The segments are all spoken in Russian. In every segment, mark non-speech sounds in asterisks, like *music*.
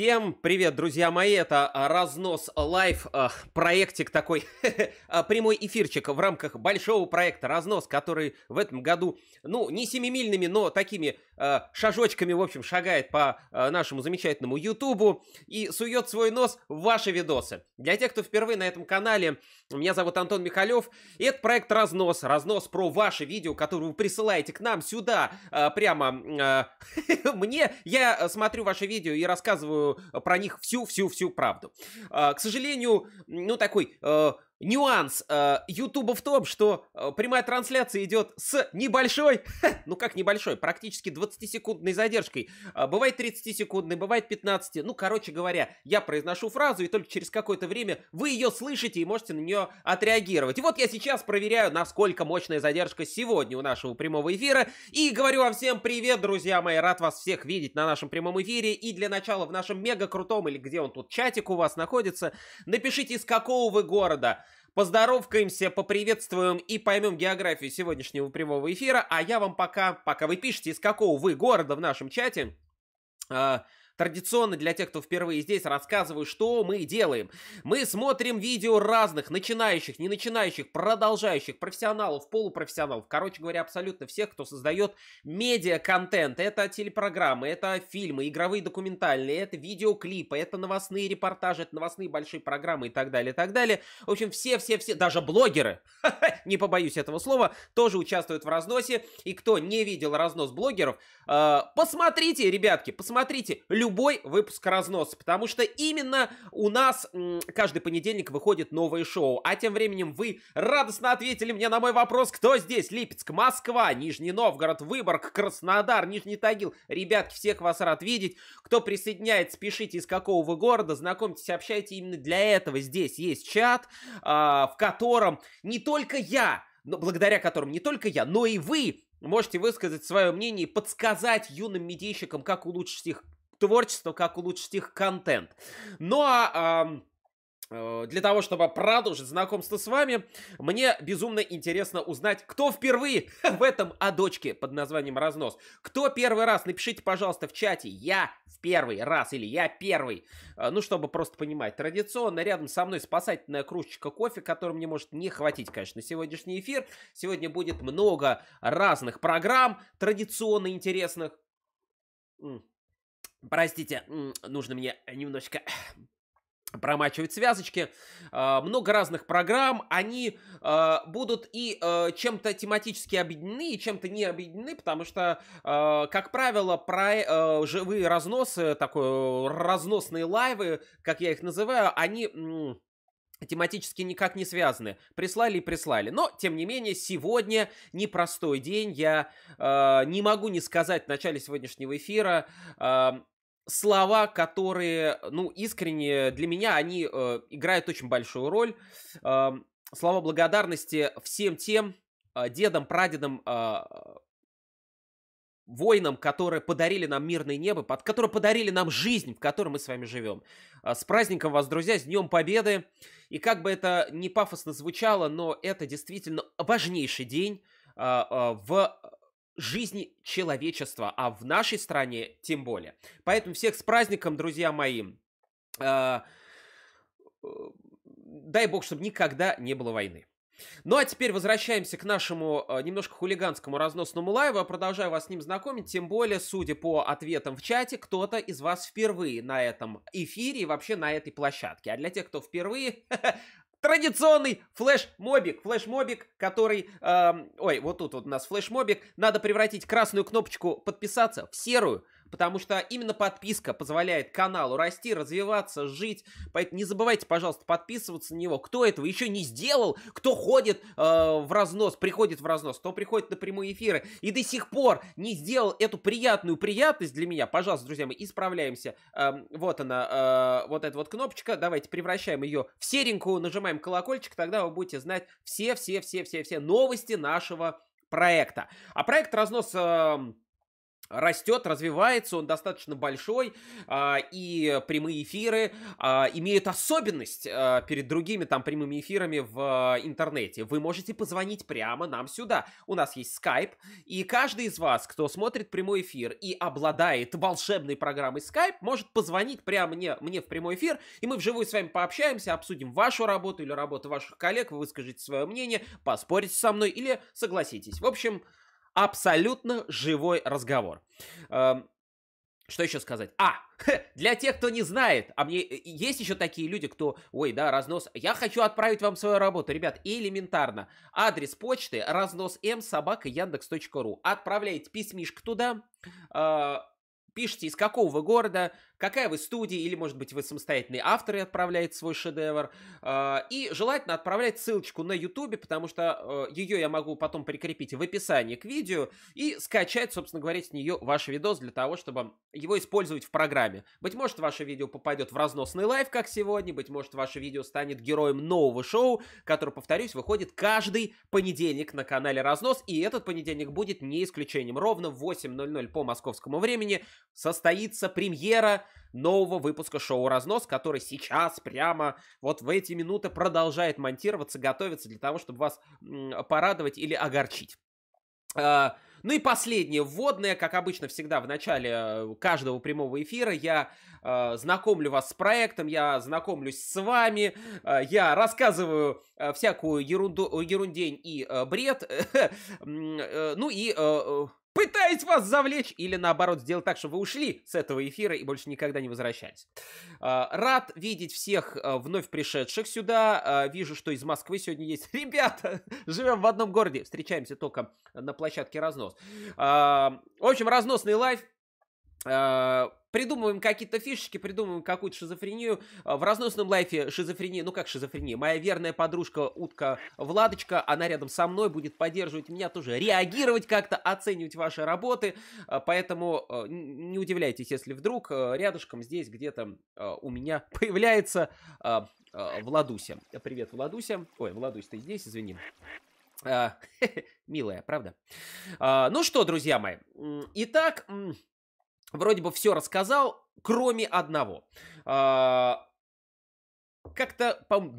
Всем привет, друзья мои, это а, Разнос Лайв, а, проектик такой, *laughs* а, прямой эфирчик в рамках большого проекта Разнос, который в этом году, ну, не семимильными, но такими шажочками, в общем, шагает по нашему замечательному Ютубу и сует свой нос в ваши видосы. Для тех, кто впервые на этом канале, меня зовут Антон Михалев, и это проект Разнос, Разнос про ваши видео, которые вы присылаете к нам сюда, прямо *laughs* мне, я смотрю ваши видео и рассказываю Э, про них всю-всю-всю правду. А, к сожалению, ну такой э, Нюанс э, Ютуба э, в том, что э, прямая трансляция идет с небольшой, *laughs* ха, ну как небольшой, практически 20-секундной задержкой. Э, бывает 30-секундной, бывает 15. Ну, короче говоря, я произношу фразу, и только через какое-то время вы ее слышите и можете на нее отреагировать. И вот я сейчас проверяю, насколько мощная задержка сегодня у нашего прямого эфира. И говорю вам всем привет, друзья мои. Рад вас всех видеть на нашем прямом эфире. И для начала в нашем мега крутом, или где он тут, чатик у вас находится, напишите, из какого вы города поздоровкаемся, поприветствуем и поймем географию сегодняшнего прямого эфира. А я вам пока, пока вы пишете, из какого вы города в нашем чате, а, Традиционно для тех, кто впервые здесь, рассказываю, что мы делаем. Мы смотрим видео разных, начинающих, не начинающих, продолжающих, профессионалов, полупрофессионалов, короче говоря, абсолютно всех, кто создает медиа-контент. Это телепрограммы, это фильмы, игровые документальные, это видеоклипы, это новостные репортажи, это новостные большие программы и так далее, и так далее. В общем, все-все-все, даже блогеры, *laughs* не побоюсь этого слова, тоже участвуют в разносе. И кто не видел разнос блогеров, э, посмотрите, ребятки, посмотрите, любой любой выпуск разноса, потому что именно у нас м, каждый понедельник выходит новое шоу. А тем временем вы радостно ответили мне на мой вопрос, кто здесь? Липецк, Москва, Нижний Новгород, Выборг, Краснодар, Нижний Тагил. Ребятки, всех вас рад видеть. Кто присоединяется, пишите, из какого вы города, знакомьтесь, общайтесь Именно для этого здесь есть чат, э, в котором не только я, но благодаря которому не только я, но и вы можете высказать свое мнение и подсказать юным медийщикам, как улучшить их творчество, как улучшить их контент. Ну а... Э, для того, чтобы продолжить знакомство с вами, мне безумно интересно узнать, кто впервые *laughs* в этом одочке под названием «Разнос». Кто первый раз? Напишите, пожалуйста, в чате «Я в первый раз» или «Я первый». Э, ну, чтобы просто понимать. Традиционно рядом со мной спасательная кружечка кофе, которой мне может не хватить, конечно, на сегодняшний эфир. Сегодня будет много разных программ традиционно интересных. Простите, нужно мне немножечко *sniffs* промачивать связочки. А, много разных программ, они а, будут и а, чем-то тематически объединены, и чем-то не объединены, потому что, как правило, про живые разносы, такой разносные лайвы, как я их называю, они тематически никак не связаны. Прислали и прислали. Но, тем не менее, сегодня непростой день. Я э, не могу не сказать в начале сегодняшнего эфира э, слова, которые, ну, искренне для меня, они э, играют очень большую роль. Э, слова благодарности всем тем э, дедам, прадедам, э, воинам, которые подарили нам мирное небо, под которые подарили нам жизнь, в которой мы с вами живем. А, с праздником вас, друзья, с Днем Победы. И как бы это не пафосно звучало, но это действительно важнейший день а, а, в жизни человечества, а в нашей стране тем более. Поэтому всех с праздником, друзья мои. Э, дай бог, чтобы никогда не было войны. Ну а теперь возвращаемся к нашему э, немножко хулиганскому разносному лайву. Я продолжаю вас с ним знакомить. Тем более, судя по ответам в чате, кто-то из вас впервые на этом эфире и вообще на этой площадке. А для тех, кто впервые, *laughs* традиционный флешмобик. Флешмобик, который... Эм, ой, вот тут вот у нас флешмобик. Надо превратить красную кнопочку «Подписаться» в серую – потому что именно подписка позволяет каналу расти, развиваться, жить. Поэтому не забывайте, пожалуйста, подписываться на него. Кто этого еще не сделал, кто ходит э, в разнос, приходит в разнос, кто приходит на прямые эфиры и до сих пор не сделал эту приятную приятность для меня, пожалуйста, друзья, мы исправляемся. Э, вот она, э, вот эта вот кнопочка. Давайте превращаем ее в серенькую, нажимаем колокольчик, тогда вы будете знать все-все-все-все-все новости нашего проекта. А проект разнос... Э, растет, развивается, он достаточно большой, а, и прямые эфиры а, имеют особенность а, перед другими там прямыми эфирами в интернете. Вы можете позвонить прямо нам сюда. У нас есть Skype, и каждый из вас, кто смотрит прямой эфир и обладает волшебной программой Skype, может позвонить прямо мне, мне в прямой эфир, и мы вживую с вами пообщаемся, обсудим вашу работу или работу ваших коллег, вы выскажете свое мнение, поспорите со мной или согласитесь. В общем, абсолютно живой разговор. Эм, что еще сказать? А, для тех, кто не знает, а мне э, есть еще такие люди, кто, ой, да, разнос, я хочу отправить вам свою работу, ребят, элементарно. Адрес почты разнос м собака яндекс.ру. Отправляйте письмишку туда, э, пишите, из какого вы города, какая вы студия, или, может быть, вы самостоятельные авторы отправляете свой шедевр. А, и желательно отправлять ссылочку на YouTube, потому что а, ее я могу потом прикрепить в описании к видео и скачать, собственно говоря, с нее ваш видос для того, чтобы его использовать в программе. Быть может, ваше видео попадет в разносный лайв, как сегодня, быть может, ваше видео станет героем нового шоу, которое, повторюсь, выходит каждый понедельник на канале Разнос, и этот понедельник будет не исключением. Ровно в 8.00 по московскому времени состоится премьера нового выпуска шоу «Разнос», который сейчас прямо вот в эти минуты продолжает монтироваться, готовится для того, чтобы вас порадовать или огорчить. А, ну и последнее вводное, как обычно всегда в начале э, каждого прямого эфира, я э, знакомлю вас с проектом, я знакомлюсь с вами, э, я рассказываю э, всякую ерунду, э, ерундень и э, бред, *laughs* э, ну и пытаясь вас завлечь или наоборот сделать так, чтобы вы ушли с этого эфира и больше никогда не возвращались. А, рад видеть всех а, вновь пришедших сюда. А, вижу, что из Москвы сегодня есть *laughs* ребята. Живем в одном городе, встречаемся только на площадке Разнос. В общем, разносный лайв Э, придумываем какие-то фишечки, придумываем какую-то шизофрению. Э, в разносном лайфе шизофрения, ну как шизофрения, моя верная подружка утка Владочка, она рядом со мной будет поддерживать меня тоже, реагировать как-то, оценивать ваши работы, э, поэтому не удивляйтесь, если вдруг рядышком здесь где-то у меня *laughs* появляется Владуся. Привет, Владуся. Ой, Владусь, ты здесь, извини. *laughs* Милая, правда? Ну что, друзья мои, итак вроде бы все рассказал, кроме одного. А, как-то, по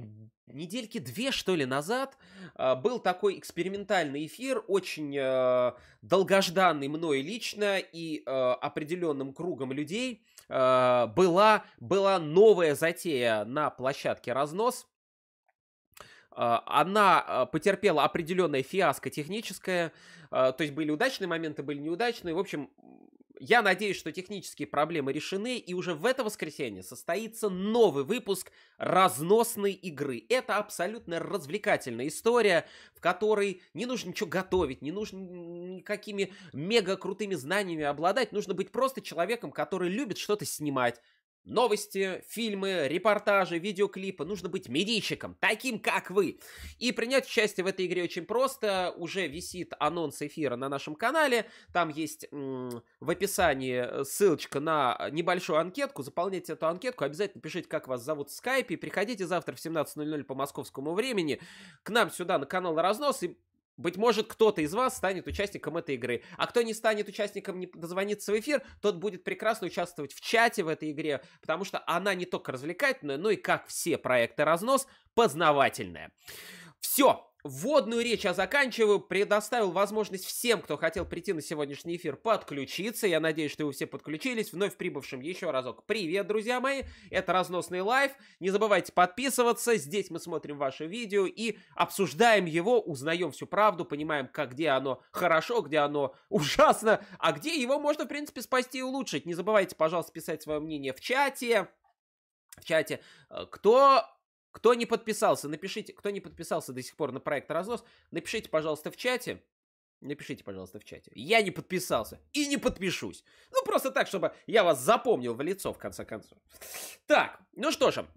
недельки две, что ли, назад а, был такой экспериментальный эфир, очень а, долгожданный мной лично и определенным кругом людей. Была, была новая затея на площадке «Разнос», она потерпела определенное фиаско техническое, то есть были удачные моменты, были неудачные, в общем, я надеюсь, что технические проблемы решены, и уже в это воскресенье состоится новый выпуск разносной игры. Это абсолютно развлекательная история, в которой не нужно ничего готовить, не нужно никакими мега крутыми знаниями обладать, нужно быть просто человеком, который любит что-то снимать, Новости, фильмы, репортажи, видеоклипы. Нужно быть медийщиком, таким как вы. И принять участие в этой игре очень просто. Уже висит анонс эфира на нашем канале. Там есть в описании ссылочка на небольшую анкетку. Заполняйте эту анкетку. Обязательно пишите, как вас зовут в скайпе. Приходите завтра в 17.00 по московскому времени к нам сюда на канал Разнос и быть может, кто-то из вас станет участником этой игры. А кто не станет участником, не дозвонится в эфир, тот будет прекрасно участвовать в чате в этой игре, потому что она не только развлекательная, но и, как все проекты «Разнос», познавательная. Все, Вводную речь я а заканчиваю, предоставил возможность всем, кто хотел прийти на сегодняшний эфир, подключиться. Я надеюсь, что вы все подключились. Вновь прибывшим еще разок привет, друзья мои. Это «Разносный лайф». Не забывайте подписываться. Здесь мы смотрим ваше видео и обсуждаем его, узнаем всю правду, понимаем, как, где оно хорошо, где оно *laughs* ужасно, а где его можно, в принципе, спасти и улучшить. Не забывайте, пожалуйста, писать свое мнение в чате. В чате. Э, кто кто не подписался, напишите, кто не подписался до сих пор на проект Разнос, напишите, пожалуйста, в чате. Напишите, пожалуйста, в чате. Я не подписался и не подпишусь. Ну, просто так, чтобы я вас запомнил в лицо, в конце концов. Так, ну что же.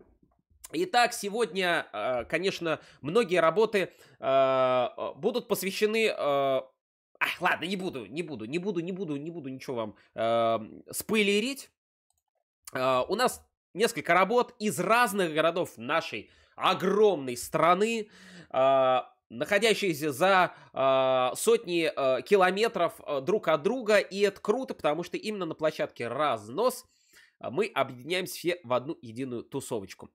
Итак, сегодня, э, конечно, многие работы э, будут посвящены э, а, ладно, не буду, не буду, не буду, не буду, не буду ничего вам э, спойлерить. у нас несколько работ из разных городов нашей огромной страны, э, находящиеся за а, сотни а, километров друг от друга, и это круто, потому что именно на площадке разнос мы объединяемся все в одну единую тусовочку.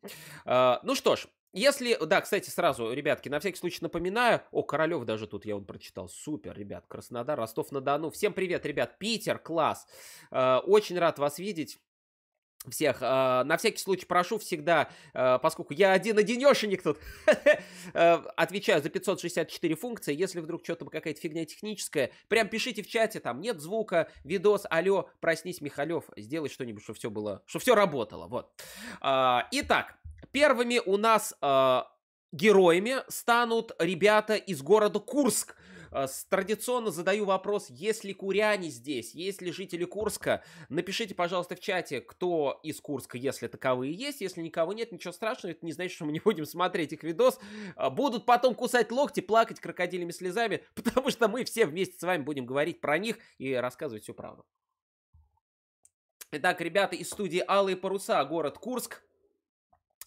ну что ж, если, да, кстати, сразу, ребятки, на всякий случай напоминаю, о, Королев даже тут я вот прочитал, супер, ребят, Краснодар, Ростов-на-Дону, всем привет, ребят, Питер, класс, очень рад вас видеть всех. А, на всякий случай прошу всегда, а, поскольку я один-одинешенек тут, *laughs* э, отвечаю за 564 функции. Если вдруг что-то какая-то фигня техническая, прям пишите в чате, там нет звука, видос, алло, проснись, Михалев, сделай что-нибудь, чтобы все было, чтобы все работало. Вот. А, итак, первыми у нас героями станут ребята из города Курск. Э, традиционно задаю вопрос, есть ли куряне здесь, есть ли жители Курска. Напишите, пожалуйста, в чате, кто из Курска, если таковые есть. Если никого нет, ничего страшного, это не значит, что мы не будем смотреть их видос. Э, будут потом кусать локти, плакать крокодилями слезами, *laughs* потому что мы все вместе с вами будем говорить про них и рассказывать всю правду. Итак, ребята из студии «Алые паруса», город Курск,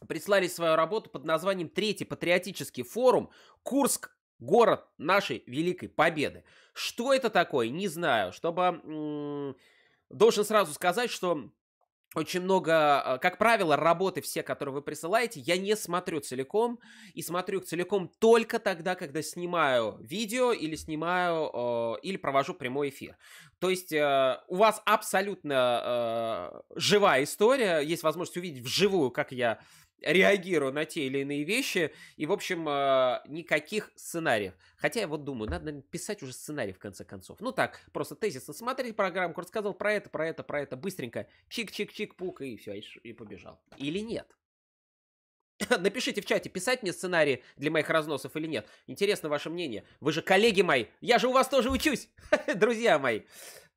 прислали свою работу под названием «Третий патриотический форум. Курск город нашей великой победы. Что это такое, не знаю. Чтобы... Должен сразу сказать, что очень много, а, как правило, работы все, которые вы присылаете, я не смотрю целиком. И смотрю целиком только тогда, когда снимаю видео или снимаю, э, или провожу прямой эфир. То есть э, у вас абсолютно э, живая история. Есть возможность увидеть вживую, как я э, реагирую на те или иные вещи. И, в общем, а, никаких сценариев. Хотя я вот думаю, надо писать уже сценарий в конце концов. Ну так, просто тезисно смотреть программку, рассказал про это, про это, про это, быстренько, чик-чик-чик-пук, и все, и побежал. Или нет. *laughs* Напишите в чате, писать мне сценарии для моих разносов или нет. Интересно ваше мнение. Вы же коллеги мои, я же у вас тоже учусь, *laughs* друзья мои.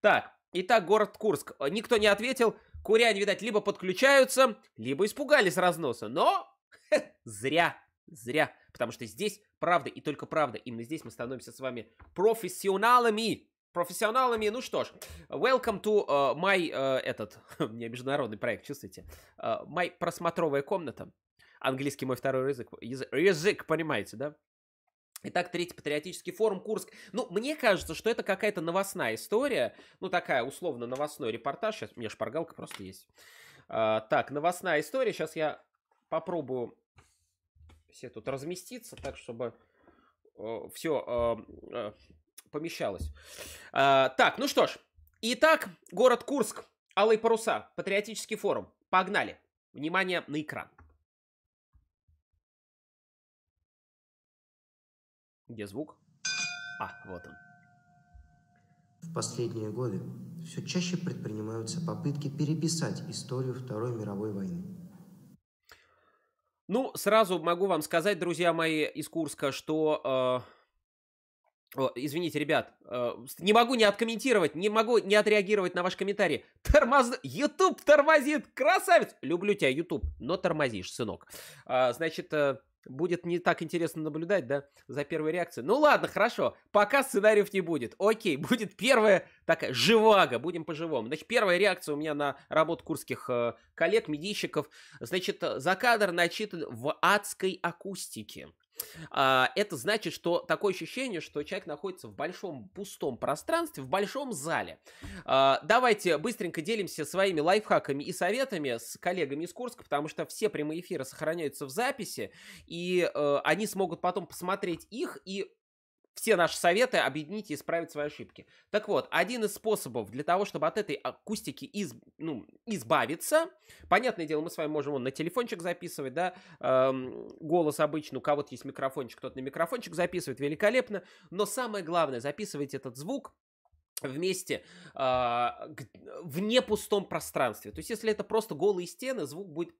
Так, Итак, город Курск. Э, никто не ответил. Куряне, видать, либо подключаются, либо испугались разноса. Но *laughs* зря, зря. Потому что здесь правда и только правда. Именно здесь мы становимся с вами профессионалами. Профессионалами, ну что ж, welcome to uh, my, uh, этот, *laughs* у меня международный проект, чувствуете? Uh, my просмотровая комната. Английский мой второй язык. Язык, понимаете, да? Итак, третий патриотический форум Курск. Ну, мне кажется, что это какая-то новостная история. Ну, такая, условно, новостной репортаж. Сейчас у меня шпаргалка просто есть. А, так, новостная история. Сейчас я попробую все тут разместиться, так, чтобы э, все э, э, помещалось. А, так, ну что ж. Итак, город Курск. Алые паруса. Патриотический форум. Погнали. Внимание на экран. Где звук? А, вот он. В последние годы все чаще предпринимаются попытки переписать историю Второй мировой войны. Ну, сразу могу вам сказать, друзья мои из Курска, что... Э... О, извините, ребят, э, не могу не откомментировать, не могу не отреагировать на ваш комментарий. Тормоз... YouTube тормозит, красавец! Люблю тебя, YouTube, но тормозишь, сынок. Э, значит, э, будет не так интересно наблюдать, да, за первой реакцией. Ну ладно, хорошо, пока сценариев не будет. Окей, *laughs* будет первая такая живага, будем по-живому. Значит, первая реакция у меня на работу курских э, коллег, медийщиков. Значит, э, за кадр начитан в адской акустике. А, это значит, что такое ощущение, что человек находится в большом пустом пространстве, в большом зале. А, давайте быстренько делимся своими лайфхаками и советами с коллегами из Курска, потому что все прямые эфиры сохраняются в записи, и э, они смогут потом посмотреть их и все наши советы, объедините и исправить свои ошибки. Так вот, один из способов для того, чтобы от этой акустики из, ну, избавиться, понятное дело, мы с вами можем вон, на телефончик записывать, да, эм, голос обычно, у кого-то есть микрофончик, кто-то на микрофончик записывает, великолепно, но самое главное, записывайте этот звук вместе э, в непустом пространстве. То есть, если это просто голые стены, звук будет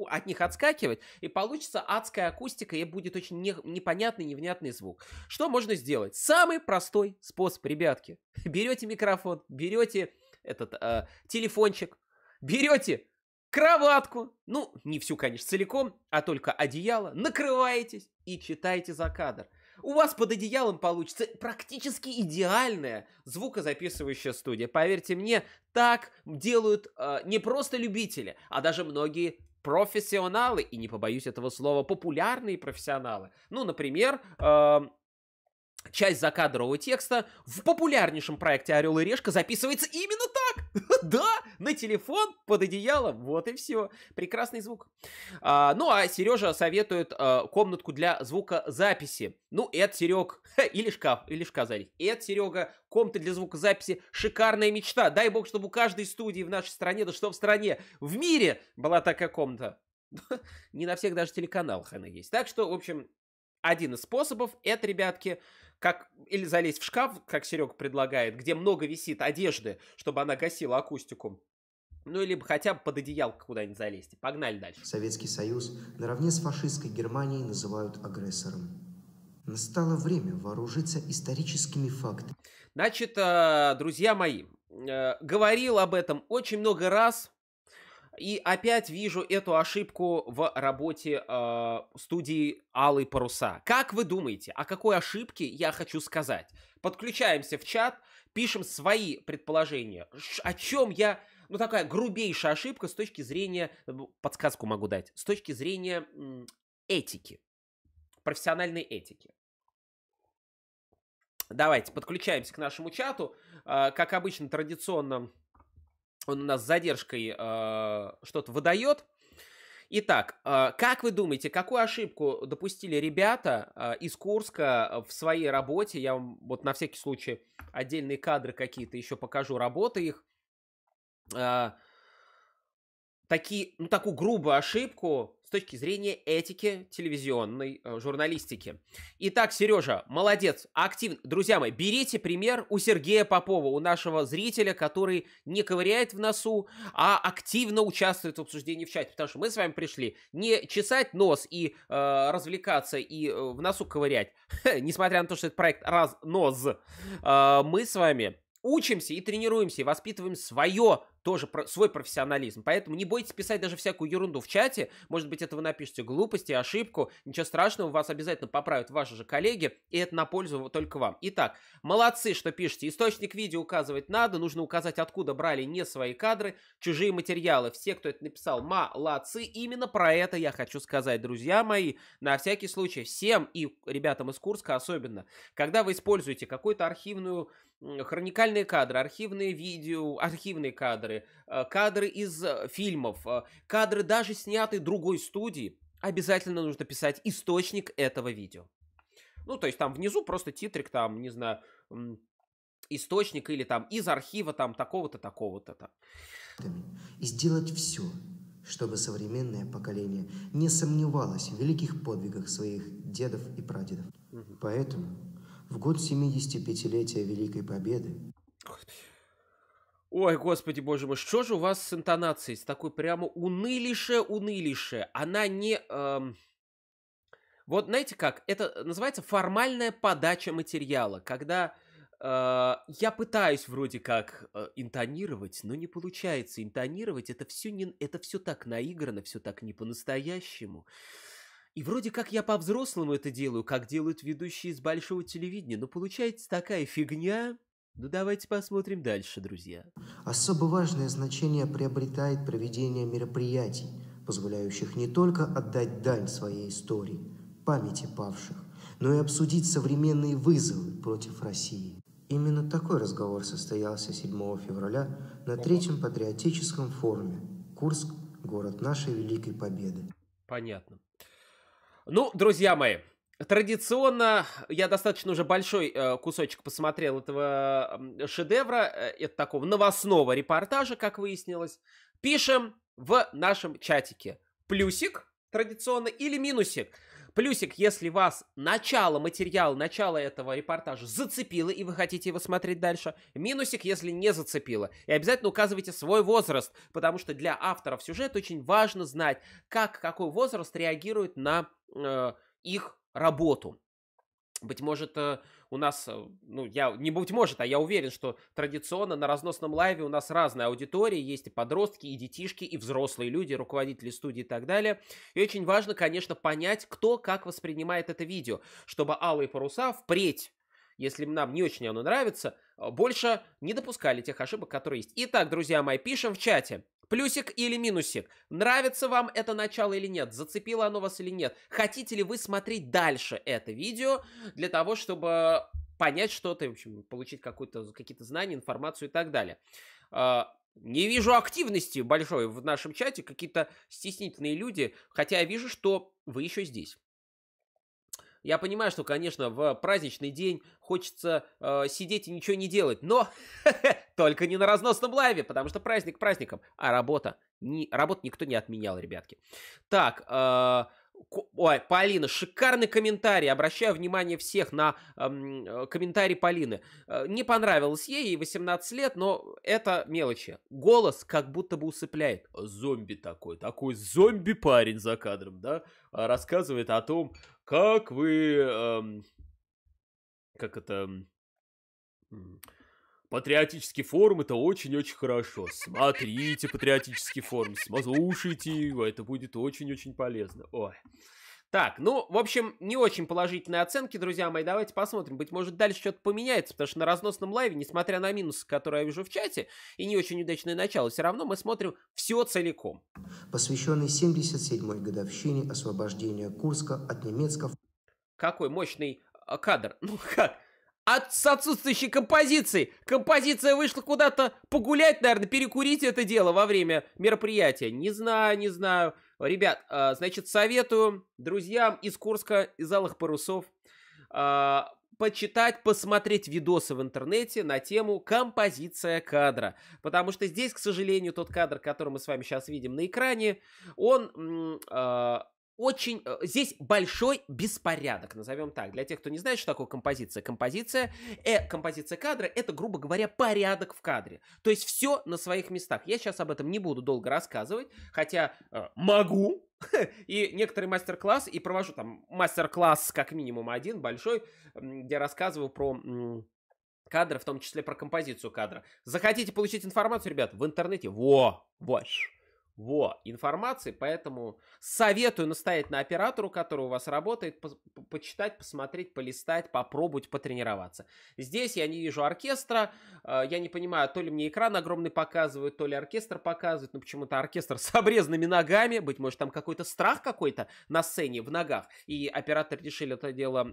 наверху, от них отскакивать, и получится адская акустика, и будет очень не, непонятный, невнятный звук. Что можно сделать? Самый простой способ, ребятки. *laughs* Берете микрофон, берете этот э, телефончик, берете кроватку, ну, не всю, конечно, целиком, а только одеяло, накрываетесь и читаете за кадр. У вас под одеялом получится практически идеальная звукозаписывающая студия. Поверьте мне, так делают э, не просто любители, а даже многие профессионалы, и не побоюсь этого слова, популярные профессионалы. Ну, например, э, часть закадрового текста в популярнейшем проекте «Орел и Решка» записывается именно *laughs* Да, на телефон, под одеяло, вот и все. Прекрасный звук. А, ну, а Сережа советует а, комнатку для звукозаписи. Ну, это Серег, *laughs* или шкаф, или шкаф сзади. Это, Серега, комната для звукозаписи, шикарная мечта. Дай бог, чтобы у каждой студии в нашей стране, да что в стране, в мире была такая комната. *laughs* Не на всех даже телеканалах она есть. Так что, в общем, один из способов, это, ребятки, как или залезть в шкаф, как Серега предлагает, где много висит одежды, чтобы она гасила акустику. Ну, либо хотя бы под одеялко куда-нибудь залезть. Погнали дальше. Советский Союз наравне с фашистской Германией называют агрессором. Настало время вооружиться историческими фактами. Значит, э, друзья мои, э, говорил об этом очень много раз и опять вижу эту ошибку в работе э, студии Аллы Паруса. Как вы думаете, о какой ошибке я хочу сказать? Подключаемся в чат, пишем свои предположения. о чем я... Ну, такая грубейшая ошибка с точки зрения... Ну, подсказку могу дать. С точки зрения этики. Профессиональной этики. Давайте подключаемся к нашему чату. Э, как обычно, традиционно он у нас с задержкой э, что-то выдает. Итак, а, как вы думаете, какую ошибку допустили ребята а, из Курска в своей работе? Я вам вот на всякий случай отдельные кадры какие-то еще покажу, работы их. Такие, ну, такую грубую ошибку, с точки зрения этики телевизионной э, журналистики. Итак, Сережа, молодец, активно. Друзья мои, берите пример у Сергея Попова, у нашего зрителя, который не ковыряет в носу, а активно участвует в обсуждении в чате. Потому что мы с вами пришли не чесать нос и э, развлекаться и э, в носу ковырять, *laughs* несмотря на то, что это проект раз нос, э, мы с вами учимся и тренируемся, и воспитываем свое тоже про свой профессионализм. Поэтому не бойтесь писать даже всякую ерунду в чате. Может быть, это вы напишете глупости, ошибку. Ничего страшного, вас обязательно поправят ваши же коллеги, и это на пользу только вам. Итак, молодцы, что пишете. Источник видео указывать надо, нужно указать, откуда брали не свои кадры, чужие материалы. Все, кто это написал, молодцы. Именно про это я хочу сказать, друзья мои. На всякий случай, всем и ребятам из Курска особенно, когда вы используете какую-то архивную, хроникальные кадры, архивные видео, архивные кадры, кадры, э, кадры из э, фильмов, э, кадры даже снятые другой студии, обязательно нужно писать источник этого видео. Ну, то есть там внизу просто титрик, там, не знаю, источник или там из архива там такого-то, такого-то. Там. И сделать все, чтобы современное поколение не сомневалось в великих подвигах своих дедов и прадедов. Угу. Поэтому в год 75-летия Великой Победы Ой, господи, боже мой, что же у вас с интонацией, с такой прямо унылише, унылише. Она не... Эм... Вот знаете как, это называется формальная подача материала, когда э, я пытаюсь вроде как э, интонировать, но не получается интонировать, это все, не, это все так наиграно, все так не по-настоящему. И вроде как я по-взрослому это делаю, как делают ведущие из большого телевидения, но получается такая фигня, ну давайте посмотрим дальше, друзья. Особо важное значение приобретает проведение мероприятий, позволяющих не только отдать дань своей истории, памяти павших, но и обсудить современные вызовы против России. Именно такой разговор состоялся 7 февраля на третьем патриотическом форуме «Курск. Город нашей Великой Победы». Понятно. Ну, друзья мои, Традиционно я достаточно уже большой э, кусочек посмотрел этого шедевра, э, это такого новостного репортажа, как выяснилось. Пишем в нашем чатике плюсик традиционно или минусик. Плюсик, если вас начало материала, начало этого репортажа зацепило, и вы хотите его смотреть дальше. Минусик, если не зацепило. И обязательно указывайте свой возраст, потому что для авторов сюжета очень важно знать, как какой возраст реагирует на э, их работу. Быть может, э, у нас, э, ну, я, не быть может, а я уверен, что традиционно на разносном лайве у нас разная аудитория, есть и подростки, и детишки, и взрослые люди, руководители студии и так далее. И очень важно, конечно, понять, кто как воспринимает это видео, чтобы алые паруса впредь если нам не очень оно нравится, э, больше не допускали тех ошибок, которые есть. Итак, друзья мои, пишем в чате. Плюсик или минусик? Нравится вам это начало или нет? Зацепило оно вас или нет? Хотите ли вы смотреть дальше это видео для того, чтобы понять что-то, в общем, получить какие-то знания, информацию и так далее? А, не вижу активности большой в нашем чате, какие-то стеснительные люди, хотя я вижу, что вы еще здесь. Я понимаю, что, конечно, в праздничный день хочется э, сидеть и ничего не делать, но *laughs* Только не на разносном лайве, потому что праздник праздником. А работа? Ни, работу никто не отменял, ребятки. Так, э, Ой, Полина, шикарный комментарий. Обращаю внимание всех на эм, э, комментарий Полины. Э, не понравилось ей, ей 18 лет, но это мелочи. Голос как будто бы усыпляет. Зомби такой, такой зомби-парень за кадром, да? А рассказывает о том, как вы... Эм, как это... Эм, Патриотический форум это очень-очень хорошо. Смотрите патриотический форум, слушайте его, это будет очень-очень полезно. Ой. Так, ну, в общем, не очень положительные оценки, друзья мои. Давайте посмотрим. Быть может, дальше что-то поменяется, потому что на разносном лайве, несмотря на минусы, которые я вижу в чате, и не очень удачное начало, все равно мы смотрим все целиком. Посвященный 77-й годовщине освобождения Курска от немецков. Какой мощный а, кадр. Ну как? от, с отсутствующей композицией. Композиция вышла куда-то погулять, наверное, перекурить это дело во время мероприятия. Не знаю, не знаю. Ребят, э, значит, советую друзьям из Курска, из Алых Парусов, э, почитать, посмотреть видосы в интернете на тему композиция кадра. Потому что здесь, к сожалению, тот кадр, который мы с вами сейчас видим на экране, он э, очень... Э, здесь большой беспорядок, назовем так. Для тех, кто не знает, что такое композиция. Композиция, э, композиция кадра — это, грубо говоря, порядок в кадре. То есть все на своих местах. Я сейчас об этом не буду долго рассказывать, хотя э, могу, *laughs* и некоторый мастер-класс, и провожу там мастер-класс как минимум один большой, где рассказываю про кадры, в том числе про композицию кадра. Захотите получить информацию, ребят, в интернете? Во, во, во, информации, поэтому советую настоять на оператору, который у вас работает, по по почитать, посмотреть, полистать, попробовать потренироваться. Здесь я не вижу оркестра, э, я не понимаю, то ли мне экран огромный показывают, то ли оркестр показывает. но почему-то оркестр *laughs* с обрезанными ногами, быть может там какой-то страх какой-то на сцене в ногах, и оператор решили это дело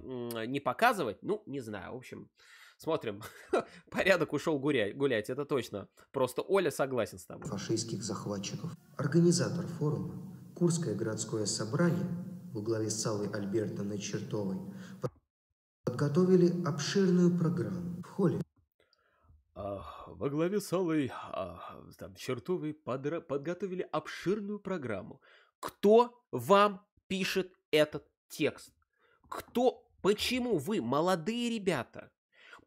не показывать, ну, не знаю, в общем... Смотрим. *laughs* Порядок ушел гулять, гулять, это точно. Просто Оля согласен с тобой. Фашистских захватчиков. Организатор форума, Курское городское собрание во главе с Салой Альбертовной Чертовой подготовили обширную программу. В холле а, во главе с Аллой а, там, Чертовой подра- подготовили обширную программу. Кто вам пишет этот текст? Кто, почему вы, молодые ребята,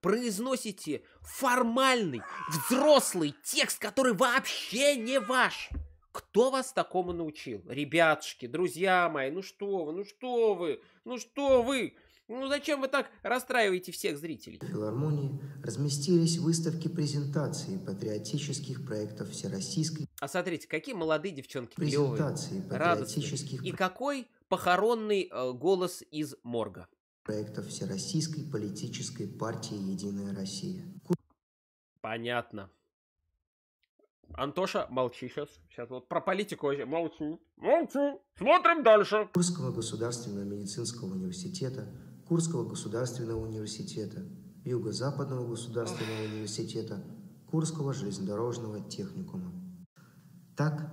произносите формальный, взрослый текст, который вообще не ваш. Кто вас такому научил? Ребятушки, друзья мои, ну что вы, ну что вы, ну что вы? Ну зачем вы так расстраиваете всех зрителей? В филармонии разместились выставки презентации патриотических проектов Всероссийской... А смотрите, какие молодые девчонки презентации клевые, патриотических... радостные. И какой похоронный э, голос из морга проекта Всероссийской политической партии «Единая Россия». Понятно. Антоша, молчи сейчас. Сейчас вот про политику вообще. молчу. Молчи. Смотрим дальше. Курского государственного медицинского университета, Курского государственного университета, Юго-Западного государственного университета, Курского железнодорожного техникума. Так,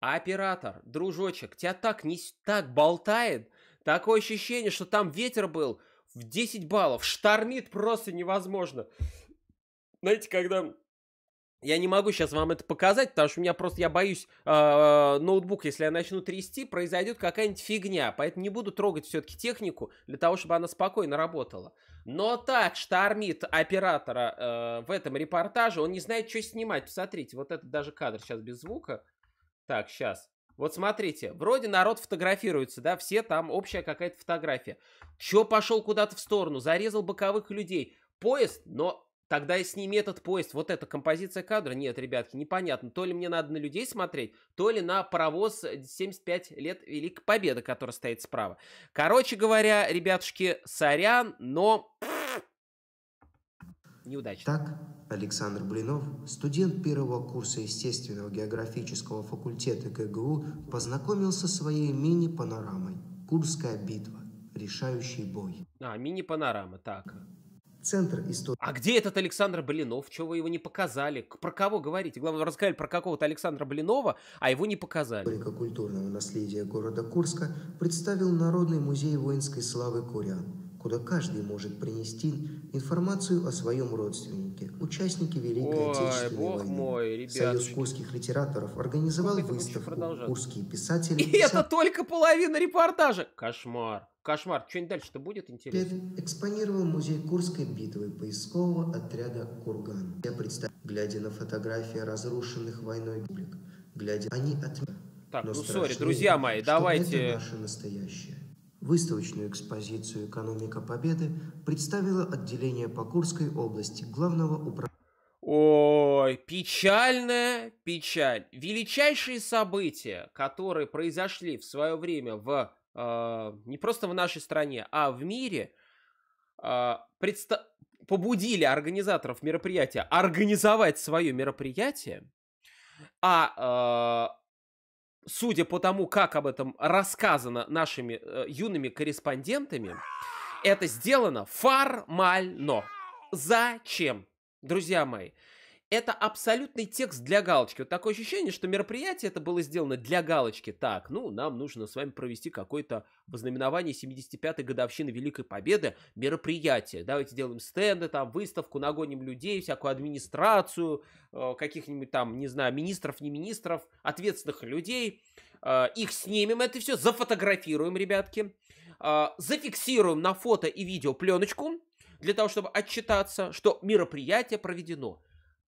Оператор, дружочек, тебя так не так болтает, Такое ощущение, что там ветер был в 10 баллов. Штормит просто невозможно. Знаете, когда... Я не могу сейчас вам это показать, потому что у меня просто, я боюсь, э, ноутбук, если я начну трясти, произойдет какая-нибудь фигня. Поэтому не буду трогать все-таки технику для того, чтобы она спокойно работала. Но так штормит оператора э, в этом репортаже, он не знает, что снимать. Посмотрите, вот это даже кадр сейчас без звука. Так, сейчас. Вот смотрите, вроде народ фотографируется, да, все там общая какая-то фотография. Че пошел куда-то в сторону, зарезал боковых людей. Поезд, но тогда и сними этот поезд. Вот эта композиция кадра. Нет, ребятки, непонятно. То ли мне надо на людей смотреть, то ли на паровоз 75 э, лет Великой Победы, который стоит справа. Короче говоря, ребятушки, сорян, но неудачно. Так, Александр Блинов, студент первого курса естественного географического факультета КГУ, познакомился со своей мини-панорамой «Курская битва. Решающий бой». А, мини-панорама, так. Центр истории. А где этот Александр Блинов? Чего вы его не показали? Про кого говорите? Главное, рассказали про какого-то Александра Блинова, а его не показали. Историка культурного наследия города Курска представил Народный музей воинской славы Курян куда каждый может принести информацию о своем родственнике, участнике Великой Ой, Отечественной бог войны. Мой, Союз курских литераторов организовал Сколько выставку «Курские писатели». *laughs* И это только половина репортажа! Кошмар! Кошмар, что-нибудь дальше-то будет интересно? экспонировал музей Курской битвы поискового отряда «Курган». Я представляю, глядя на фотографии разрушенных войной публик, глядя, они отмечают. Так, Но ну сори, друзья мои, давайте... это наше настоящее. Выставочную экспозицию «Экономика Победы» представило отделение по Курской области Главного управления. Ой, печальная печаль. Величайшие события, которые произошли в свое время в э, не просто в нашей стране, а в мире, э, предста- побудили организаторов мероприятия организовать свое мероприятие, а э, судя по тому, как об этом рассказано нашими э, юными корреспондентами, это сделано формально. Зачем? Друзья мои, это абсолютный текст для галочки. Вот такое ощущение, что мероприятие это было сделано для галочки. Так, ну, нам нужно с вами провести какое-то вознаменование 75-й годовщины Великой Победы мероприятие. Давайте делаем стенды, там, выставку, нагоним людей, всякую администрацию, э, каких-нибудь там, не знаю, министров, не министров, ответственных людей. Э, их снимем, это все, зафотографируем, ребятки. Э, зафиксируем на фото и видео пленочку для того, чтобы отчитаться, что мероприятие проведено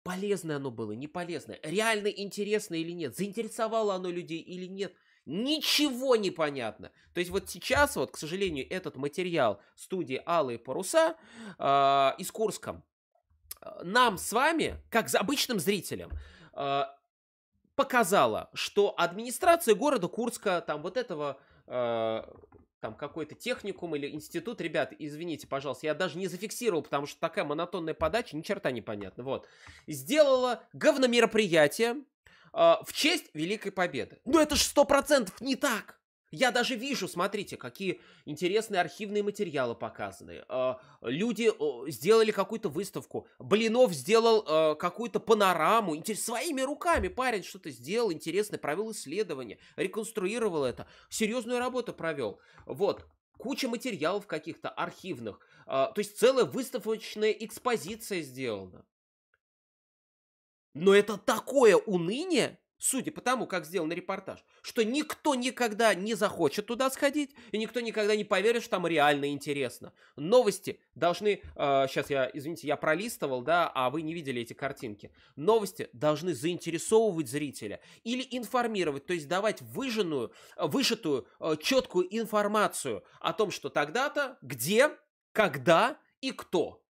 полезное оно было, не полезное, реально интересно или нет, заинтересовало оно людей или нет, ничего не понятно. То есть вот сейчас вот, к сожалению, этот материал студии Алые Паруса э, из Курска а, нам с вами, как за обычным зрителям, э, показала, что администрация города Курска, там вот этого там какой-то техникум или институт. Ребят, извините, пожалуйста, я даже не зафиксировал, потому что такая монотонная подача, ни черта непонятно. Вот. Сделала говномероприятие э, в честь Великой Победы. Ну это же сто процентов не так! Я даже вижу, смотрите, какие интересные архивные материалы показаны. А, люди сделали какую-то выставку. Блинов сделал а, какую-то панораму. Своими руками парень что-то сделал, интересное, провел исследование, реконструировал это. Серьезную работу провел. Вот, куча материалов каких-то архивных. А, то есть целая выставочная экспозиция сделана. Но это такое уныние, судя по тому, как сделан репортаж, что никто никогда не захочет туда сходить, и никто никогда не поверит, что там реально интересно. Новости должны... Э, сейчас я, извините, я пролистывал, да, а вы не видели эти картинки. Новости должны заинтересовывать зрителя или информировать, то есть давать выжженную, вышитую, э, четкую информацию о том, что тогда-то, где, когда и кто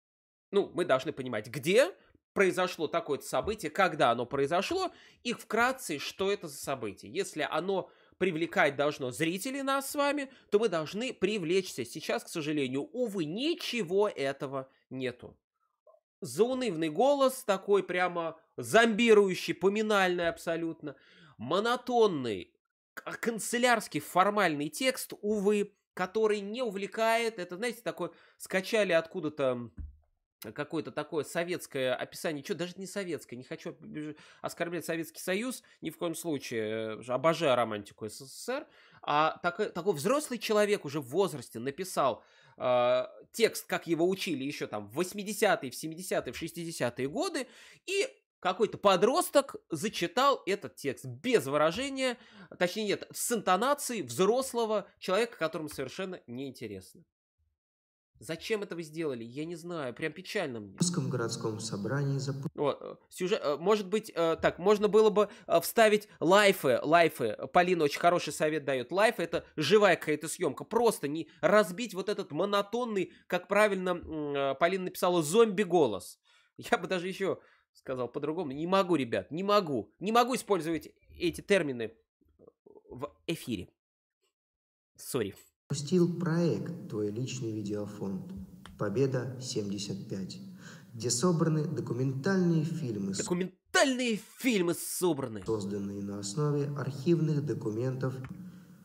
ну, мы должны понимать, где, произошло такое-то событие, когда оно произошло, и вкратце, что это за событие. Если оно привлекать должно зрителей нас с вами, то мы должны привлечься. Сейчас, к сожалению, увы, ничего этого нету. Заунывный голос, такой прямо зомбирующий, поминальный абсолютно, монотонный, канцелярский формальный текст, увы, который не увлекает. Это, знаете, такой скачали откуда-то какое-то такое советское описание, что даже не советское, не хочу оскорблять Советский Союз, ни в коем случае, э, обожаю романтику СССР, а такой, э, такой взрослый человек уже в возрасте написал э, текст, как его учили еще там в 80-е, в 70-е, в 60-е годы, и какой-то подросток зачитал этот текст без выражения, точнее нет, с интонацией взрослого человека, которому совершенно неинтересно. Зачем это вы сделали? Я не знаю, прям печально мне. В Московском городском собрании запу... О, э, сюжет, э, может быть, э, так, можно было бы вставить лайфы, лайфы. Полина очень хороший совет дает. Лайфы это живая какая-то съемка. Просто не разбить вот этот монотонный, как правильно Полина написала, зомби-голос. Я бы даже еще сказал по-другому. Не могу, ребят, не могу. Не могу использовать эти термины в эфире. Сори. Пустил проект «Твой личный видеофонд» «Победа-75», где собраны документальные фильмы. Документальные фильмы собраны! Созданные на основе архивных документов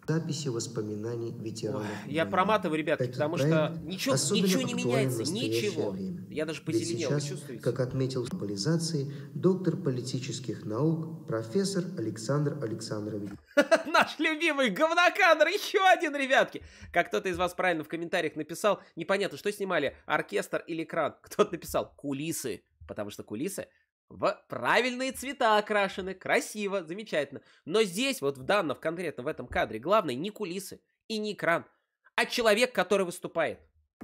Записи воспоминаний ветеранов. Ой, я проматываю, ребятки, Этот потому что ничего, ничего не меняется, ничего. Время. Я даже позеленел, сейчас, Как отметил в глобализации доктор политических наук, профессор Александр Александрович. *laughs* Наш любимый говнокадр, еще один, ребятки. Как кто-то из вас правильно в комментариях написал, непонятно, что снимали, оркестр или экран. Кто-то написал кулисы, потому что кулисы в правильные цвета окрашены, красиво, замечательно. Но здесь, вот в данном, конкретно в этом кадре, главное не кулисы и не экран, а человек, который выступает.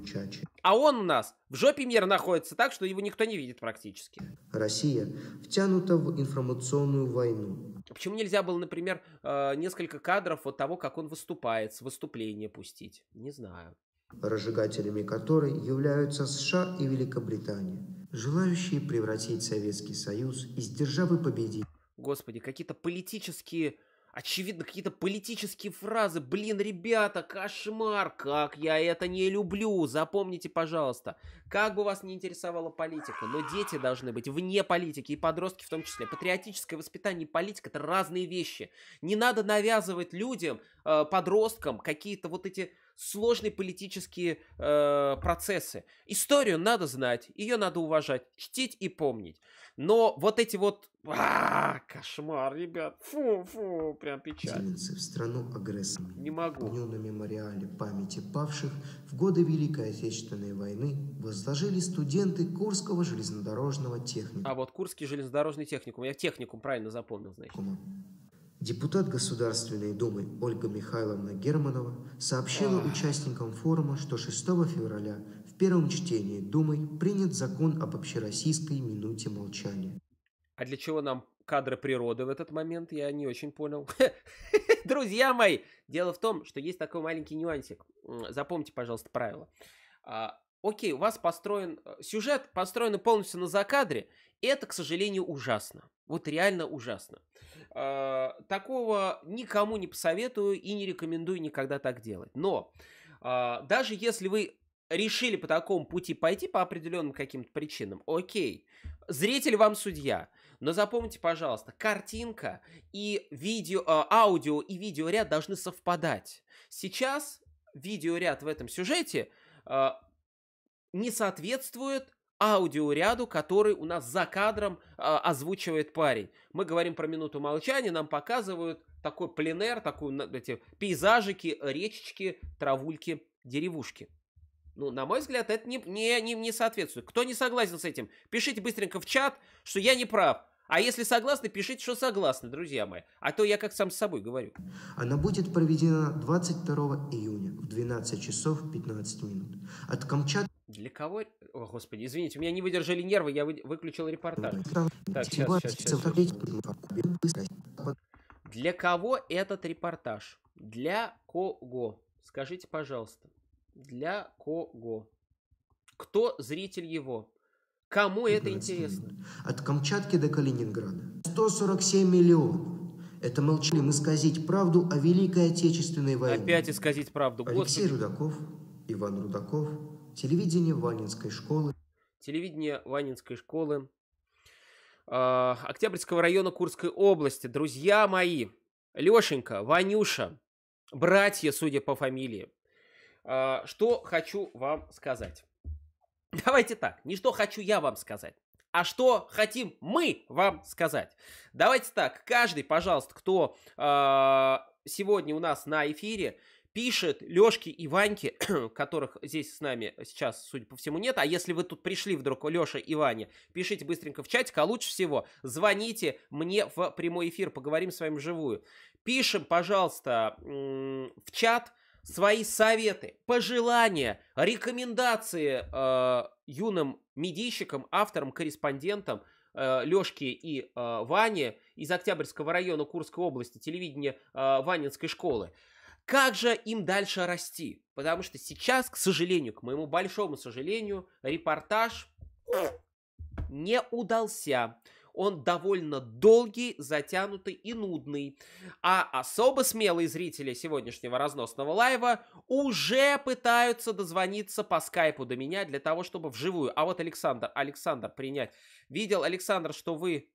Чаще. А он у нас в жопе мира находится так, что его никто не видит практически. Россия втянута в информационную войну. А почему нельзя было, например, э, несколько кадров вот того, как он выступает, с выступления пустить? Не знаю. Разжигателями которой являются США и Великобритания желающие превратить Советский Союз из державы победителя. Господи, какие-то политические, очевидно, какие-то политические фразы. Блин, ребята, кошмар, как я это не люблю. Запомните, пожалуйста, как бы вас не интересовала политика, но дети должны быть вне политики, и подростки в том числе. Патриотическое воспитание и политика – это разные вещи. Не надо навязывать людям, э, подросткам, какие-то вот эти сложные политические э, процессы. Историю надо знать, ее надо уважать, чтить и помнить. Но вот эти вот... А, кошмар, ребят. Фу, фу, прям печально. в страну агрессора. Не могу. В на мемориале памяти павших в годы Великой Отечественной войны возложили студенты Курского железнодорожного техникума. А вот Курский железнодорожный техникум. Я техникум правильно запомнил, значит. Депутат Государственной Думы Ольга Михайловна Германова сообщила участникам форума, что 6 февраля в первом чтении Думой принят закон об общероссийской минуте молчания. А для чего нам кадры природы в этот момент, я не очень понял. *laughs* Друзья мои, дело в том, что есть такой маленький нюансик. Запомните, пожалуйста, правило. А, окей, у вас построен э, сюжет, построен полностью на закадре. Это, к сожалению, ужасно. Вот реально ужасно. А, такого никому не посоветую и не рекомендую никогда так делать. Но а, даже если вы решили по такому пути пойти по определенным каким-то причинам, окей, зритель вам судья. Но запомните, пожалуйста, картинка и видео, а, аудио и видеоряд должны совпадать. Сейчас видеоряд в этом сюжете не соответствует аудиоряду, который у нас за кадром э, озвучивает парень. Мы говорим про минуту молчания, нам показывают такой пленер, такую, эти пейзажики, речечки, травульки, деревушки. Ну, на мой взгляд, это не, не, не, не соответствует. Кто не согласен с этим, пишите быстренько в чат, что я не прав. А если согласны, пишите, что согласны, друзья мои. А то я как сам с собой говорю. Она будет проведена 22 июня в 12 часов 15 минут. От Камчат. для кого? О, господи, извините, у меня не выдержали нервы, я вы... выключил репортаж. Так, сейчас, сейчас, сейчас. Для кого этот репортаж? Для кого? Скажите, пожалуйста. Для кого? Кто зритель его? Кому это интересно? От Камчатки до Калининграда. 147 миллионов. Это молчанием исказить правду о Великой Отечественной войне. Опять исказить правду. Алексей Рудаков, Иван Рудаков, телевидение Ванинской школы. Телевидение Ванинской школы. А, Октябрьского района Курской области. Друзья мои, Лешенька, Ванюша, братья, судя по фамилии. А, что хочу вам сказать. Давайте так, не что хочу я вам сказать, а что хотим мы вам сказать. Давайте так, каждый, пожалуйста, кто э, сегодня у нас на эфире, пишет Лешке и Ваньке, *clears throat* которых здесь с нами сейчас, судя по всему, нет. А если вы тут пришли вдруг, Леша и Ваня, пишите быстренько в чатик, а лучше всего звоните мне в прямой эфир, поговорим с вами вживую. Пишем, пожалуйста, в чат свои советы, пожелания, рекомендации э, юным медийщикам, авторам, корреспондентам э, Лешки и э, Ване из Октябрьского района Курской области, телевидения э, Ванинской школы. Как же им дальше расти? Потому что сейчас, к сожалению, к моему большому сожалению, репортаж не удался он довольно долгий, затянутый и нудный. А особо смелые зрители сегодняшнего разносного лайва уже пытаются дозвониться по скайпу до меня для того, чтобы вживую. А вот Александр, Александр, принять. Видел, Александр, что вы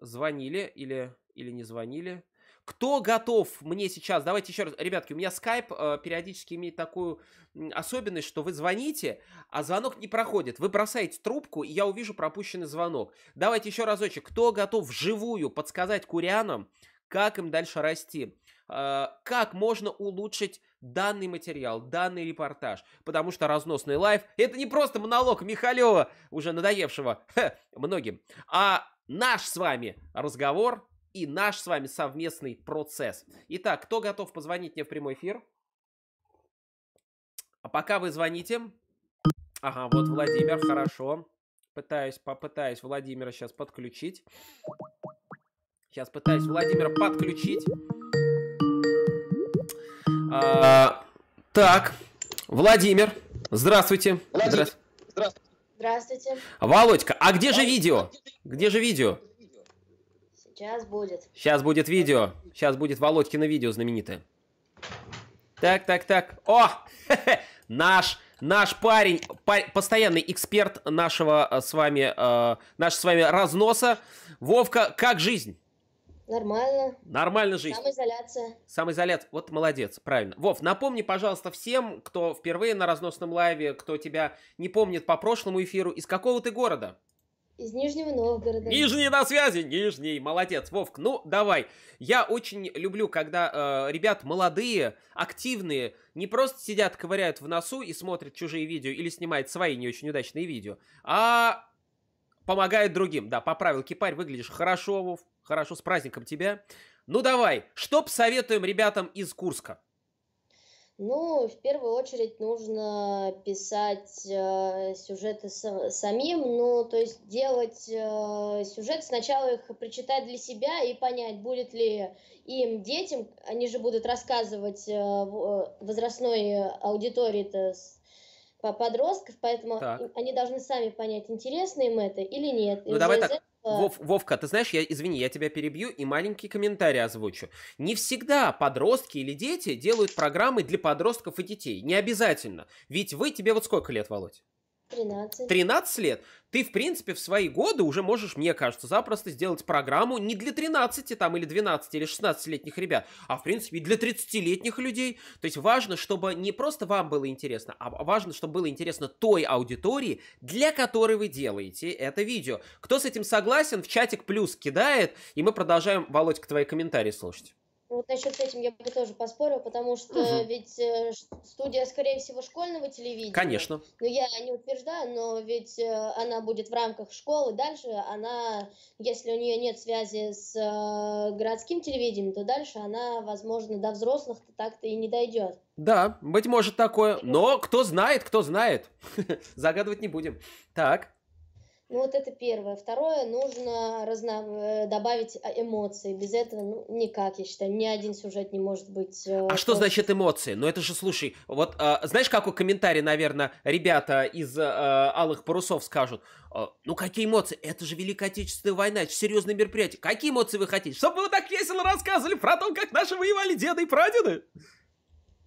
звонили или, или не звонили? Кто готов мне сейчас, давайте еще раз, ребятки, у меня скайп э, периодически имеет такую особенность, что вы звоните, а звонок не проходит. Вы бросаете трубку, и я увижу пропущенный звонок. Давайте еще разочек, кто готов вживую подсказать курянам, как им дальше расти, э, как можно улучшить данный материал, данный репортаж, потому что разносный лайф — это не просто монолог Михалева, уже надоевшего *laughs* многим, а наш с вами разговор и наш с вами совместный процесс. Итак, кто готов позвонить мне в прямой эфир? А пока вы звоните. Ага, вот Владимир, хорошо. Пытаюсь, попытаюсь Владимира сейчас подключить. Сейчас пытаюсь Владимира подключить. А, так, Владимир, здравствуйте. Владимир, здравствуйте. Здравствуйте. Володька, а где же видео? Где же видео? Сейчас будет. Сейчас будет видео. Сейчас будет Володькино видео знаменитое. Так, так, так. О! *laughs* Наш, наш парень, пар, постоянный эксперт нашего э, с вами, э, наш с вами разноса. Вовка, как жизнь? Нормально. Нормально жизнь. Самоизоляция. Самоизоляция. Вот молодец, правильно. Вов, напомни, пожалуйста, всем, кто впервые на разносном лайве, кто тебя не помнит по прошлому эфиру, из какого ты города? Из Нижнего Новгорода. Нижний на связи, Нижний, молодец, Вовк. Ну, давай. Я очень люблю, когда э, ребят молодые, активные, не просто сидят, ковыряют в носу и смотрят чужие видео или снимают свои не очень удачные видео, а помогают другим. Да, поправил кипарь, выглядишь хорошо, Вов, хорошо, с праздником тебя. Ну, давай, что посоветуем ребятам из Курска? Ну, в первую очередь нужно писать э, сюжеты с, самим, ну, то есть делать э, сюжет, сначала их прочитать для себя и понять, будет ли им детям, они же будут рассказывать э, э возрастной аудитории-то по подростков, поэтому так. они должны сами понять, интересно им это или нет. Ну, и давай так, Вов, Вовка, ты знаешь, я, извини, я тебя перебью и маленький комментарий озвучу. Не всегда подростки или дети делают программы для подростков и детей. Не обязательно. Ведь вы, тебе вот сколько лет, Володь? 13. 13 лет. Ты, в принципе, в свои годы уже можешь, мне кажется, запросто сделать программу не для 13 там, или 12 или 16-летних ребят, а, в принципе, и для 30-летних людей. То есть важно, чтобы не просто вам было интересно, а важно, чтобы было интересно той аудитории, для которой вы делаете это видео. Кто с этим согласен, в чатик плюс кидает, и мы продолжаем, Володь, к твои комментарии слушать. Вот насчет этим я бы тоже поспорил, потому что угу. ведь э, студия, скорее всего, школьного телевидения. Конечно. Ну, я не утверждаю, но ведь э, она будет в рамках школы. Дальше она, если у нее нет связи с э, городским телевидением, то дальше она, возможно, до взрослых-то так-то и не дойдет. Да, быть может такое. Но кто знает, кто знает. *laughs* Загадывать не будем. Так. Ну, вот это первое. Второе, нужно разно... Э, добавить а, эмоции. Без этого ну, никак, я считаю. Ни один сюжет не может быть... Э, а просто... что значит эмоции? Ну, это же, слушай, вот э, знаешь, какой комментарий, наверное, ребята из э, «Алых парусов» скажут? ну, какие эмоции? Это же Великая Отечественная война, это же серьезное мероприятие. Какие эмоции вы хотите? Чтобы вы так весело рассказывали про то, как наши воевали деды и прадеды?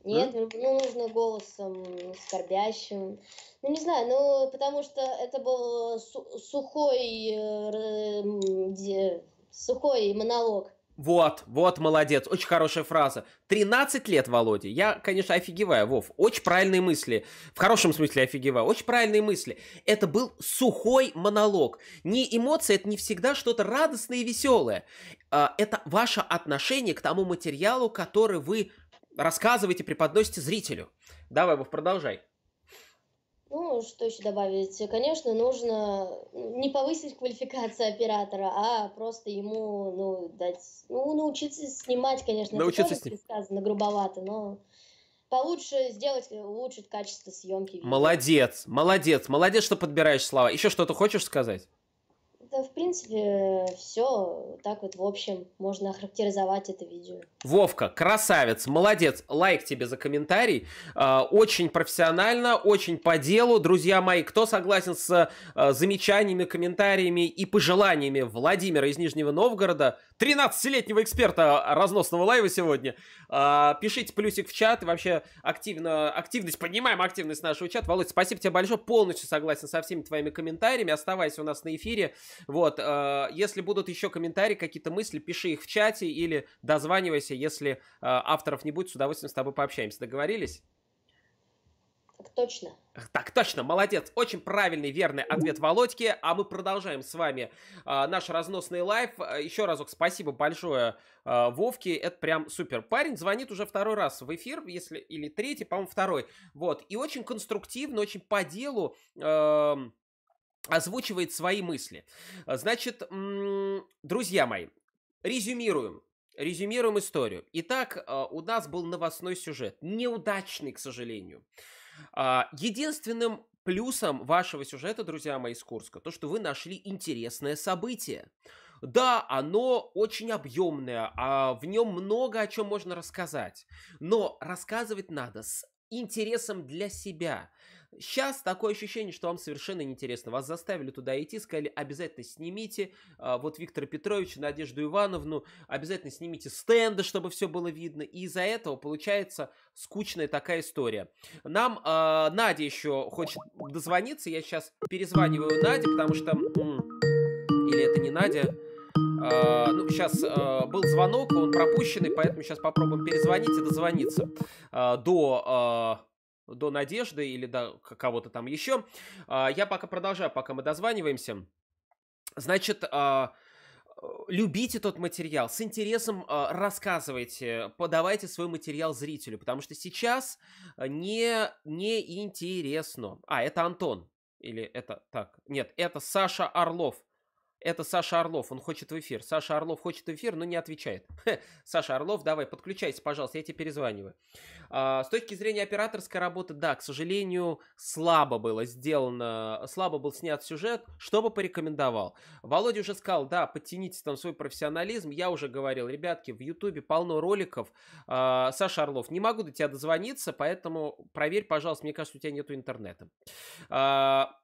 Нет, да? ну нужно голосом скорбящим. Ну не знаю, ну потому что это был э, су- сухой, э, сухой монолог. Вот, вот, молодец, очень хорошая фраза. 13 лет, Володя, я, конечно, офигеваю, Вов, очень правильные мысли, в хорошем смысле офигеваю, очень правильные мысли. Это был сухой монолог. Не эмоции, это не всегда что-то радостное и веселое. А, это ваше отношение к тому материалу, который вы рассказываете, преподносите зрителю. Давай, Вов, продолжай. Ну, что еще добавить? Конечно, нужно не повысить квалификацию оператора, а просто ему, ну, дать, ну, научиться снимать, конечно, научиться это тоже сказано грубовато, но получше сделать, улучшить качество съемки. Молодец, молодец, молодец, что подбираешь слова. Еще что-то хочешь сказать? как в принципе, все так вот, в общем, можно охарактеризовать это видео. Вовка, красавец, молодец, лайк тебе за комментарий. А, очень профессионально, очень по делу. Друзья мои, кто согласен с а, замечаниями, комментариями и пожеланиями Владимира из Нижнего Новгорода, 13-летнего эксперта разносного лайва сегодня. А, пишите плюсик в чат. И вообще активно, активность, поднимаем активность нашего чата. Володь, спасибо тебе большое. Полностью согласен со всеми твоими комментариями. Оставайся у нас на эфире. Вот. А, если будут еще комментарии, какие-то мысли, пиши их в чате или дозванивайся. Если а, авторов не будет, с удовольствием с тобой пообщаемся. Договорились? Так точно. Так точно, молодец. Очень правильный, верный ответ Володьки. А мы продолжаем с вами э, наш разносный лайф. А, еще разок спасибо большое э, Вовке. Это прям супер. Парень звонит уже второй раз в эфир, если или третий, по-моему, второй. Вот. И очень конструктивно, очень по делу э, озвучивает свои мысли. Значит, м- друзья мои, резюмируем. Резюмируем историю. Итак, э, у нас был новостной сюжет. Неудачный, к сожалению. А, единственным плюсом вашего сюжета, друзья мои, из Курска, то, что вы нашли интересное событие. Да, оно очень объемное, а в нем много о чем можно рассказать. Но рассказывать надо с интересом для себя, Сейчас такое ощущение, что вам совершенно неинтересно. Вас заставили туда идти, сказали, обязательно снимите а, вот Виктора Петровича, Надежду Ивановну, обязательно снимите стенды, чтобы все было видно. И из-за этого получается скучная такая история. Нам э, Надя еще хочет дозвониться. Я сейчас перезваниваю Наде, потому что... Или это не Надя? Э, ну, сейчас э, был звонок, он пропущенный, поэтому сейчас попробуем перезвонить и дозвониться э, до до Надежды или до кого-то там еще. А, я пока продолжаю, пока мы дозваниваемся. Значит, а, любите тот материал, с интересом а, рассказывайте, подавайте свой материал зрителю, потому что сейчас не, не интересно. А, это Антон. Или это так? Нет, это Саша Орлов. Это Саша Орлов, он хочет в эфир. Саша Орлов хочет в эфир, но не отвечает. Хе, Саша Орлов, давай, подключайся, пожалуйста, я тебе перезваниваю. А, с точки зрения операторской работы, да, к сожалению, слабо было сделано, слабо был снят сюжет, что бы порекомендовал. Володя уже сказал, да, подтяните там свой профессионализм. Я уже говорил, ребятки, в Ютубе полно роликов. А, Саша Орлов, не могу до тебя дозвониться, поэтому проверь, пожалуйста, мне кажется, у тебя нету интернета. А,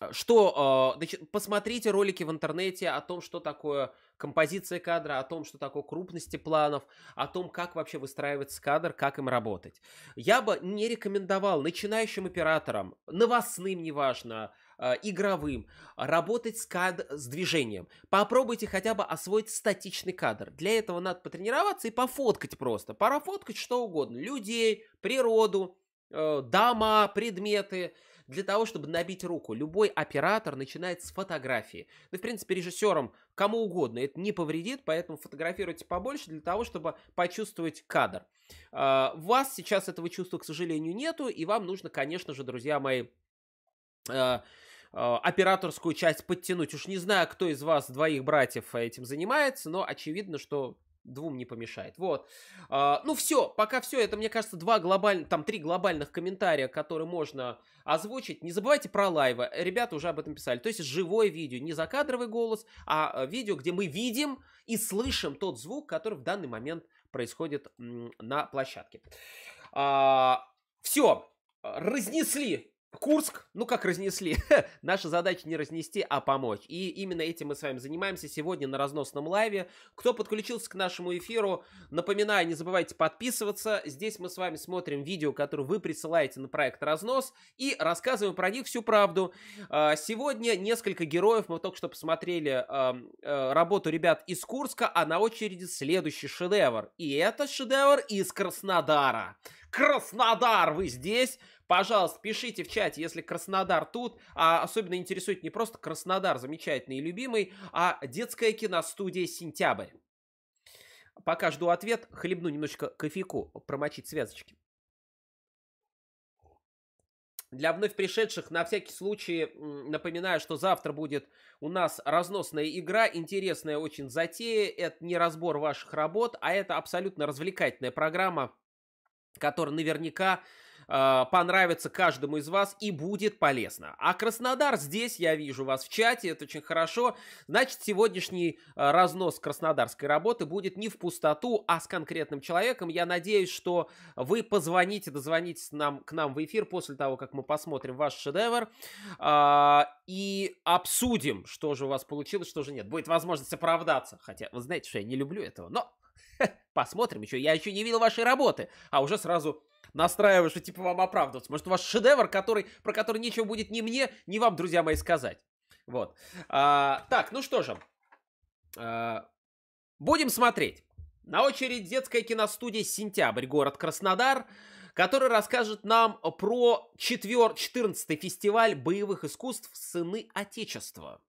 Э, что, э, значит, посмотрите ролики в интернете о том, что такое композиция кадра, о том, что такое крупности планов, о том, как вообще выстраивается кадр, как им работать. Я бы не рекомендовал начинающим операторам, новостным, неважно, э, игровым, работать с, кадр с движением. Попробуйте хотя бы освоить статичный кадр. Для этого надо потренироваться и пофоткать просто. Пора фоткать что угодно. Людей, природу, дома, предметы для того, чтобы набить руку. Любой оператор начинает с фотографии. Ну, в принципе, режиссерам кому угодно это не повредит, поэтому фотографируйте побольше для того, чтобы почувствовать кадр. А, у вас сейчас этого чувства, к сожалению, нету, и вам нужно, конечно же, друзья мои, а, а операторскую часть подтянуть. Уж не знаю, кто из вас двоих братьев этим занимается, но очевидно, что двум не помешает. Вот. А, ну все, пока все. Это, мне кажется, два глобальных, там три глобальных комментария, которые можно озвучить. Не забывайте про лайва. Ребята уже об этом писали. То есть живое видео, не закадровый голос, а э, видео, где мы видим и слышим тот звук, который в данный момент происходит на площадке. А, все, разнесли Курск, ну как разнесли? *laughs* Наша задача не разнести, а помочь. И именно этим мы с вами занимаемся сегодня на разносном лайве. Кто подключился к нашему эфиру, напоминаю, не забывайте подписываться. Здесь мы с вами смотрим видео, которое вы присылаете на проект «Разнос» и рассказываем про них всю правду. А, сегодня несколько героев. Мы только что посмотрели э, работу ребят из Курска, а на очереди следующий шедевр. И это шедевр из Краснодара. Краснодар, вы здесь? Пожалуйста, пишите в чате, если Краснодар тут. А особенно интересует не просто Краснодар, замечательный и любимый, а детская киностудия «Сентябрь». Пока жду ответ, хлебну немножечко кофейку, промочить связочки. Для вновь пришедших, на всякий случай, напоминаю, что завтра будет у нас разносная игра, интересная очень затея. Это не разбор ваших работ, а это абсолютно развлекательная программа, которая наверняка э, понравится каждому из вас и будет полезно. А Краснодар здесь, я вижу вас в чате, это очень хорошо. Значит, сегодняшний э, разнос краснодарской работы будет не в пустоту, а с конкретным человеком. Я надеюсь, что вы позвоните, дозвонитесь нам, к нам в эфир после того, как мы посмотрим ваш шедевр э, и обсудим, что же у вас получилось, что же нет. Будет возможность оправдаться, хотя вы знаете, что я не люблю этого, но *laughs* посмотрим еще. Я еще не видел вашей работы, а уже сразу настраиваешь, что типа вам оправдываться. Может, у вас шедевр, который, про который нечего будет ни мне, ни вам, друзья мои, сказать. Вот. А, так, ну что же. А, будем смотреть. На очередь детская киностудия «Сентябрь», город Краснодар, который расскажет нам про четвер... 14-й фестиваль боевых искусств «Сыны Отечества».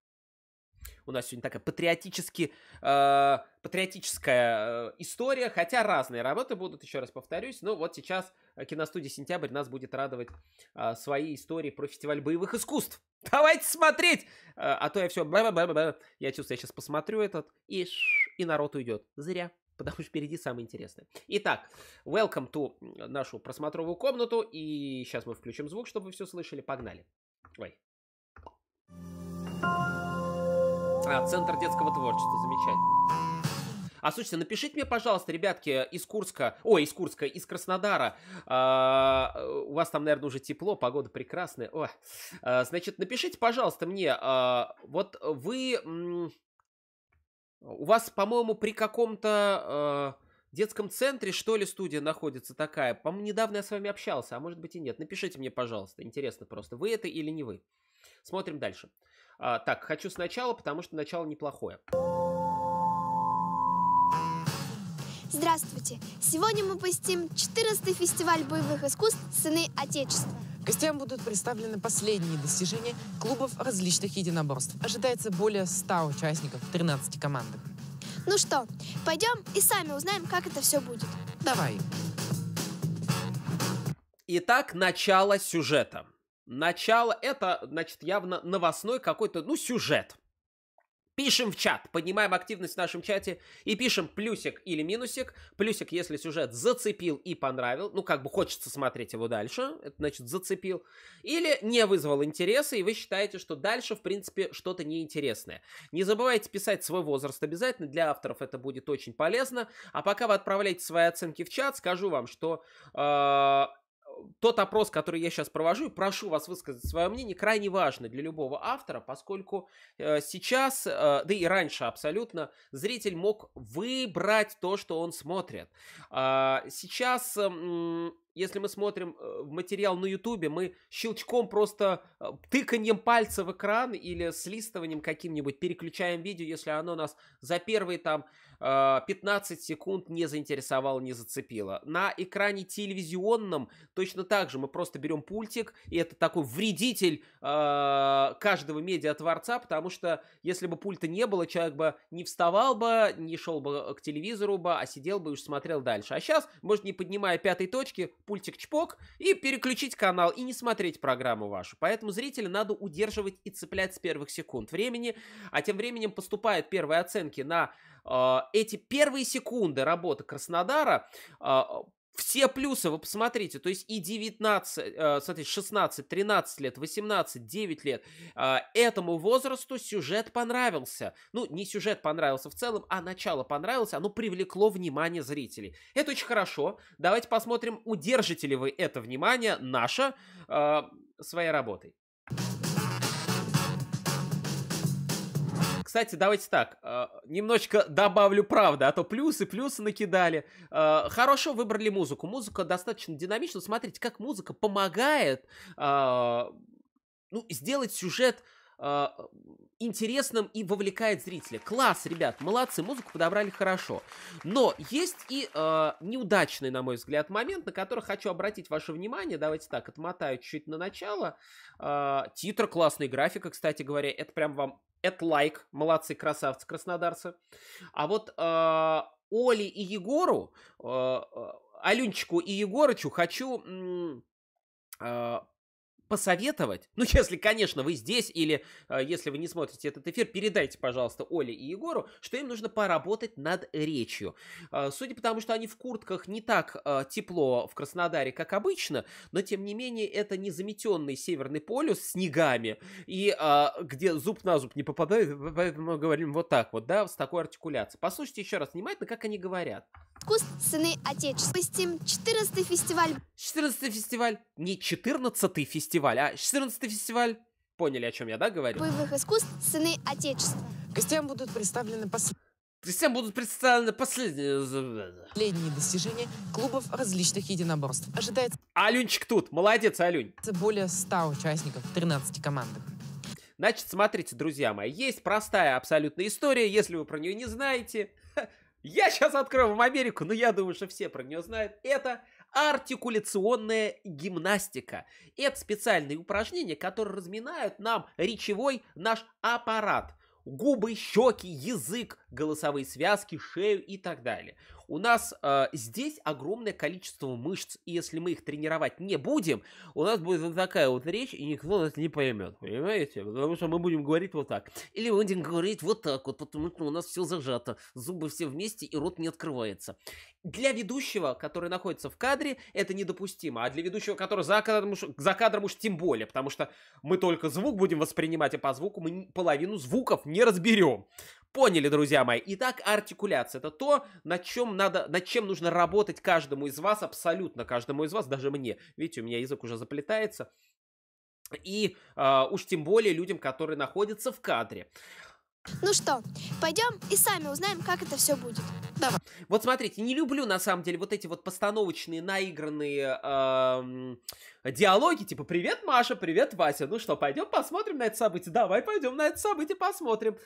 У нас сегодня такая патриотически, э, патриотическая э, история, хотя разные работы будут, еще раз повторюсь. Но ну, вот сейчас э, киностудия «Сентябрь» нас будет радовать э, своей историей про фестиваль боевых искусств. *laughs* Давайте смотреть! Э, а то я все... я чувствую, я сейчас посмотрю этот, и, и народ уйдет. Зря потому что впереди самое интересное. Итак, welcome to нашу просмотровую комнату, и сейчас мы включим звук, чтобы вы все слышали, погнали. Ой, А, Центр детского творчества, замечательно. А слушайте, напишите мне, пожалуйста, ребятки, из Курска, ой, из Курска, из Краснодара. Э, у вас там, наверное, уже тепло, погода прекрасная. О, э, значит, напишите, пожалуйста, мне, э, вот вы, у вас, по-моему, при каком-то э, детском центре, что ли, студия находится такая? По-моему, недавно я с вами общался, а может быть и нет. Напишите мне, пожалуйста, интересно просто, вы это или не вы. Смотрим дальше. А, так, хочу сначала, потому что начало неплохое. Здравствуйте! Сегодня мы посетим 14-й фестиваль боевых искусств «Сыны Отечества». Гостям будут представлены последние достижения клубов различных единоборств. Ожидается более 100 участников в 13 командах. Ну что, пойдем и сами узнаем, как это все будет. Давай. Итак, начало сюжета. Начало это, значит, явно новостной какой-то, ну, сюжет. Пишем в чат, поднимаем активность в нашем чате и пишем плюсик или минусик. Плюсик, если сюжет зацепил и понравил, ну как бы хочется смотреть его дальше, это значит зацепил. Или не вызвал интереса и вы считаете, что дальше в принципе что-то неинтересное. Не забывайте писать свой возраст обязательно, для авторов это будет очень полезно. А пока вы отправляете свои оценки в чат, скажу вам, что э, тот опрос, который я сейчас провожу, и прошу вас высказать свое мнение, крайне важно для любого автора, поскольку э, сейчас, э, да и раньше абсолютно, зритель мог выбрать то, что он смотрит. Э, сейчас... Э, если мы смотрим э, материал на Ютубе, мы щелчком просто э, тыканьем пальца в экран или слистыванием каким-нибудь переключаем видео, если оно нас за первые там 15 а, секунд не заинтересовало, не зацепило. На экране телевизионном точно так же мы просто берем пультик, и это такой вредитель э, каждого медиатворца, потому что если бы пульта не было, человек бы не вставал бы, не шел бы к телевизору бы, а сидел бы и смотрел дальше. А сейчас, может, не поднимая пятой точки, пультик чпок и переключить канал и не смотреть программу вашу. Поэтому зрителя надо удерживать и цеплять с первых секунд времени, а тем временем поступают первые оценки на а, эти первые секунды работы Краснодара а, все плюсы вы посмотрите, то есть и 19, э, смотрите, 16, 13 лет, 18, 9 лет, а, этому возрасту сюжет понравился. Ну, не сюжет понравился в целом, а начало понравилось, оно привлекло внимание зрителей. Это очень хорошо. Давайте посмотрим, удержите ли вы это внимание наше своей работой. Кстати, давайте так, э, немножечко добавлю правды, а то плюсы, плюсы накидали. Э, хорошо выбрали музыку. Музыка достаточно динамична. Смотрите, как музыка помогает э, ну, сделать сюжет а, интересным и вовлекает зрителя. Класс, ребят, молодцы, музыку подобрали хорошо. Но есть и э, неудачный, на мой взгляд, момент, на который хочу обратить ваше внимание. Давайте так, отмотаю чуть-чуть на начало. Э, титр, классный графика, кстати говоря, это прям вам, это лайк, молодцы, красавцы, краснодарцы. А вот э, Оле и Егору, э, Алюнчику и Егорычу хочу... Э, посоветовать, ну, *laughs* если, конечно, вы здесь или э, если вы не смотрите этот эфир, передайте, пожалуйста, Оле и Егору, что им нужно поработать над речью. Э, судя по тому, что они в куртках не так э, тепло в Краснодаре, как обычно, но, тем не менее, это не заметенный Северный полюс снегами, и э, где зуб на зуб не попадает, поэтому мы говорим вот так вот, да, с такой артикуляцией. Послушайте еще раз внимательно, как они говорят. Вкус цены отечественности. 14 фестиваль. 14 фестиваль. Не 14 фестиваль, а 14 фестиваль. Поняли, о чем я, да, говорю? Боевых искусств цены отечества. Гостям будут представлены последние... Всем будут представлены последние... Последние достижения клубов различных единоборств. Ожидается... Алюнчик тут. Молодец, Алюнь. Более 100 участников в 13 командах. Значит, смотрите, друзья мои, есть простая абсолютная история, если вы про нее не знаете. Я сейчас открою вам Америку, но я думаю, что все про нее знают. Это артикуляционная гимнастика. Это специальные упражнения, которые разминают нам речевой наш аппарат. Губы, щеки, язык, голосовые связки, шею и так далее. У нас э, здесь огромное количество мышц, и если мы их тренировать не будем, у нас будет вот такая вот речь, и никто нас не поймет, понимаете? Потому что мы будем говорить вот так. Или мы будем говорить вот так вот, потому что у нас все зажато, зубы все вместе, и рот не открывается. Для ведущего, который находится в кадре, это недопустимо, а для ведущего, который за кадром, за кадром уж тем более, потому что мы только звук будем воспринимать, а по звуку мы половину звуков не разберем. Поняли, друзья мои. Итак, артикуляция это то, над чем надо, над чем нужно работать каждому из вас, абсолютно каждому из вас, даже мне. Видите, у меня язык уже заплетается. И э, уж тем более людям, которые находятся в кадре. Ну что, пойдем и сами узнаем, как это все будет. Давай. Вот смотрите, не люблю на самом деле вот эти вот постановочные, наигранные. Э, диалоги, типа, привет, Маша, привет, Вася, ну что, пойдем посмотрим на это событие, давай пойдем на это событие посмотрим.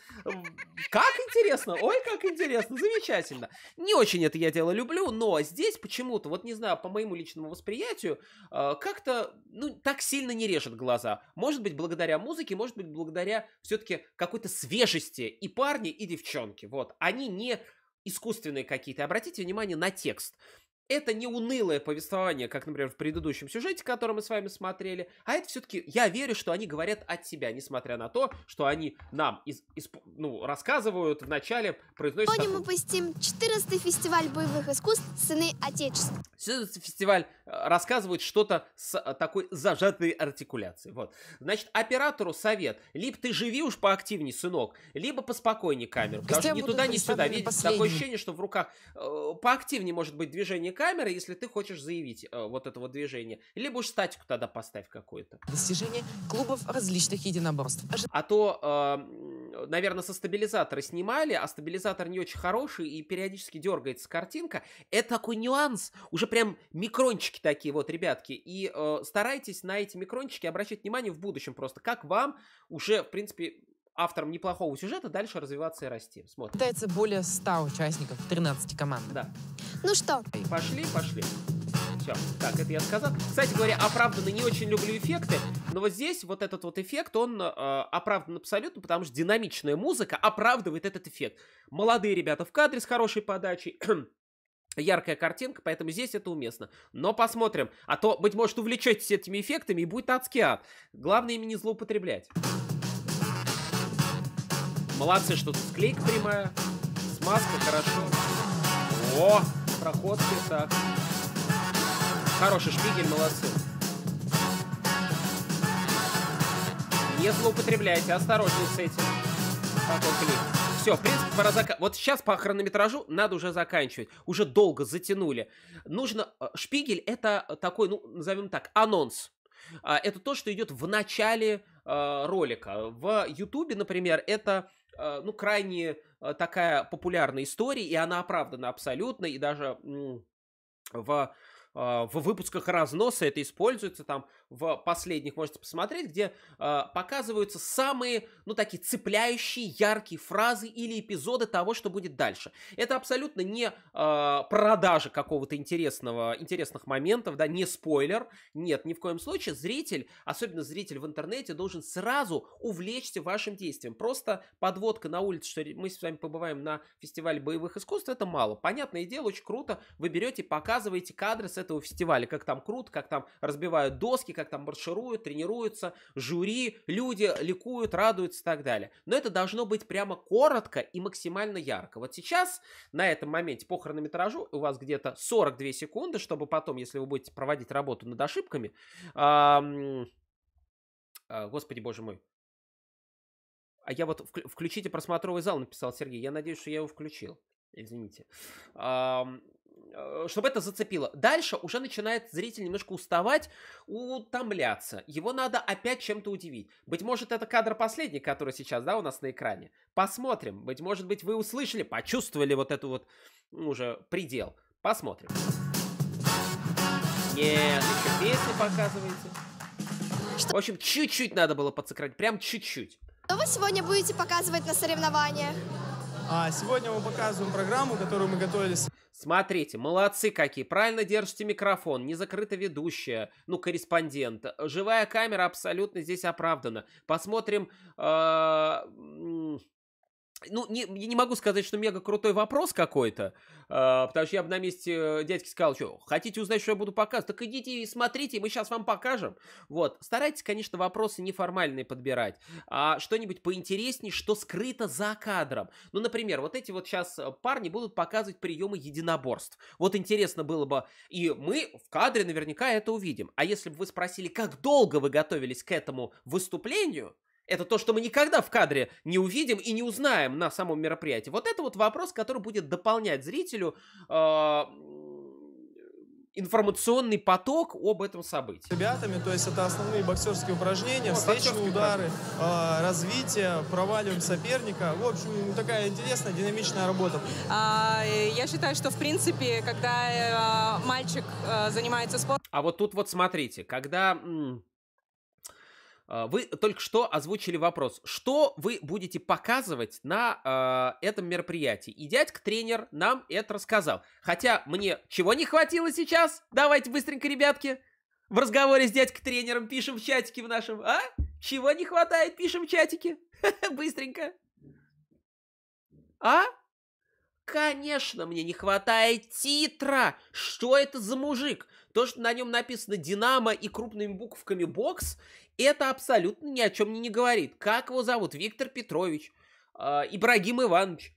Как интересно, ой, как интересно, замечательно. Не очень это я дело люблю, но здесь почему-то, вот не знаю, по моему личному восприятию, э, как-то, ну, так сильно не режет глаза. Может быть, благодаря музыке, может быть, благодаря все-таки какой-то свежести и парни, и девчонки, вот. Они не искусственные какие-то. Обратите внимание на текст это не унылое повествование, как, например, в предыдущем сюжете, который мы с вами смотрели, а это все-таки, я верю, что они говорят от себя, несмотря на то, что они нам из, из, ну, рассказывают вначале, произносят... Сегодня мы посетим 14-й фестиваль боевых искусств «Сыны Отечества». 14-й фестиваль э, рассказывает что-то с э, такой зажатой артикуляцией, вот. Значит, оператору совет, либо ты живи уж поактивнее, сынок, либо поспокойнее камеру, потому что ни туда, ни сюда, видите, такое ощущение, что в руках э, поактивнее может быть движение камеры, камеры, если ты хочешь заявить э, вот это вот движение. Либо уж статику тогда поставь какую-то. Достижение клубов различных единоборств. А то, э, наверное, со стабилизатора снимали, а стабилизатор не очень хороший и периодически дергается картинка. Это такой нюанс. Уже прям микрончики такие вот, ребятки. И э, старайтесь на эти микрончики обращать внимание в будущем просто. Как вам уже, в принципе, автором неплохого сюжета дальше развиваться и расти. Смотрим. Пытается более 100 участников, 13 команд. Да. Ну что? Пошли, пошли. Все, так, это я сказал. Кстати говоря, оправданно не очень люблю эффекты, но вот здесь вот этот вот эффект, он э, оправдан абсолютно, потому что динамичная музыка оправдывает этот эффект. Молодые ребята в кадре с хорошей подачей, *clears throat* яркая картинка, поэтому здесь это уместно. Но посмотрим, а то, быть может, увлечетесь этими эффектами и будет адский ад. Главное ими не злоупотреблять. Молодцы, что тут склейка прямая. Смазка, хорошо. О, проходки, так. Хороший шпигель, молодцы. Не злоупотребляйте, осторожнее с этим. Так, вот клик. Все, в принципе, пора заканчивать. Вот сейчас по хронометражу надо уже заканчивать. Уже долго затянули. Нужно... Э, шпигель — это такой, ну, назовем так, анонс. А, это то, что идет в начале э, ролика. В Ютубе, например, это Э, ну, крайне э, такая популярная история, и она оправдана абсолютно, и даже в э, в выпусках разноса это используется, там в последних можете посмотреть, где э, показываются самые, ну, такие цепляющие, яркие фразы или эпизоды того, что будет дальше. Это абсолютно не э, продажа какого-то интересного, интересных моментов, да, не спойлер. Нет, ни в коем случае. Зритель, особенно зритель в интернете, должен сразу увлечься вашим действием. Просто подводка на улице, что мы с вами побываем на фестивале боевых искусств, это мало. Понятное дело, очень круто. Вы берете, показываете кадры с этого фестиваля, как там круто, как там разбивают доски, как как там маршируют, тренируются, жюри, люди ликуют, радуются и так далее. Но это должно быть прямо коротко и максимально ярко. Вот сейчас на этом моменте по хронометражу у вас где-то 42 секунды, чтобы потом, если вы будете проводить работу над ошибками, эм, э, господи боже мой, а я вот вк- включите просмотровый зал, написал Сергей. Я надеюсь, что я его включил. Извините. Эм, Э, чтобы это зацепило. Дальше уже начинает зритель немножко уставать, утомляться. Его надо опять чем-то удивить. Быть может, это кадр последний, который сейчас, да, у нас на экране. Посмотрим. Быть может быть, вы услышали, почувствовали вот эту вот ну, уже предел. Посмотрим. Нет, еще песни показываете. Что? В общем, чуть-чуть надо было подсократить, прям чуть-чуть. Что вы сегодня будете показывать на соревнованиях? А сегодня мы показываем программу, которую мы готовились Смотрите, молодцы какие. Правильно держите микрофон, не закрыта ведущая, ну, корреспондент. Живая камера абсолютно здесь оправдана. Посмотрим... А, ну, не, не могу сказать, что мега крутой вопрос какой-то, э, потому что я бы на месте э, дядьки сказал, что хотите узнать, что я буду показывать, так идите и смотрите, мы сейчас вам покажем. Вот, старайтесь, конечно, вопросы неформальные подбирать, а что-нибудь поинтереснее, что скрыто за кадром. Ну, например, вот эти вот сейчас э, парни будут показывать приемы единоборств. Вот интересно было бы, и мы в кадре наверняка это увидим. А если бы вы спросили, как долго вы готовились к этому выступлению, это то, что мы никогда в кадре не увидим и не узнаем на самом мероприятии. Вот это вот вопрос, который будет дополнять зрителю э, информационный поток об этом событии. Ребятами, то есть это основные боксерские упражнения, ну, встречные удары, э, развитие, проваливаем соперника. В общем, ну, такая интересная, динамичная работа. А, э, я считаю, что в принципе, когда э, мальчик э, занимается спортом... А вот тут вот смотрите, когда... М- а, вы только что озвучили вопрос, что вы будете показывать на э, этом мероприятии. И дядька-тренер нам это рассказал. Хотя мне чего не хватило сейчас? Давайте быстренько, ребятки, в разговоре с дядькой-тренером пишем в чатике в нашем. А? Чего не хватает? Пишем в чатике. *laughs* Быстренько. А? Конечно, мне не хватает титра. Что это за мужик? То, что на нем написано «Динамо» и крупными буквками «Бокс», это абсолютно ни о чем не говорит. Как его зовут? Виктор Петрович, э, Ибрагим Иванович.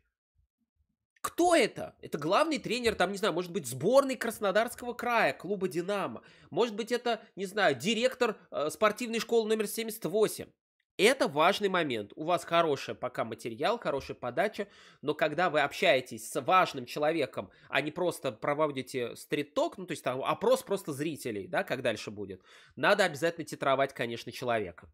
Кто это? Это главный тренер, там, не знаю, может быть, сборной Краснодарского края, клуба «Динамо». Может быть, это, не знаю, директор э, спортивной школы номер 78. Это важный момент. У вас хороший пока материал, хорошая подача, но когда вы общаетесь с важным человеком, а не просто проводите стрит-ток, ну, то есть там опрос просто зрителей, да, как дальше будет, надо обязательно титровать, конечно, человека.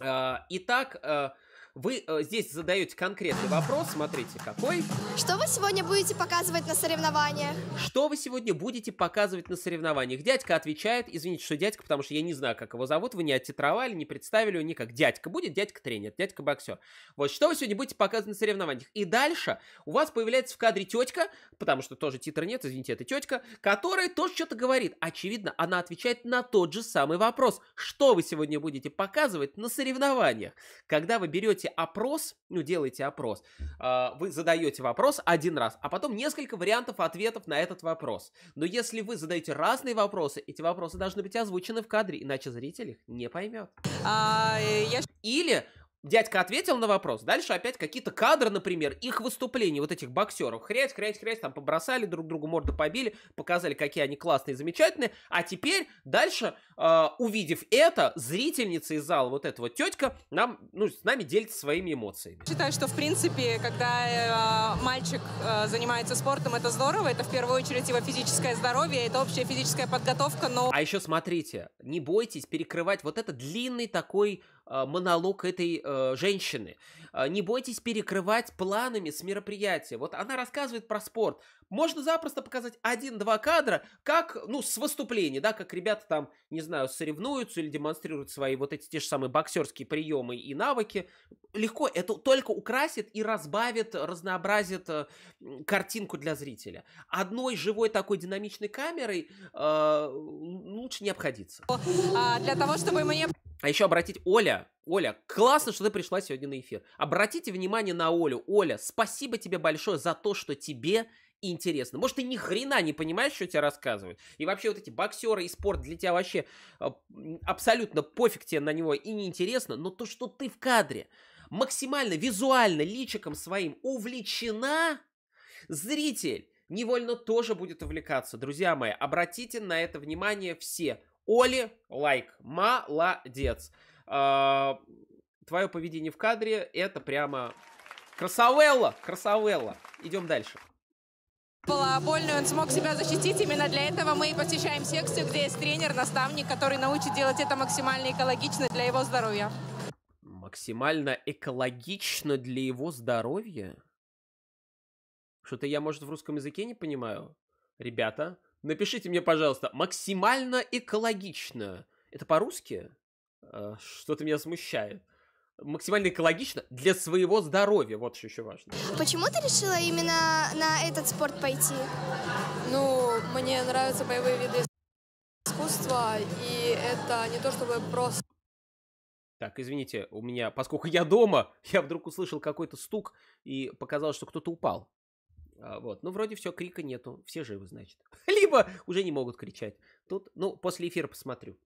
А, итак, э, вы э, здесь задаете конкретный вопрос, смотрите, какой. Что вы сегодня будете показывать на соревнованиях? Что вы сегодня будете показывать на соревнованиях? Дядька отвечает, извините, что дядька, потому что я не знаю, как его зовут, вы не оттитровали, не представили его никак. Дядька будет, дядька тренер, дядька боксер. Вот, что вы сегодня будете показывать на соревнованиях? И дальше у вас появляется в кадре тетка, потому что тоже титра нет, извините, это тетка, которая тоже что-то говорит. Очевидно, она отвечает на тот же самый вопрос. Что вы сегодня будете показывать на соревнованиях? Когда вы берете даете опрос, ну, делаете опрос, а, вы задаете вопрос один раз, а потом несколько вариантов ответов на этот вопрос. Но если вы задаете разные вопросы, эти вопросы должны быть озвучены в кадре, иначе зритель их не поймет. А, э, Или Дядька ответил на вопрос. Дальше опять какие-то кадры, например, их выступлений, вот этих боксеров. хрясь, хрясь, хрясь, там побросали друг другу, морды побили, показали, какие они классные, замечательные. А теперь дальше, э, увидев это, зрительница из зала, вот этого тетка, нам, ну, с нами делится своими эмоциями. Считаю, что, в принципе, когда э, мальчик э, занимается спортом, это здорово. Это, в первую очередь, его физическое здоровье, это общая физическая подготовка, но... А еще смотрите, не бойтесь перекрывать вот этот длинный такой а, монолог этой э, женщины. А, Не бойтесь перекрывать планами с мероприятия. Вот она рассказывает про спорт, можно запросто показать один-два кадра, как, ну, с выступления, да, как ребята там, не знаю, соревнуются или демонстрируют свои вот эти те же самые боксерские приемы и навыки. Легко, это только украсит и разбавит, разнообразит э, картинку для зрителя. Одной живой такой динамичной камерой э, лучше не обходиться. А, для того, чтобы мне... А еще обратить Оля. Оля, классно, что ты пришла сегодня на эфир. Обратите внимание на Олю. Оля, спасибо тебе большое за то, что тебе интересно. Может, ты ни хрена не понимаешь, что тебе рассказывают. И вообще вот эти боксеры и спорт для тебя вообще а, абсолютно пофиг тебе на него и неинтересно, но то, что ты в кадре максимально визуально личиком своим увлечена, зритель невольно тоже будет увлекаться. Друзья мои, обратите на это внимание все. Оли, лайк, молодец. А, твое поведение в кадре это прямо красавелла, красавелла. Идем дальше. Было больно, он смог себя защитить. Именно для этого мы и посещаем секцию, где есть тренер, наставник, который научит делать это максимально экологично для его здоровья. Максимально экологично для его здоровья? Что-то я, может, в русском языке не понимаю. Ребята, напишите мне, пожалуйста, максимально экологично. Это по-русски? Э, что-то меня смущает максимально экологично для своего здоровья. Вот что еще важно. Почему ты решила именно на этот спорт пойти? Ну, мне нравятся боевые виды искусства, и это не то чтобы просто... Так, извините, у меня, поскольку я дома, *laughs* я вдруг услышал какой-то стук и показалось, что кто-то упал. А, вот, ну вроде все, крика нету, все живы, значит. *laughs* Либо уже не могут кричать. Тут, ну, после эфира посмотрю.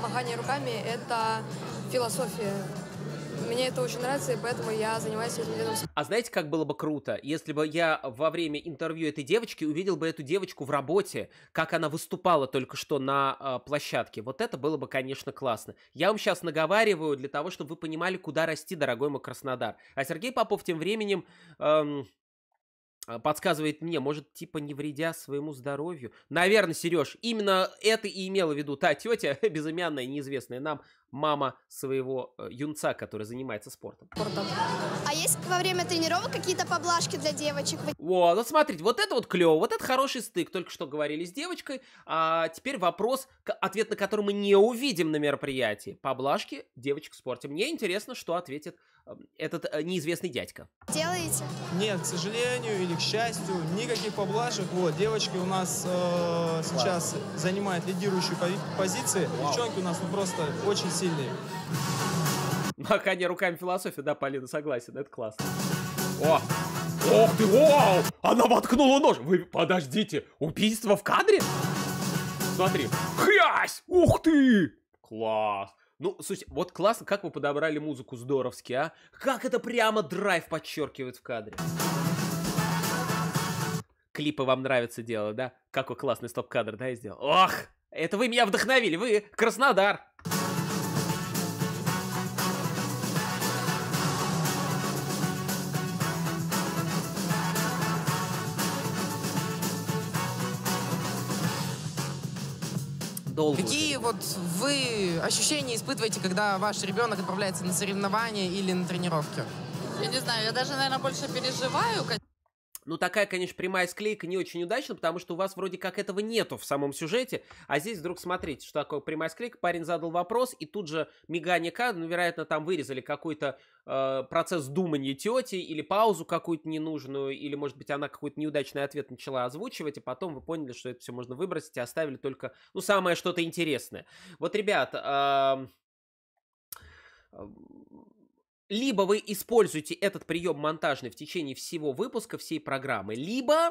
Махание руками – это философия мне это очень нравится, и поэтому я занимаюсь этим делом. А знаете, как было бы круто, если бы я во время интервью этой девочки увидел бы эту девочку в работе, как она выступала только что на э, площадке. Вот это было бы, конечно, классно. Я вам сейчас наговариваю для того, чтобы вы понимали, куда расти, дорогой мой Краснодар. А Сергей Попов тем временем... Эм, Э, подсказывает мне, может, типа не вредя своему здоровью. Наверное, Сереж, именно это и имела в виду та тетя, *laughs* безымянная, неизвестная нам, мама своего э, юнца, который занимается спортом. А есть во время тренировок какие-то поблажки для девочек? О, вот ну смотрите, вот это вот клево, вот это хороший стык, только что говорили с девочкой. А теперь вопрос, ответ на который мы не увидим на мероприятии. Поблажки девочек в спорте. Мне интересно, что ответит Эм, этот э, неизвестный дядька. Делаете? Нет, к сожалению или к счастью, никаких поблажек. Вот, девочки у нас э, сейчас Вау. занимают лидирующие позиции. Вау. Девчонки у нас ну, просто очень сильные. Махание ну, руками философия, да, Полина, согласен, это классно. О! Ох ты, вау! Она воткнула нож! Вы, подождите, убийство в кадре? Смотри. Хрясь! Ух ты! Класс! Ну, суть, вот классно, как вы подобрали музыку здоровски, а? Как это прямо драйв подчеркивает в кадре. Клипы вам нравится дело, да? Какой классный стоп-кадр, да, я сделал? Ох, это вы меня вдохновили, вы Краснодар. долго. Какие вот вы ощущения испытываете, когда ваш ребенок отправляется на соревнования или на тренировки? Я не знаю, я даже, наверное, больше переживаю, ну, такая, конечно, прямая склейка не очень удачна, потому что у вас вроде как этого нету в самом сюжете, а здесь вдруг смотрите, что такое прямая склейка, парень задал вопрос, и тут же мигание кадра, ну, вероятно, там вырезали какой-то э, процесс думания тети или паузу какую-то ненужную, или, может быть, она какой-то неудачный ответ начала озвучивать, а потом вы поняли, что это все можно выбросить, и оставили только, ну, самое что-то интересное. Вот, ребят, э, либо вы используете этот прием монтажный в течение всего выпуска, всей программы, либо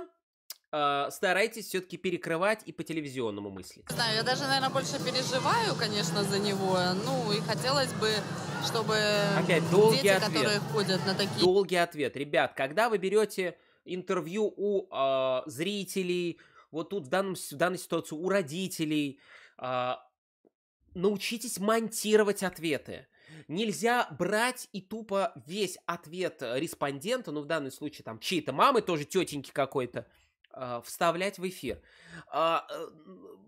а, старайтесь все-таки перекрывать и по телевизионному мысли. Знаю, я даже, наверное, больше переживаю, конечно, за него. Ну, и хотелось бы, чтобы Опять долгий дети, ответ. которые ходят на такие... Долгий ответ. Ребят, когда вы берете интервью у э, зрителей, вот тут в, данном, в данной ситуации у родителей, э, научитесь монтировать ответы Нельзя брать и тупо весь ответ э, респондента, ну в данном случае там чьей-то мамы, тоже тетеньки какой-то, а, вставлять в эфир. А, э,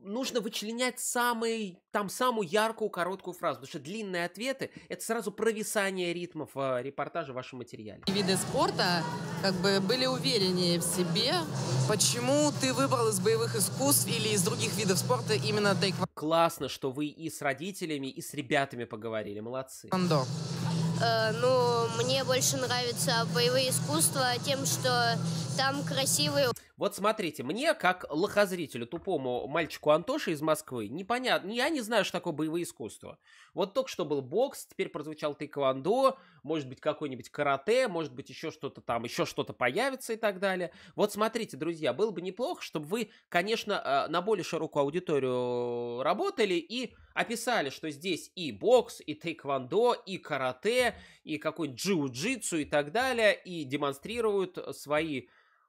нужно вычленять самый, там самую яркую короткую фразу, потому что длинные ответы – это сразу провисание ритмов а, репортажа в вашем материале. Виды спорта как бы были увереннее в себе. Почему ты выбрал из боевых искусств или из других видов спорта именно тайквандо? Классно, что вы и с родителями, и с ребятами поговорили, молодцы. Андо. Э, ну, мне больше нравятся боевые искусства тем, что там красивые... Вот смотрите, мне, как лохозрителю, тупому мальчику Антоше из Москвы, непонятно, я не знаю, что такое боевое искусство. Вот только что был бокс, теперь прозвучал тайквандо, может быть, какой-нибудь карате, может быть, еще что-то там, еще что-то появится и так далее. Вот смотрите, друзья, было бы неплохо, чтобы вы, конечно, э, на более широкую аудиторию работали и описали, что здесь и бокс, и тейквондо, и карате, и какой-нибудь джиу-джитсу и так далее, и демонстрируют свои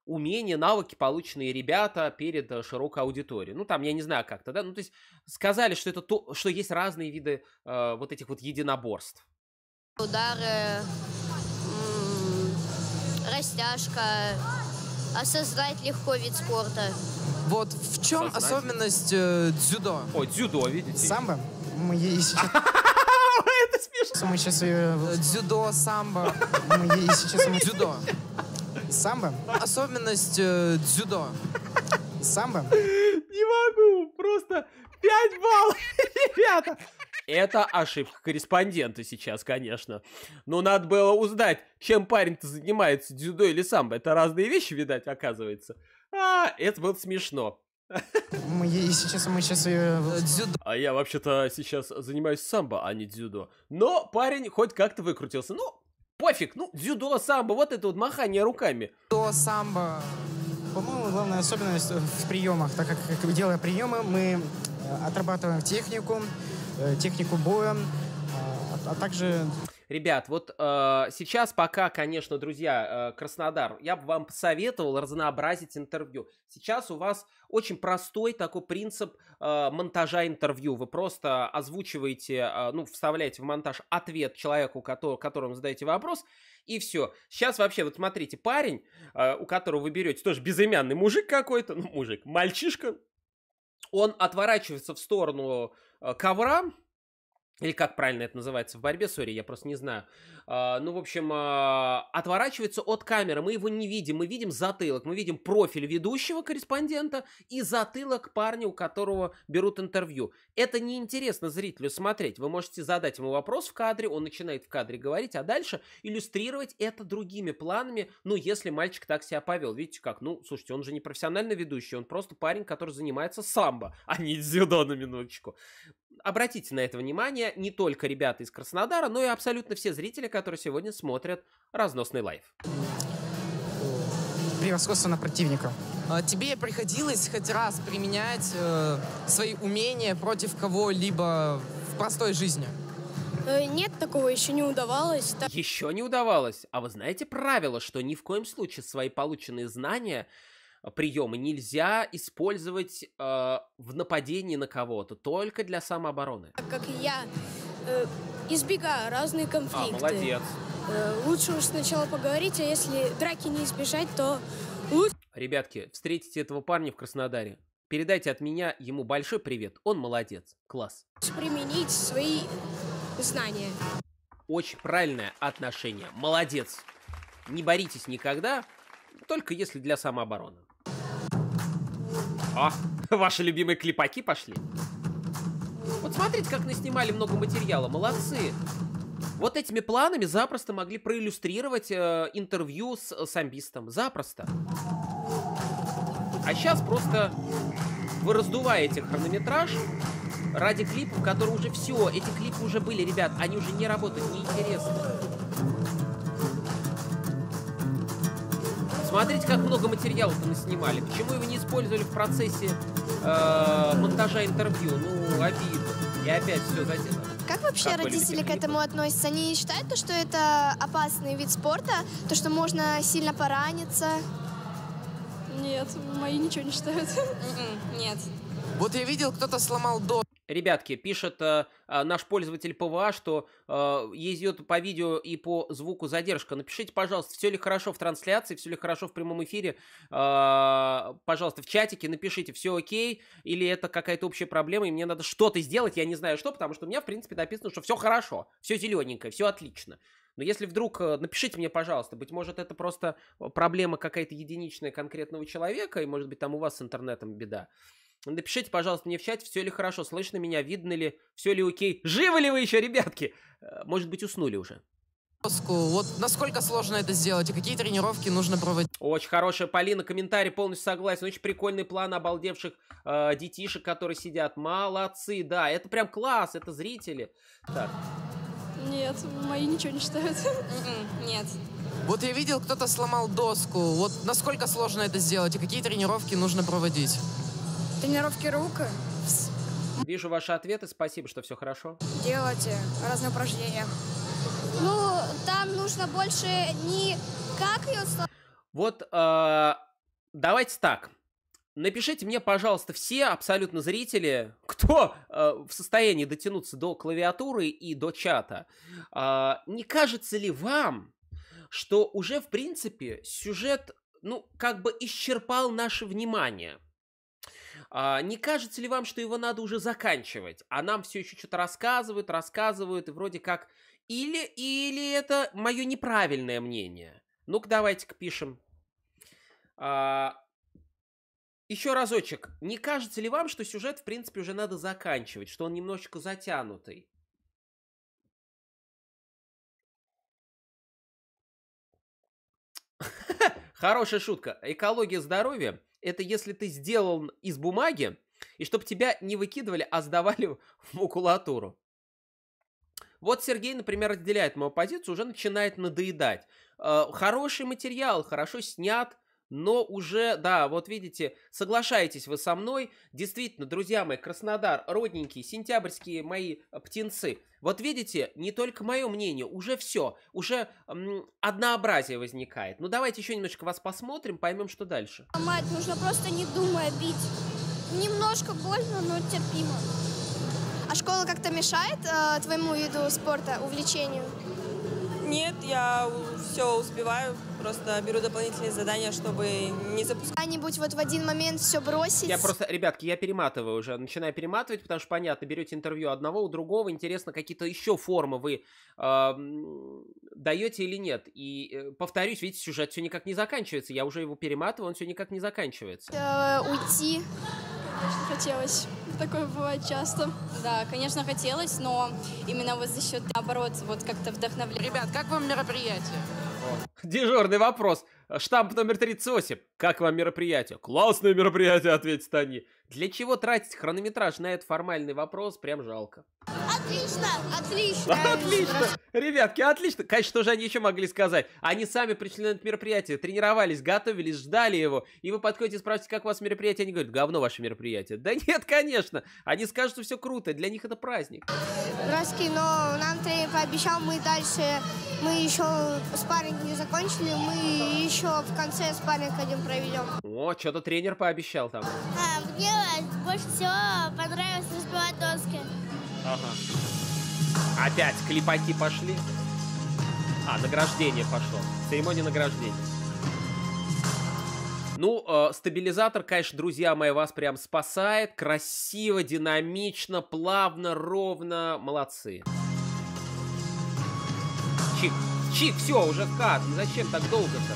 умения, навыки, полученные ребята перед э, широкой аудиторией. Ну, там, я не знаю как-то, да? Ну, то есть сказали, что, это то, что есть разные виды э, вот этих вот единоборств. Удары, растяжка, осознать легко вид спорта. Вот в чем особенность э, дзюдо? О, дзюдо, видите? Самбо. Мы и сейчас... *laughs* Это смешно. Мы сейчас ее... Э, дзюдо, самбо. Мы и сейчас... Дзюдо. Самбо. Особенность э, дзюдо. Самбо. Не могу, просто 5 баллов, *laughs* ребята. Это ошибка корреспондента сейчас, конечно. Но надо было узнать, чем парень-то занимается, дзюдо или самбо. Это разные вещи, видать, оказывается. А, это было смешно. Мы сейчас, мы сейчас ее... Э, дзюдо. А я вообще-то сейчас занимаюсь самбо, а не дзюдо. Но парень хоть как-то выкрутился. Ну, пофиг, ну, дзюдо, самбо, вот это вот махание руками. Дзюдо, самбо. По-моему, главная особенность в приемах, так как, делая приемы, мы отрабатываем технику, Э, технику боя, а, а, также... Ребят, вот э, сейчас пока, конечно, друзья, э, Краснодар, я бы вам посоветовал разнообразить интервью. Сейчас у вас очень простой такой принцип э, монтажа интервью. Вы просто озвучиваете, э, ну, вставляете в монтаж ответ человеку, который, которому задаете вопрос, и все. Сейчас вообще, вот смотрите, парень, э, у которого вы берете, тоже безымянный мужик какой-то, ну, мужик, мальчишка, он отворачивается в сторону Uh, Kavuram, или как правильно это называется в борьбе, сори, я просто не знаю. А, ну, в общем, а, отворачивается от камеры, мы его не видим, мы видим затылок, мы видим профиль ведущего корреспондента и затылок парня, у которого берут интервью. Это неинтересно зрителю смотреть. Вы можете задать ему вопрос в кадре, он начинает в кадре говорить, а дальше иллюстрировать это другими планами, ну, если мальчик так себя повел. Видите как? Ну, слушайте, он же не профессиональный ведущий, он просто парень, который занимается самбо, а не дзюдо на минуточку обратите на это внимание не только ребята из Краснодара, но и абсолютно все зрители, которые сегодня смотрят разносный лайф. Превосходство на противника. Тебе приходилось хоть раз применять э, свои умения против кого-либо в простой жизни? Э, нет, такого еще не удавалось. Так... Еще не удавалось. А вы знаете правило, что ни в коем случае свои полученные знания приемы нельзя использовать э, в нападении на кого-то, только для самообороны. Так как я э, избегаю разные а, конфликты. А, молодец. Э, лучше уж сначала поговорить, а если драки не избежать, то лучше... Ребятки, встретите этого парня в Краснодаре. Передайте от меня ему большой привет. Он молодец. Класс. Применить свои знания. Очень правильное отношение. Молодец. Не боритесь никогда, только если для самообороны. О, ваши любимые клепаки пошли. Вот смотрите, как наснимали много материала, молодцы. Вот этими планами запросто могли проиллюстрировать э, интервью с э, самбистом. Запросто. А сейчас просто вы раздуваете хронометраж ради клипов, которые уже все, эти клипы уже были, ребят, они уже не работают, неинтересны. Смотрите, как много материалов мы снимали. Почему его не использовали в процессе э, монтажа интервью? Ну, обидно. И опять все затем. Как вообще как родители к этому относятся? Они считают, то, что это опасный вид спорта, то, что можно сильно пораниться? Нет, мои ничего не считают. М-м, нет. Вот я видел, кто-то сломал дом. Ребятки, пишет э, э, наш пользователь ПВА, что э, идет по видео и по звуку задержка. Напишите, пожалуйста, все ли хорошо в трансляции, все ли хорошо в прямом эфире. Э, пожалуйста, в чатике напишите, все окей, или это какая-то общая проблема, и мне надо что-то сделать, я не знаю что, потому что у меня, в принципе, написано, что все хорошо, все зелененькое, все отлично. Но если вдруг, э, напишите мне, пожалуйста, быть может, это просто э, проблема какая-то единичная конкретного человека, и, может быть, там у вас с интернетом беда. Напишите, пожалуйста, мне в чате, все ли хорошо, слышно меня, видно ли, все ли окей. Живы ли вы еще, ребятки? Э, может быть, уснули уже. Вот насколько сложно это сделать и какие тренировки нужно проводить? Очень хорошая Полина, комментарий полностью согласен. Очень прикольный план обалдевших э, детишек, которые сидят. Молодцы, да, это прям класс, это зрители. Так. Нет, мои ничего не считают. *laughs* М-м, нет. Вот я видел, кто-то сломал доску. Вот насколько сложно это сделать и какие тренировки нужно проводить? Тренировки рук. Вижу ваши ответы. Спасибо, что все хорошо. Делайте разные упражнения. Ну, там нужно больше не как ее... сломать. Вот, э, давайте так. Напишите мне, пожалуйста, все абсолютно зрители, кто э, в состоянии дотянуться до клавиатуры и до чата. Э, не кажется ли вам, что уже, в принципе, сюжет, ну, как бы исчерпал наше внимание? А, не кажется ли вам, что его надо уже заканчивать? А нам все еще что-то рассказывают, рассказывают, и вроде как... Или, или это мое неправильное мнение? Ну-ка, давайте-ка пишем. А, еще разочек. Не кажется ли вам, что сюжет, в принципе, уже надо заканчивать? Что он немножечко затянутый? *laughs* Хорошая шутка. Экология здоровья это если ты сделал из бумаги, и чтобы тебя не выкидывали, а сдавали в макулатуру. Вот Сергей, например, разделяет мою позицию, уже начинает надоедать. Э, хороший материал, хорошо снят, но уже, да, вот видите, соглашаетесь вы со мной. Действительно, друзья мои, Краснодар, родненькие, сентябрьские мои э, птенцы. Вот видите, не только мое мнение, уже все, уже м, однообразие возникает. Ну давайте еще немножко вас посмотрим, поймем, что дальше. А, мать, нужно просто не думая бить. Немножко больно, но терпимо. А школа как-то мешает э, твоему виду спорта, увлечению? Нет, я все успеваю, Просто беру дополнительные задания, чтобы не запускать. Когда-нибудь вот в один момент все бросить. Я просто, ребятки, я перематываю уже. Начинаю перематывать, потому что, понятно, берете интервью одного у другого. Интересно, какие-то еще формы вы э, даете или нет. И э, повторюсь, видите, сюжет все никак не заканчивается. Я уже его перематываю, он все никак не заканчивается. Э, уйти. Конечно, хотелось. Такое бывает часто. Да, конечно, хотелось, но именно вот за счет, наоборот, вот как-то вдохновления. Ребят, как вам мероприятие? Дежурный вопрос. Штамп номер 38. Как вам мероприятие? Классное мероприятие, ответят они. Для чего тратить хронометраж на этот формальный вопрос, прям жалко. Отлично, отлично. *laughs* Отлично. Ребятки, отлично. Конечно, что же они еще могли сказать? Они сами пришли на это мероприятие, тренировались, готовились, ждали его. И вы подходите и спрашиваете, как у вас мероприятие? Они говорят, говно ваше мероприятие. *laughs* Да нет, конечно. Они скажут, что все круто. Для них это праздник. Броски, но нам тренер пообещал, мы дальше, мы еще спарринг не закончили, мы еще в конце спарринг один проведем. О, что-то тренер пообещал там. А, мне больше всего понравилось разбивать доски. Ага. Опять клепаки пошли. А, награждение пошло. Церемония награждения. Ну, э, стабилизатор, конечно, друзья мои, вас прям спасает. Красиво, динамично, плавно, ровно. Молодцы. Чик, чик, все, уже кат. Ну, зачем так долго-то?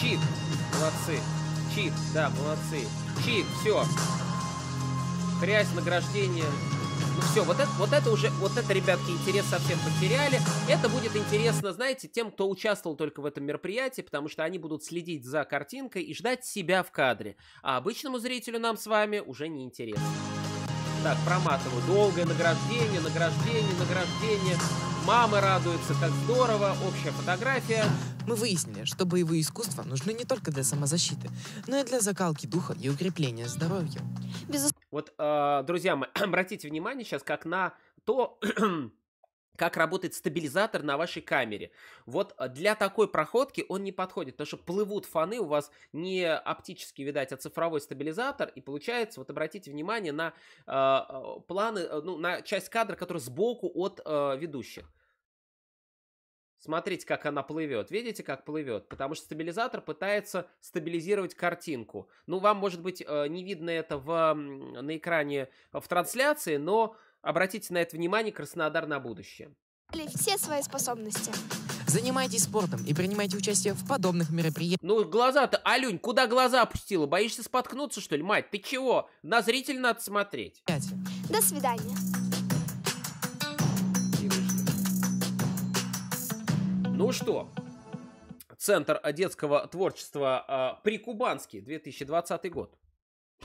Чик, молодцы. Чик, да, молодцы. Чик, все грязь, награждение. Ну все, вот это, вот это уже, вот это, ребятки, интерес совсем потеряли. Это будет интересно, знаете, тем, кто участвовал только в этом мероприятии, потому что они будут следить за картинкой и ждать себя в кадре. А обычному зрителю нам с вами уже не интересно. Так, проматываю. Долгое награждение, награждение, награждение. Мамы радуются, как здорово. Общая фотография. Мы выяснили, что боевые искусства нужны не только для самозащиты, но и для закалки духа и укрепления здоровья. Безусловно. Вот, а, друзья мои, *clears throat* обратите внимание сейчас как на то, *clears throat* как работает стабилизатор на вашей камере. Вот а, для такой проходки он не подходит, потому что плывут фоны, у вас не оптически, видать, а цифровой стабилизатор, и получается, вот обратите внимание на э, планы, ну, на часть кадра, которая сбоку от э, ведущих. Смотрите, как она плывет. Видите, как плывет? Потому что стабилизатор пытается стабилизировать картинку. Ну, вам, может быть, э, не видно это в, на экране э, в трансляции, но обратите на это внимание «Краснодар на будущее». Все свои способности. Занимайтесь спортом и принимайте участие в подобных мероприятиях. Ну, глаза-то, Алюнь, куда глаза опустила? Боишься споткнуться, что ли, мать? Ты чего? На зритель надо смотреть. До свидания. Ну что, Центр детского творчества э, Прикубанский, 2020 год.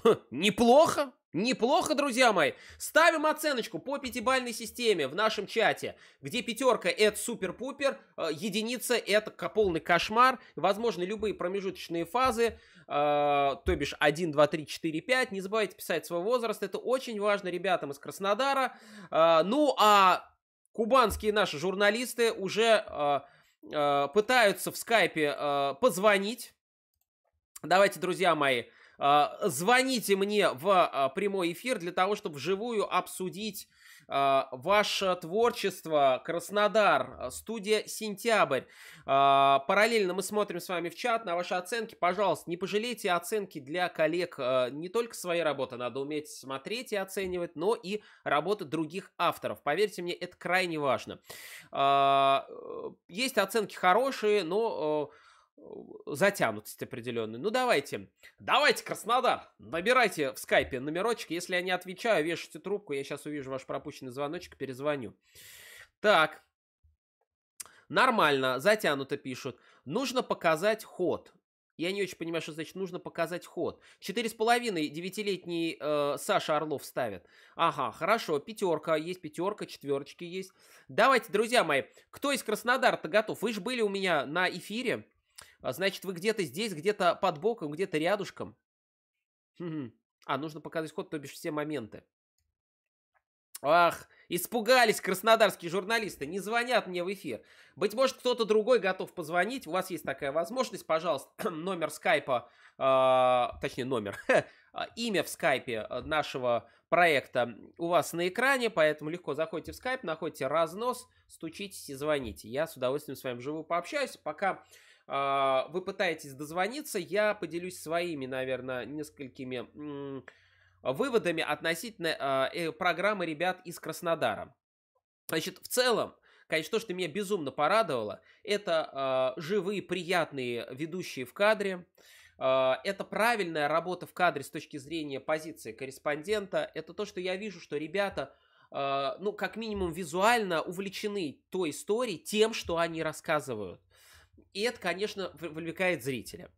Ха, неплохо, неплохо, друзья мои. Ставим оценочку по пятибалльной системе в нашем чате, где пятерка это супер-пупер, э, единица это полный кошмар, возможно, любые промежуточные фазы, э, то бишь 1, 2, 3, 4, 5. Не забывайте писать свой возраст, это очень важно ребятам из Краснодара. Э, ну, а кубанские наши журналисты уже Э, пытаются в скайпе э, позвонить. Давайте, друзья мои, э, звоните мне в прямой эфир для того, чтобы вживую обсудить а, ваше творчество, Краснодар, а, студия «Сентябрь». А, параллельно мы смотрим с вами в чат на ваши оценки. Пожалуйста, не пожалейте оценки для коллег. Не только своей работы надо уметь смотреть и оценивать, но и работы других авторов. Поверьте мне, это крайне важно. Э, есть оценки хорошие, но затянутость определенная. Ну давайте, давайте, Краснодар, набирайте в скайпе номерочек. Если я не отвечаю, вешайте трубку, я сейчас увижу ваш пропущенный звоночек, перезвоню. Так, нормально, затянуто пишут. Нужно показать ход. Я не очень понимаю, что значит нужно показать ход. Четыре с половиной девятилетний э, Саша Орлов ставит. Ага, хорошо, пятерка, есть пятерка, четверочки есть. Давайте, друзья мои, кто из Краснодара-то готов? Вы же были у меня на эфире а значит, вы где-то здесь, где-то под боком, где-то рядышком. А, нужно показать ход, то бишь все моменты. Ах, испугались краснодарские журналисты, не звонят мне в эфир. Быть может, кто-то другой готов позвонить, у вас есть такая возможность, пожалуйста, *clears throat* номер скайпа, э, точнее номер, *laughs* а, имя в скайпе э, нашего проекта у вас на экране, поэтому легко заходите в скайп, находите разнос, стучитесь и звоните. Я с удовольствием с вами живу пообщаюсь, пока а, вы пытаетесь дозвониться, я поделюсь своими, наверное, несколькими выводами относительно а, э, программы ребят из Краснодара. Значит, в целом, конечно, то, что меня безумно порадовало, это а, живые, приятные ведущие в кадре, это правильная работа в кадре с точки зрения позиции корреспондента. Это то, что я вижу, что ребята, ну, как минимум визуально увлечены той историей, тем, что они рассказывают. И это, конечно, вовлекает зрителя.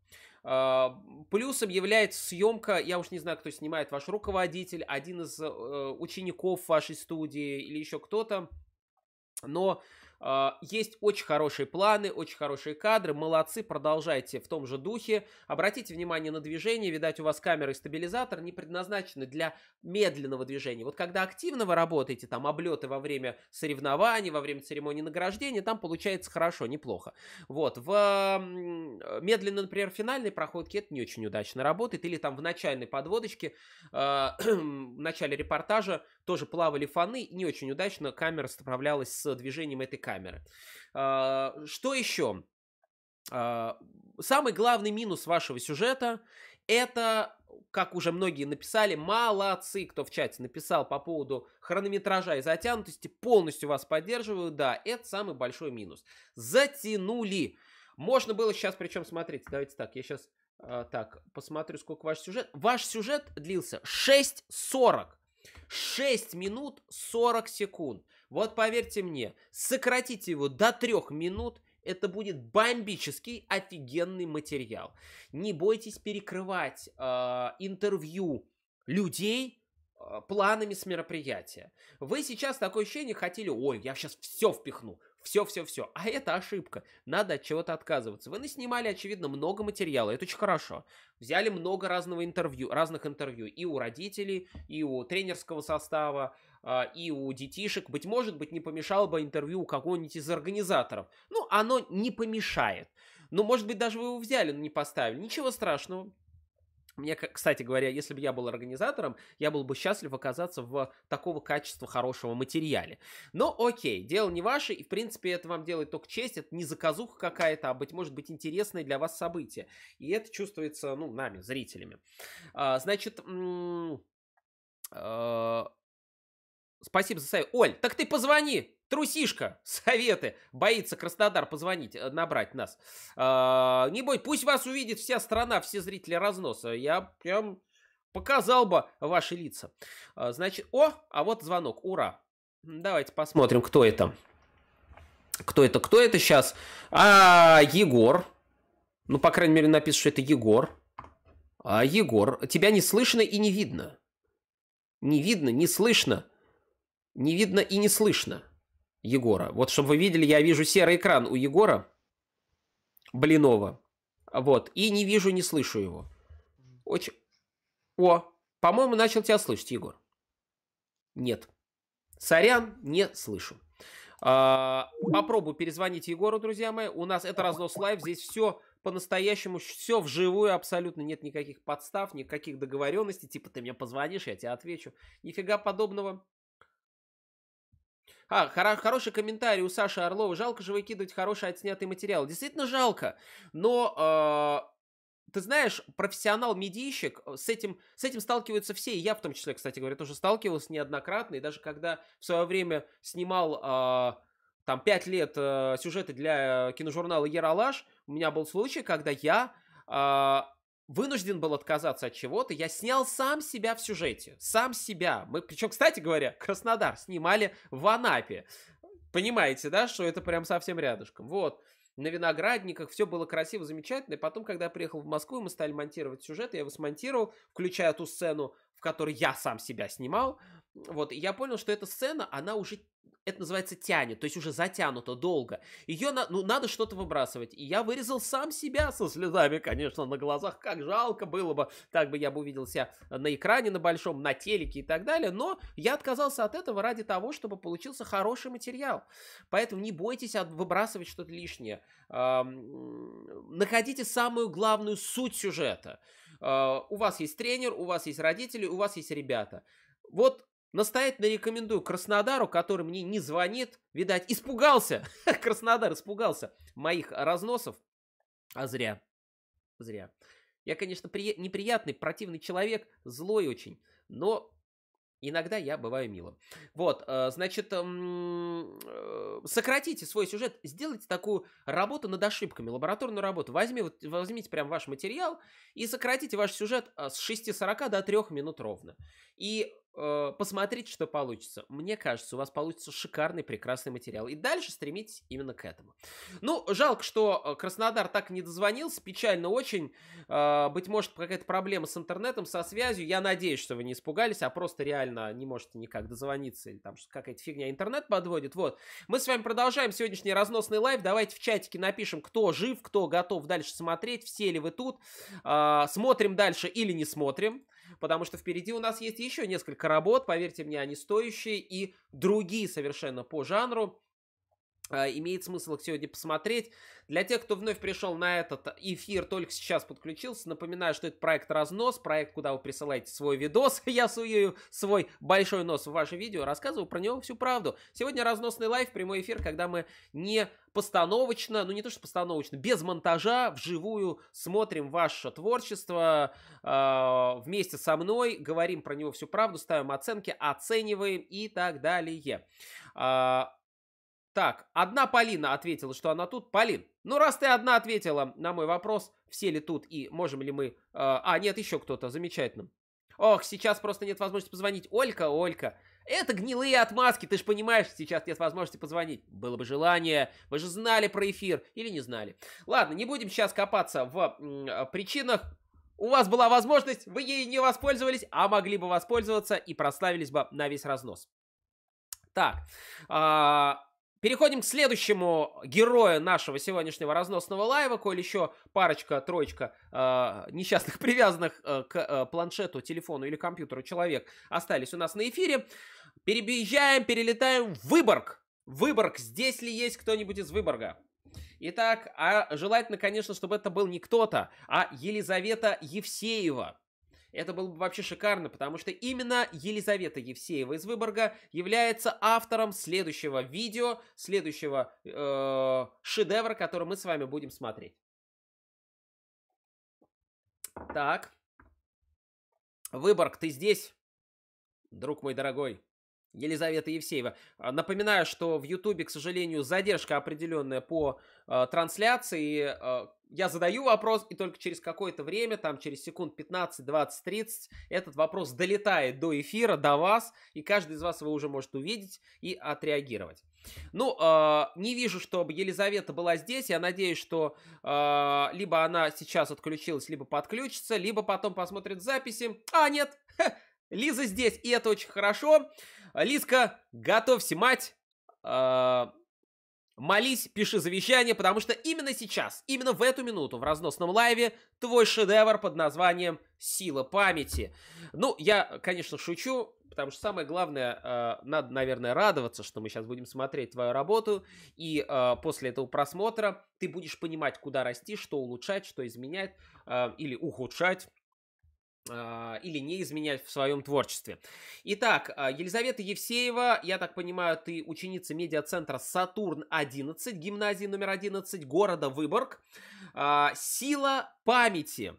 А, плюсом является съемка, я уж не знаю, кто снимает, ваш руководитель, один из э, учеников вашей студии или еще кто-то. Но а, есть очень хорошие планы, очень хорошие кадры. Молодцы, продолжайте в том же духе. Обратите внимание на движение. Видать, у вас камера и стабилизатор не предназначены для медленного движения. Вот когда активно вы работаете, там облеты во время соревнований, во время церемонии награждения, там получается хорошо, неплохо. Вот. В э, медленно, например, финальной проходке это не очень удачно работает. Или там в начальной подводочке, а, *clears throat* в начале репортажа тоже плавали фаны. Не очень удачно камера справлялась с движением этой камеры камеры. А, что еще? А, самый главный минус вашего сюжета это, как уже многие написали, молодцы, кто в чате написал по поводу хронометража и затянутости, полностью вас поддерживаю, да, это самый большой минус. Затянули. Можно было сейчас, причем, смотрите, давайте так, я сейчас а, так посмотрю, сколько ваш сюжет. Ваш сюжет длился 6.40. 6 минут 40 секунд. Вот поверьте мне, сократите его до трех минут, это будет бомбический, офигенный материал. Не бойтесь перекрывать э, интервью людей, а, планами с мероприятия. Вы сейчас такое ощущение хотели, ой, я сейчас все впихну, все-все-все. А это ошибка. Надо от чего-то отказываться. Вы наснимали, очевидно, много материала. Это очень хорошо. Взяли много разного интервью, разных интервью. И у родителей, и у тренерского состава, а, и у детишек. Быть может быть, не помешало бы интервью у кого-нибудь из организаторов. Ну, оно не помешает. Ну, может быть, даже вы его взяли, но не поставили. Ничего страшного. Мне, кстати говоря, если бы я был организатором, я был бы счастлив оказаться в такого качества хорошего материале. Но окей, дело не ваше, и в принципе это вам делает только честь, это не заказуха какая-то, а быть может быть интересное для вас событие. И это чувствуется, ну, нами, зрителями. А, значит, м- а, Спасибо за совет. Оль, так ты позвони! Трусишка, *laughs* советы. Боится Краснодар позвонить, э, набрать нас. А, не бой, пусть вас увидит вся страна, все зрители разноса. Я прям показал бы ваши лица. А, значит, о, а вот звонок, ура. Давайте посмотрим, кто это. Кто это, кто это сейчас? А, Егор. Ну, по крайней мере, написано, что это Егор. А, Егор, тебя не слышно и не видно. Не видно, не слышно. Не видно и не слышно Егора. Вот, чтобы вы видели, я вижу серый экран у Егора Блинова. Вот. И не вижу, не слышу его. Очень... О, по-моему, начал тебя слышать, Егор. Нет. Сорян, не слышу. А, попробую перезвонить Егору, друзья мои. У нас это разнос лайв. Здесь все по-настоящему, все вживую абсолютно. Нет никаких подстав, никаких договоренностей. Типа ты мне позвонишь, я тебе отвечу. Нифига подобного а, хоро- хороший комментарий у Саши Орлова. Жалко же выкидывать хороший отснятый материал. Действительно жалко, но... Э- ты знаешь, профессионал-медийщик, э, с этим, с этим сталкиваются все, и я в том числе, кстати говоря, тоже сталкивался неоднократно, и даже когда в свое время снимал э, там пять лет э, сюжеты для э, киножурнала «Яралаш», у меня был случай, когда я а, вынужден был отказаться от чего-то. Я снял сам себя в сюжете. Сам себя. Мы, причем, кстати говоря, *laughs* Краснодар снимали в Анапе. Понимаете, да, что это прям совсем рядышком. Вот. На виноградниках все было красиво, замечательно. И потом, когда я приехал в Москву, мы стали монтировать сюжет, я его смонтировал, включая ту сцену, в которой я сам себя снимал. Вот, и я понял, что эта сцена, она уже, это называется тянет, то есть уже затянута долго. Ее, на, ну, надо что-то выбрасывать. И я вырезал сам себя со слезами, конечно, на глазах. Как жалко было бы, так бы я бы увидел себя на экране на большом, на телеке и так далее. Но я отказался от этого ради того, чтобы получился хороший материал. Поэтому не бойтесь выбрасывать что-то лишнее. Находите самую главную суть сюжета. А, у вас есть тренер, у вас есть родители, у вас есть ребята. Вот Настоятельно рекомендую Краснодару, который мне не звонит. Видать, испугался. *laughs* Краснодар испугался моих разносов. А зря. Зря. Я, конечно, при... неприятный, противный человек, злой очень. Но Иногда я бываю милым. Вот, э, значит, эм, э, сократите свой сюжет, сделайте такую работу над ошибками, лабораторную работу. Возьми, вот, возьмите прям ваш материал и сократите ваш сюжет э, с 6.40 до 3 минут ровно. И Э, посмотрите, что получится. Мне кажется, у вас получится шикарный, прекрасный материал. И дальше стремитесь именно к этому. Ну, жалко, что э, Краснодар так и не дозвонился. Печально очень. Э, быть может, какая-то проблема с интернетом, со связью. Я надеюсь, что вы не испугались, а просто реально не можете никак дозвониться. Или там какая-то фигня интернет подводит. Вот. Мы с вами продолжаем сегодняшний разносный лайв. Давайте в чатике напишем, кто жив, кто готов дальше смотреть, все ли вы тут. смотрим дальше или не смотрим потому что впереди у нас есть еще несколько работ, поверьте мне, они стоящие и другие совершенно по жанру. А, имеет смысл их сегодня посмотреть. Для тех, кто вновь пришел на этот эфир, только сейчас подключился, напоминаю, что это проект «Разнос», проект, куда вы присылаете свой видос, *laughs* я сую свой большой нос в ваше видео, рассказываю про него всю правду. Сегодня разносный лайв, прямой эфир, когда мы не постановочно, ну не то что постановочно, без монтажа, вживую смотрим ваше творчество э, вместе со мной, говорим про него всю правду, ставим оценки, оцениваем и так далее. А, так, одна Полина ответила, что она тут. Полин, ну раз ты одна ответила на мой вопрос, все ли тут и можем ли мы... Э, а, нет, еще кто-то, замечательно. Ох, сейчас просто нет возможности позвонить. Олька, Олька, это гнилые отмазки, ты же понимаешь, сейчас нет возможности позвонить. Было бы желание, вы же знали про эфир или не знали. Ладно, не будем сейчас копаться в м, а, причинах. У вас была возможность, вы ей не воспользовались, а могли бы воспользоваться и прославились бы на весь разнос. Так, а, Переходим к следующему герою нашего сегодняшнего разносного лайва, коль еще парочка, троечка э, несчастных *laughs* привязанных э, к э, планшету, телефону или компьютеру человек остались у нас на эфире. Перебежаем, перелетаем в Выборг. Выборг, здесь ли есть кто-нибудь из Выборга? Итак, а желательно, конечно, чтобы это был не кто-то, а Елизавета Евсеева. Это было бы вообще шикарно, потому что именно Елизавета Евсеева из Выборга является автором следующего видео, следующего э, шедевра, который мы с вами будем смотреть. Так. Выборг, ты здесь? Друг мой дорогой. Елизавета Евсеева. А, напоминаю, что в Ютубе, к сожалению, задержка определенная по э, трансляции. Э, я задаю вопрос, и только через какое-то время, там через секунд 15, 20, 30, этот вопрос долетает до эфира, до вас, и каждый из вас его уже может увидеть и отреагировать. Ну, э, не вижу, чтобы Елизавета была здесь. Я надеюсь, что э, либо она сейчас отключилась, либо подключится, либо потом посмотрит записи. А, нет! Ха, Лиза здесь, и это очень хорошо. Хорошо. Лиска, готовься, мать. А, молись, пиши завещание, потому что именно сейчас, именно в эту минуту в разносном лайве твой шедевр под названием «Сила памяти». Ну, я, конечно, шучу, потому что самое главное, а, надо, наверное, радоваться, что мы сейчас будем смотреть твою работу, и а, после этого просмотра ты будешь понимать, куда расти, что улучшать, что изменять а, или ухудшать, а, или не изменять в своем творчестве. Итак, а, Елизавета Евсеева, я так понимаю, ты ученица медиа-центра «Сатурн-11», гимназии номер 11 города Выборг. А, «Сила памяти».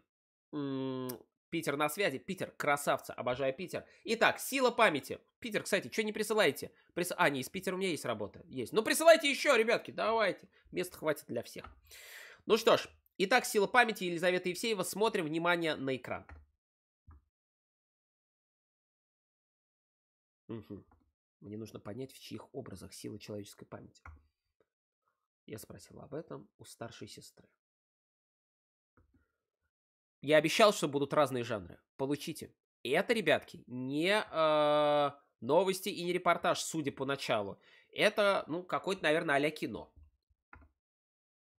Питер на связи. Питер, красавца, обожаю Питер. Итак, сила памяти. Питер, кстати, что не присылаете? Прис... А, не, из Питера у меня есть работа. Есть. Ну, присылайте еще, ребятки, давайте. Места хватит для всех. Ну что ж, итак, сила памяти Елизаветы Евсеева. Смотрим, внимание, на экран. Угу. Мне нужно понять, в чьих образах сила человеческой памяти. Я спросил об этом у старшей сестры. Я обещал, что будут разные жанры. Получите. это, ребятки, не э, новости и не репортаж, судя по началу. Это, ну, какой-то, наверное, а кино.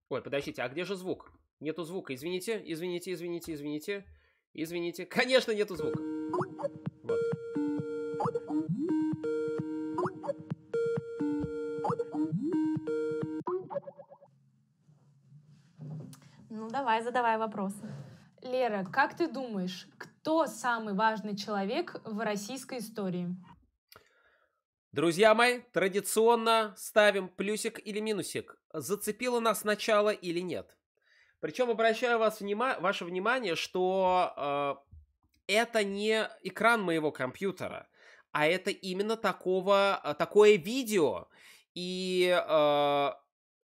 Ой, подождите, а где же звук? Нету звука, извините, извините, извините, извините, извините. *laughs* Конечно, нету звука. Давай, задавай вопросы. Лера, как ты думаешь, кто самый важный человек в российской истории? Друзья мои, традиционно ставим плюсик или минусик. Зацепило нас начало или нет? Причем обращаю вас внима- ваше внимание, что э, это не экран моего компьютера, а это именно такого, такое видео. И э,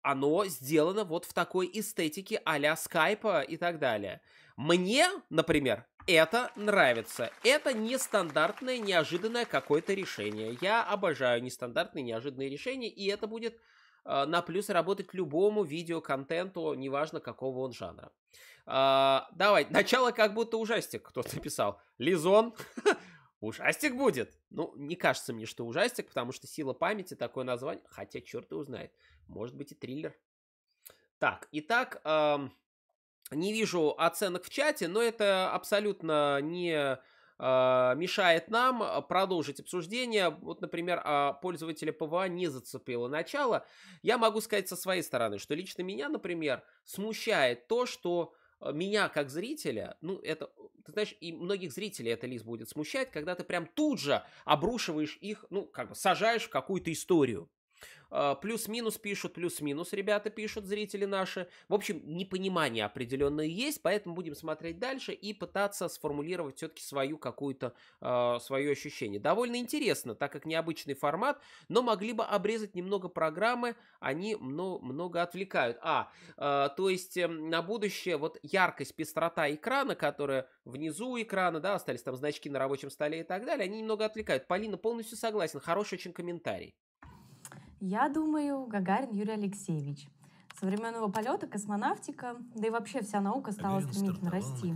оно сделано вот в такой эстетике а-ля скайпа и так далее. Мне, например, это нравится. Это нестандартное, неожиданное какое-то решение. Я обожаю нестандартные, неожиданные решения, и это будет э, на плюс работать любому видеоконтенту, неважно какого он жанра. Э, давай, начало как будто ужастик, кто-то писал. Лизон, *laughs* ужастик будет. Ну, не кажется мне, что ужастик, потому что сила памяти такое название, хотя черт и узнает. Может быть и триллер. Так, итак, эм, не вижу оценок в чате, но это абсолютно не а, мешает нам а, продолжить обсуждение. Вот, например, а, пользователя ПВА не зацепило начало. Я могу сказать со своей стороны, что лично меня, например, смущает то, что меня как зрителя, ну это, ты знаешь, и многих зрителей это, Лиз, будет смущать, когда ты прям тут же обрушиваешь их, ну, как бы сажаешь в какую-то историю. А, плюс-минус пишут, плюс-минус ребята пишут, зрители наши. В общем, непонимание определенное есть, поэтому будем смотреть дальше и пытаться сформулировать все-таки свою какую-то, э, свое ощущение. Довольно интересно, так как необычный формат, но могли бы обрезать немного программы, они много, ну, много отвлекают. А, э, то есть э, на будущее вот яркость, пестрота экрана, которая внизу экрана, да, остались там значки на рабочем столе и так далее, они немного отвлекают. Полина полностью согласен, хороший очень комментарий. Я думаю, Гагарин Юрий Алексеевич. Со времен полета космонавтика, да и вообще вся наука стала Гагарин стремительно расти.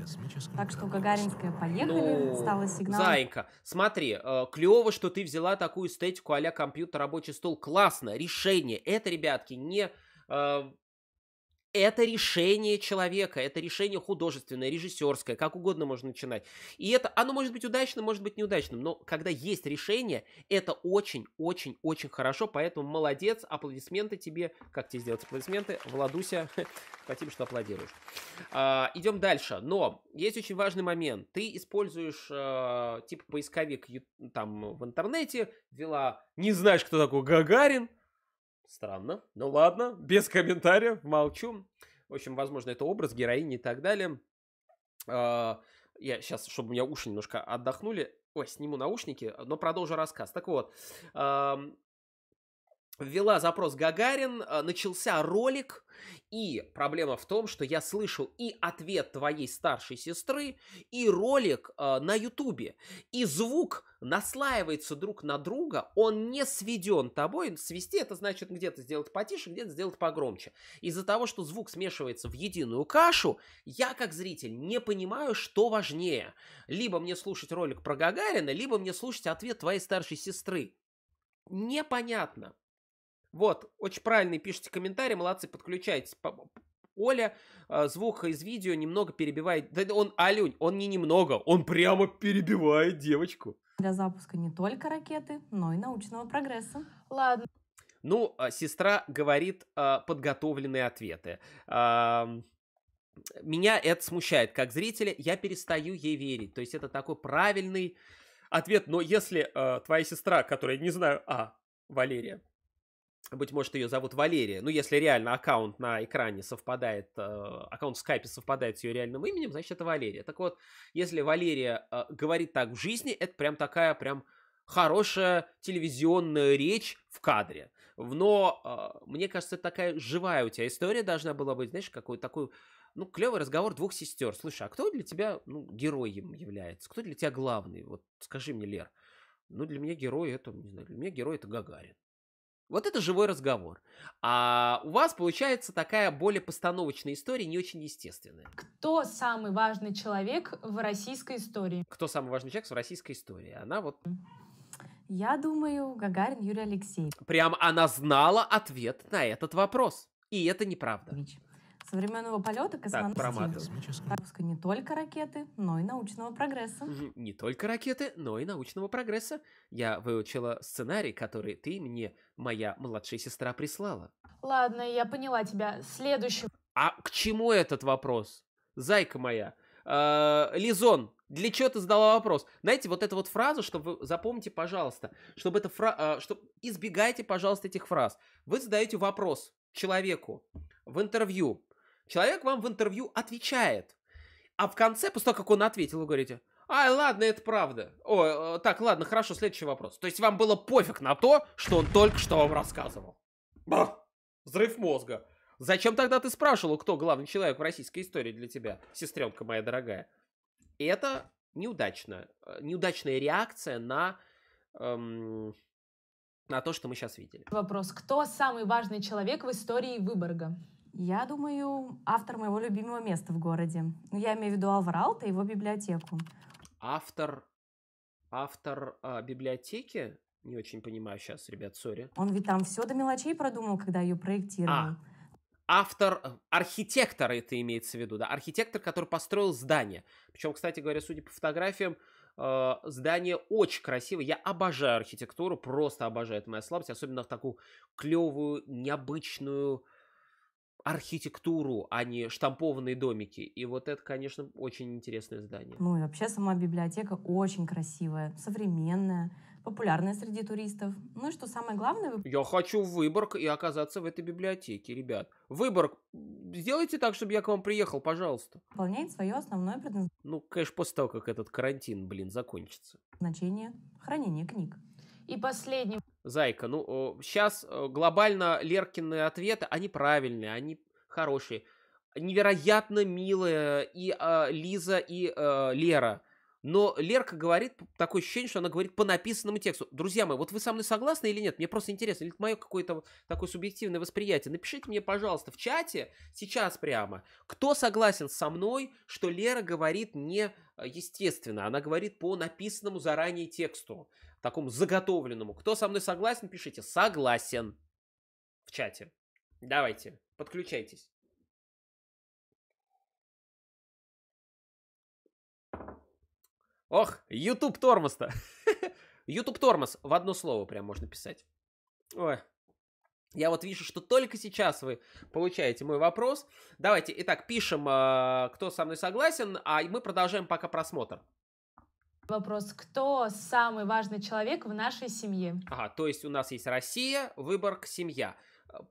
Так что Гагаринская «Поехали» ну, стала сигналом. Зайка, смотри, э, клево, что ты взяла такую эстетику а компьютер, рабочий стол. Классно, решение. Это, ребятки, не э, это решение человека, это решение художественное, режиссерское, как угодно можно начинать. И это, оно может быть удачным, может быть неудачным, но когда есть решение, это очень-очень-очень хорошо, поэтому молодец, аплодисменты тебе, как тебе сделать аплодисменты, Владуся, *laughs* спасибо, что аплодируешь. А, идем дальше, но есть очень важный момент, ты используешь а, типа поисковик там в интернете, вела, не знаешь, кто такой Гагарин, Странно. Ну ладно, без комментариев, молчу. В общем, возможно, это образ героини и так далее. А, я сейчас, чтобы у меня уши немножко отдохнули, ой, сниму наушники, но продолжу рассказ. Так вот, ввела запрос Гагарин, э, начался ролик, и проблема в том, что я слышал и ответ твоей старшей сестры, и ролик э, на ютубе, и звук наслаивается друг на друга, он не сведен тобой, свести это значит где-то сделать потише, где-то сделать погромче. Из-за того, что звук смешивается в единую кашу, я как зритель не понимаю, что важнее. Либо мне слушать ролик про Гагарина, либо мне слушать ответ твоей старшей сестры. Непонятно. Вот, очень правильный пишите комментарий, молодцы, подключайтесь. Оля а, звук из видео немного перебивает. Да он, Алюнь, он не немного, он прямо перебивает девочку. Для запуска не только ракеты, но и научного прогресса. Ладно. Ну, а, сестра говорит а, подготовленные ответы. Меня это смущает. Как зрителя я перестаю ей верить. То есть это такой правильный ответ. Но если твоя сестра, которая, не знаю, а, Валерия, быть может, ее зовут Валерия. Ну, если реально аккаунт на экране совпадает, э, аккаунт в скайпе совпадает с ее реальным именем, значит, это Валерия. Так вот, если Валерия э, говорит так в жизни, это прям такая прям хорошая телевизионная речь в кадре. Но, э, мне кажется, это такая живая у тебя история должна была быть, знаешь, какой такой, ну, клевый разговор двух сестер. Слушай, а кто для тебя ну, героем является? Кто для тебя главный? Вот скажи мне, Лер. Ну, для меня герой это, не знаю, для меня герой это Гагарин. Вот это живой разговор. А у вас получается такая более постановочная история, не очень естественная. Кто самый важный человек в российской истории? Кто самый важный человек в российской истории? Она вот... Я думаю, Гагарин Юрий Алексеевич. Прям она знала ответ на этот вопрос. И это неправда. Вич современного полета космонавтики. Запуска не только ракеты, но и научного прогресса. Не только ракеты, но и научного прогресса. Я выучила сценарий, который ты мне, моя младшая сестра, прислала. Ладно, я поняла тебя. Следующий. А к чему этот вопрос? Зайка моя. Э, Лизон, для чего ты задала вопрос? Знаете, вот эту вот фразу, чтобы вы запомните, пожалуйста, чтобы это фра... Э, чтобы избегайте, пожалуйста, этих фраз. Вы задаете вопрос человеку в интервью, Человек вам в интервью отвечает. А в конце, после того, как он ответил, вы говорите, "Ай, ладно, это правда. О, э, так, ладно, хорошо, следующий вопрос. То есть вам было пофиг на то, что он только что вам рассказывал. Бах! Взрыв мозга. Зачем тогда ты спрашивал, кто главный человек в российской истории для тебя, сестренка моя дорогая? Это неудачно. Э, неудачная реакция на, эм, на то, что мы сейчас видели. Вопрос. Кто самый важный человек в истории Выборга? Я думаю, автор моего любимого места в городе. Ну, я имею в виду Алваралта и его библиотеку. Автор, автор э, библиотеки? Не очень понимаю сейчас, ребят, сори. Он ведь там все до мелочей продумал, когда ее проектировал. А, автор, э, архитектор это имеется в виду, да, архитектор, который построил здание. Причем, кстати говоря, судя по фотографиям, э, здание очень красивое. Я обожаю архитектуру, просто обожаю, это моя слабость, особенно в такую клевую, необычную, архитектуру, а не штампованные домики. И вот это, конечно, очень интересное здание. Ну и вообще сама библиотека очень красивая, современная, популярная среди туристов. Ну и что самое главное... Я хочу в Выборг и оказаться в этой библиотеке, ребят. Выборг, сделайте так, чтобы я к вам приехал, пожалуйста. Выполняет свое основное предназначение. Ну, конечно, после того, как этот карантин, блин, закончится. Значение хранения книг. И последний Зайка, ну, сейчас э, э, глобально Леркины ответы, они правильные, они хорошие. Невероятно милые и э, Лиза, и э, Лера. Но Лерка говорит, такое ощущение, что она говорит по написанному тексту. Друзья мои, вот вы со мной согласны или нет? Мне просто интересно, или это мое какое-то такое субъективное восприятие. Напишите мне, пожалуйста, в чате, сейчас прямо, кто согласен со мной, что Лера говорит не естественно, она говорит по написанному заранее тексту такому заготовленному. Кто со мной согласен, пишите «согласен» в чате. Давайте, подключайтесь. Ох, YouTube тормоз-то. *laughs* YouTube тормоз. В одно слово прям можно писать. Ой. Я вот вижу, что только сейчас вы получаете мой вопрос. Давайте, итак, пишем, э, кто со мной согласен, а мы продолжаем пока просмотр. Вопрос, кто самый важный человек в нашей семье? Ага, то есть у нас есть Россия, Выборг, семья.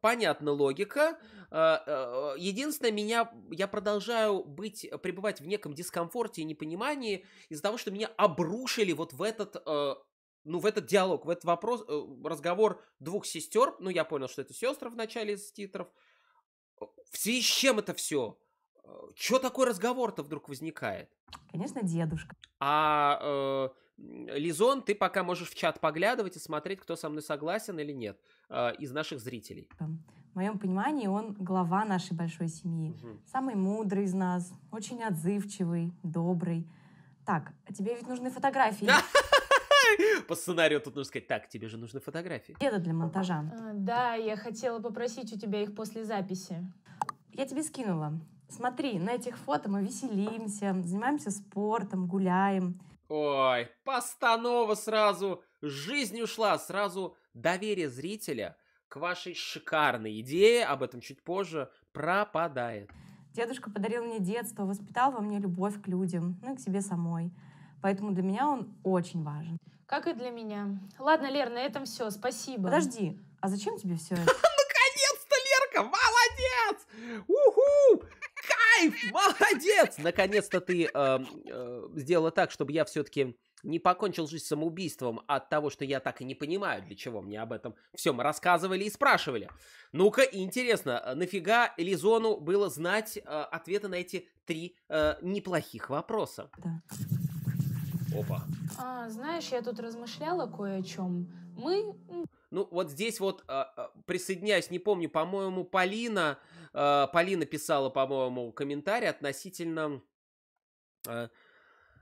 Понятна логика. Э, э, единственное, меня, я продолжаю быть, пребывать в неком дискомфорте и непонимании из-за того, что меня обрушили вот в этот э, ну, в этот диалог, в этот вопрос, разговор двух сестер, ну, я понял, что это сестры в начале из титров, в связи с чем это все? Э, чё такой разговор-то вдруг возникает? Конечно, дедушка. А э, Лизон, ты пока можешь в чат поглядывать и смотреть, кто со мной согласен или нет э, из наших зрителей. В моем понимании он глава нашей большой семьи. Угу. Самый мудрый из нас, очень отзывчивый, добрый. Так, а тебе ведь нужны фотографии. *laughs* По сценарию тут нужно сказать, так, тебе же нужны фотографии. Это для монтажа. А, да, я хотела попросить у тебя их после записи. Я тебе скинула. Смотри, на этих фото мы веселимся, занимаемся спортом, гуляем. Ой, постанова сразу, жизнь ушла, сразу доверие зрителя к вашей шикарной идее, об этом чуть позже, пропадает. Дедушка подарил мне детство, воспитал во мне любовь к людям, ну и к себе самой. Поэтому для меня он очень важен. Как и для меня. Ладно, Лер, на этом все, спасибо. Подожди, а зачем тебе все это? *laughs* Наконец-то, Лерка, молодец! Уху! Кайф! Молодец! Наконец-то ты э, э, сделала так, чтобы я все-таки не покончил жизнь самоубийством от того, что я так и не понимаю, для чего мне об этом всем рассказывали и спрашивали. Ну-ка, интересно, э, нафига Лизону было знать э, ответы на эти три э, неплохих вопроса? Да. Опа. А, знаешь, я тут размышляла кое о чем. Мы... Ну, вот здесь вот э, присоединяюсь, не помню, по-моему, Полина, э, Полина писала, по-моему, комментарий относительно э,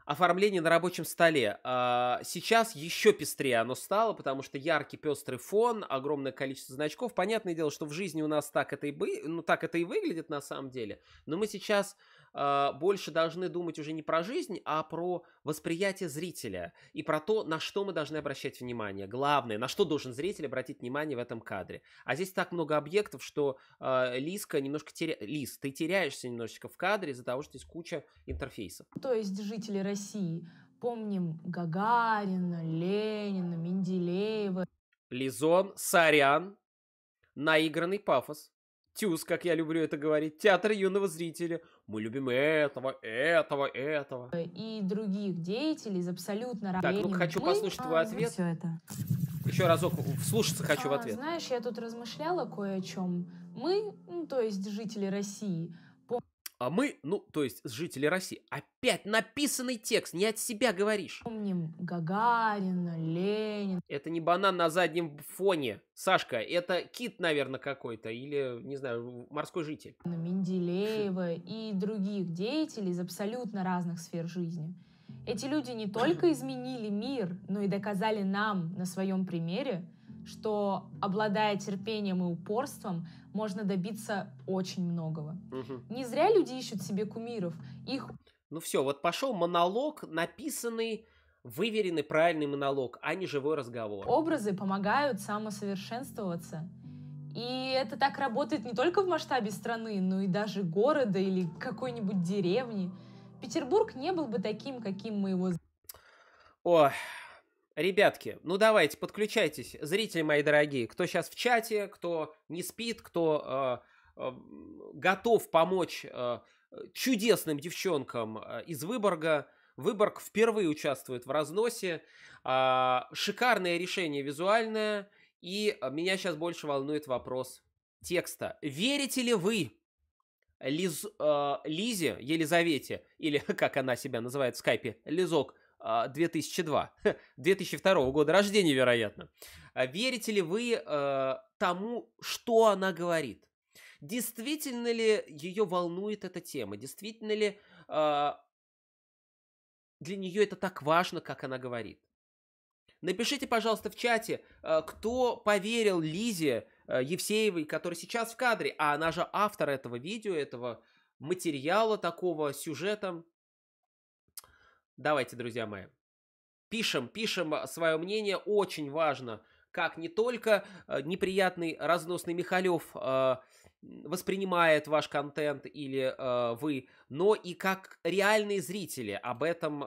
оформления на рабочем столе. Э, сейчас еще пестрее оно стало, потому что яркий пестрый фон, огромное количество значков. Понятное дело, что в жизни у нас так это и, бы, ну, так это и выглядит на самом деле, но мы сейчас а, больше должны думать уже не про жизнь, а про восприятие зрителя и про то, на что мы должны обращать внимание. Главное, на что должен зритель обратить внимание в этом кадре. А здесь так много объектов, что э, Лиска немножко теряет, Лис, ты теряешься немножечко в кадре из-за того, что здесь куча интерфейсов. То есть жители России помним Гагарина, Ленина, Менделеева. Лизон, сорян, наигранный пафос. Тюз, как я люблю это говорить, театр юного зрителя. Мы любим этого, этого, этого. И других деятелей из абсолютно Так, ну хочу послушать твой а, ответ. Все это. Еще разок вслушаться хочу а, в ответ. Знаешь, я тут размышляла кое о чем. Мы, ну, то есть жители России, а мы, ну, то есть жители России, опять написанный текст, не от себя говоришь. Помним Гагарина, Ленин. Это не банан на заднем фоне, Сашка, это кит, наверное, какой-то, или, не знаю, морской житель. Менделеева и других деятелей из абсолютно разных сфер жизни. Эти люди не только *clears throat* изменили мир, но и доказали нам на своем примере, что обладая терпением и упорством, можно добиться очень многого. Угу. Не зря люди ищут себе кумиров. Их... Ну все, вот пошел монолог, написанный выверенный правильный монолог, а не живой разговор. Образы помогают самосовершенствоваться. И это так работает не только в масштабе страны, но и даже города или какой-нибудь деревни. Петербург не был бы таким, каким мы его... Ой, Ребятки, ну давайте, подключайтесь, зрители мои дорогие, кто сейчас в чате, кто не спит, кто э, э, готов помочь э, чудесным девчонкам э, из Выборга. Выборг впервые участвует в разносе. Э, шикарное решение визуальное. И меня сейчас больше волнует вопрос текста. Верите ли вы Лиз, э, Лизе, Елизавете, или *laughs* как она себя называет в скайпе, Лизок, 2002, а, 2002 года рождения, вероятно. А верите ли вы э, тому, что она говорит? Действительно ли ее волнует эта тема? Действительно ли э, для нее это так важно, как она говорит? Напишите, пожалуйста, в чате, э, кто поверил Лизе э, Евсеевой, которая сейчас в кадре, а она же автор этого видео, этого материала, такого сюжета. Давайте, друзья мои. Пишем, пишем а, свое мнение, очень важно, как не только а, неприятный разносный Михалев а, воспринимает ваш контент или вы, но и как реальные зрители об этом...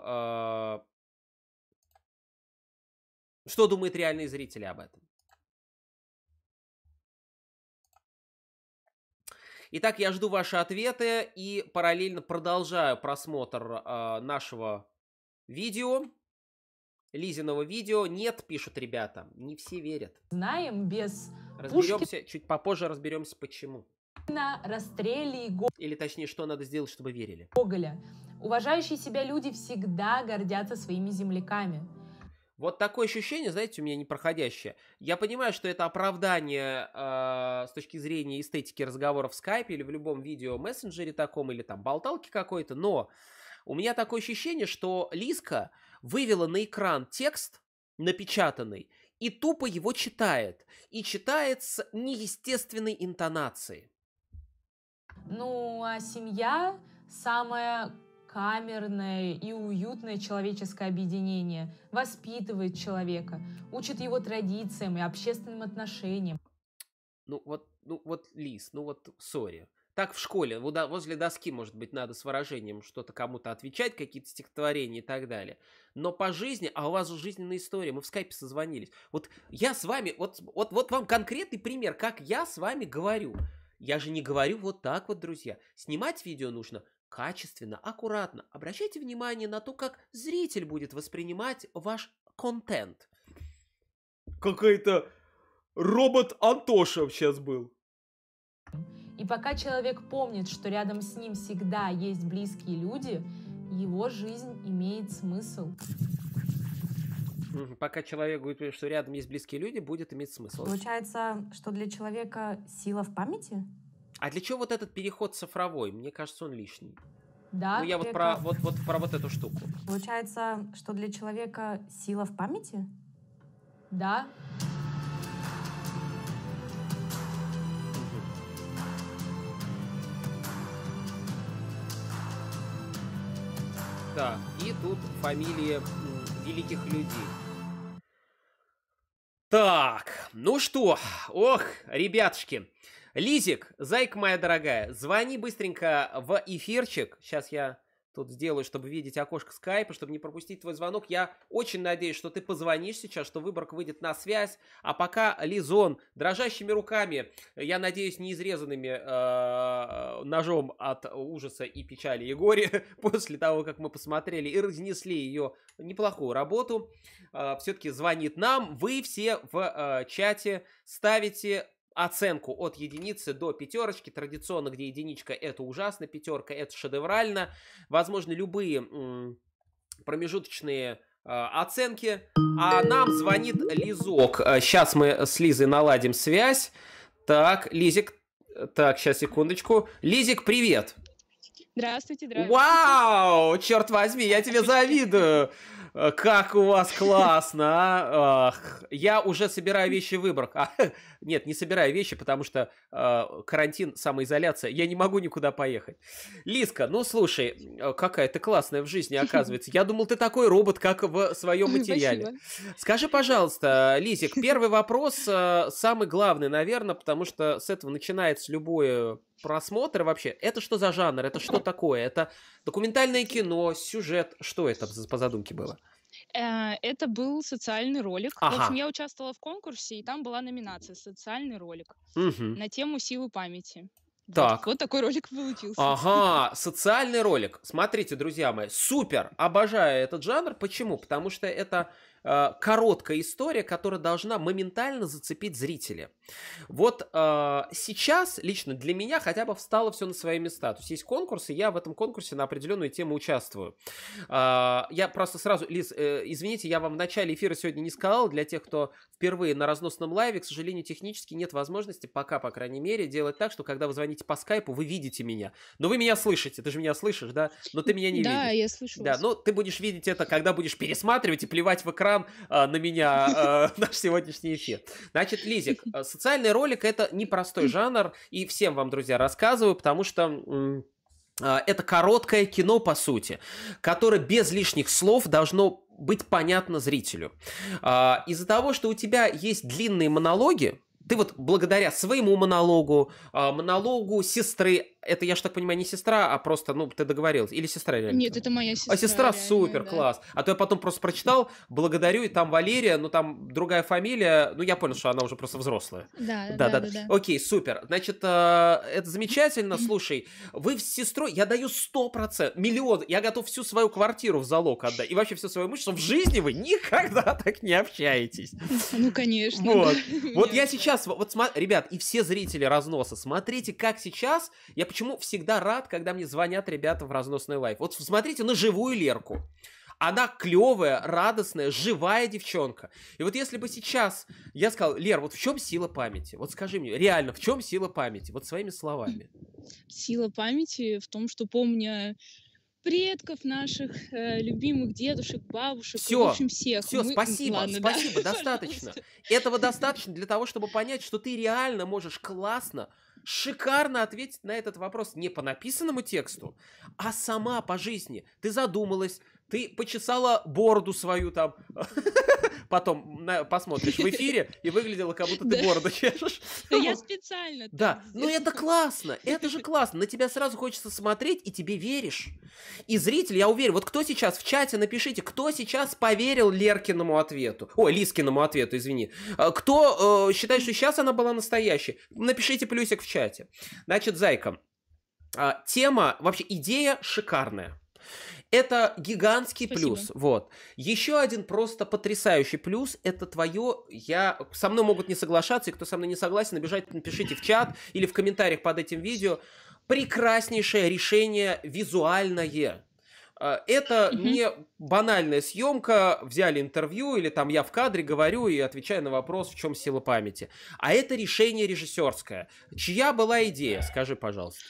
что думают реальные зрители об этом? Итак, я жду ваши ответы и параллельно продолжаю просмотр э, нашего видео, Лизиного видео нет, пишут ребята. Не все верят. Знаем без Разберемся, Пушкина... чуть попозже разберемся, почему. На расстреле Гоголя. Или точнее, что надо сделать, чтобы верили. Гоголя. Уважающие себя люди всегда гордятся своими земляками. Вот такое ощущение, знаете, у меня непроходящее. Я понимаю, что это оправдание э, с точки зрения эстетики разговоров в скайпе или в любом видео мессенджере таком, или там болталке какой-то, но у меня такое ощущение, что Лиска вывела на экран текст напечатанный и тупо его читает. И читает с неестественной интонацией. Ну, а семья самое камерное и уютное человеческое объединение, воспитывает человека, учит его традициям и общественным отношениям. Ну вот, ну вот, Лис, ну вот, сори. Так в школе, возле доски, может быть, надо с выражением что-то кому-то отвечать, какие-то стихотворения и так далее. Но по жизни, а у вас же жизненная история, мы в скайпе созвонились. Вот я с вами, вот, вот, вот вам конкретный пример, как я с вами говорю. Я же не говорю вот так вот, друзья. Снимать видео нужно качественно, аккуратно. Обращайте внимание на то, как зритель будет воспринимать ваш контент. Какой-то робот Антоша сейчас был. thank you и пока человек помнит, что рядом с ним всегда есть близкие люди, его жизнь имеет смысл. Пока человек говорит, что рядом есть близкие люди, будет иметь смысл. Получается, что для человека сила в памяти? А для чего вот этот переход цифровой? Мне кажется, он лишний. Да, ну, я вот про, вот, вот про вот эту штуку. Получается, что для человека сила в памяти? Да. Да, и тут фамилии великих людей. Так, ну что, ох, ребятушки, Лизик, зайка моя дорогая, звони быстренько в эфирчик. Сейчас я тут сделаю, чтобы видеть окошко скайпа, чтобы не пропустить твой звонок. Я очень надеюсь, что ты позвонишь сейчас, что Выборг выйдет на связь. А пока Лизон дрожащими руками, я надеюсь, не изрезанными э, ножом от ужаса и печали Егоре *laughs* после того, как мы посмотрели и разнесли ее неплохую работу, э, все-таки звонит нам. Вы все в э, чате ставите оценку от единицы до пятерочки. Традиционно, где единичка это ужасно, пятерка это шедеврально. Возможно, любые промежуточные а, оценки. А нам звонит Лизок. Сейчас а, мы с Лизой наладим связь. Так, Лизик, так, сейчас секундочку. Лизик, привет. Здравствуйте, здравствуйте. Вау, черт возьми, я тебе завидую. Э, как у вас классно, а? Ах, я уже собираю вещи в выборах. А, *laughs* нет, не собираю вещи, потому что э, карантин, самоизоляция. Я не могу никуда поехать. Лиска, ну слушай, э, какая ты классная в жизни, оказывается. Я думал, ты такой робот, как в своем *laughs* материале. Спасибо. Скажи, пожалуйста, Лизик, первый вопрос, э, самый главный, наверное, потому что с этого начинается любое просмотр вообще, это что за жанр, это что такое? Это документальное кино, сюжет, что это по задумке было? Э, это был социальный ролик. Ага. В общем, я участвовала в конкурсе, и там была номинация «Социальный ролик» угу. на тему силы памяти. Так. Вот, вот такой ролик получился. Ага, *laughs* социальный ролик. Смотрите, друзья мои, супер! Обожаю этот жанр. Почему? Потому что это э, короткая история, которая должна моментально зацепить зрителя. Вот э, сейчас лично для меня хотя бы встало все на свои места. То есть есть конкурсы, я в этом конкурсе на определенную тему участвую. Э, я просто сразу, Лиз, э, извините, я вам в начале эфира сегодня не сказал, для тех, кто впервые на разносном лайве, к сожалению, технически нет возможности пока, по крайней мере, делать так, что когда вы звоните по скайпу, вы видите меня. Но вы меня слышите, ты же меня слышишь, да? Но ты меня не да, видишь. Да, я слышу. Да, но ты будешь видеть это, когда будешь пересматривать и плевать в экран э, на меня э, *laughs* наш сегодняшний эфир. Значит, Лизик, с *laughs* социальный ролик это непростой хм. жанр, и всем вам, друзья, рассказываю, потому что а, это короткое кино, по сути, которое без лишних слов должно быть понятно зрителю. А, из-за того, что у тебя есть длинные монологи, ты вот благодаря своему монологу, а, монологу сестры это, я же так понимаю, не сестра, а просто, ну, ты договорилась. Или сестра реально? Нет, это моя а сестра. А сестра реально, супер, да. класс. А то я потом просто прочитал, благодарю, и там Валерия, ну, там другая фамилия. Ну, я понял, что она уже просто взрослая. Да, да, да. да, да. да, Окей, супер. Значит, э, это замечательно. Слушай, вы с сестрой, я даю 100%, миллион, я готов всю свою квартиру в залог отдать. И вообще все свое имущество. В жизни вы никогда *laughs* так не общаетесь. *laughs* Ну, конечно. Вот, *laughs* вот я сейчас, вот, ребят, и все зрители разноса, смотрите, как сейчас, я почему всегда рад, когда мне звонят ребята в разносный лайф. Вот смотрите на живую Лерку. Она клевая, радостная, живая девчонка. И вот если бы сейчас я сказал, Лер, вот в чем сила памяти? Вот скажи мне, реально, в чем сила памяти? Вот своими словами. Сила памяти в том, что помня э, предков наших, э, любимых дедушек, бабушек, все, в общем, всех. Все, Мы... спасибо, Ладно, спасибо, да? *laughs* достаточно. Этого достаточно для того, чтобы понять, что ты реально можешь классно шикарно ответит на этот вопрос не по написанному тексту, а сама по жизни. Ты задумалась, ты почесала бороду свою там, *laughs* потом на, посмотришь в эфире, и выглядела как будто ты бороду чешешь. Да я специально. Да, ну это классно, это же классно, на тебя сразу хочется смотреть, и тебе веришь. И зритель, я уверен, вот кто сейчас в чате, напишите, кто сейчас поверил Леркиному ответу, ой, Лискиному ответу, извини, а, кто э, считает, что сейчас она была настоящей, напишите плюсик в чате. Значит, Зайка, а, тема, вообще идея шикарная это гигантский Спасибо. плюс. Вот. Еще один просто потрясающий плюс – это твое… Я... Со мной могут не соглашаться, и кто со мной не согласен, обижать, напишите в чат или в комментариях под этим видео. Прекраснейшее решение визуальное. А, это угу. не банальная съемка, взяли интервью или там я в кадре говорю и отвечаю на вопрос, в чем сила памяти. А это решение режиссерское. Чья была идея, скажи, пожалуйста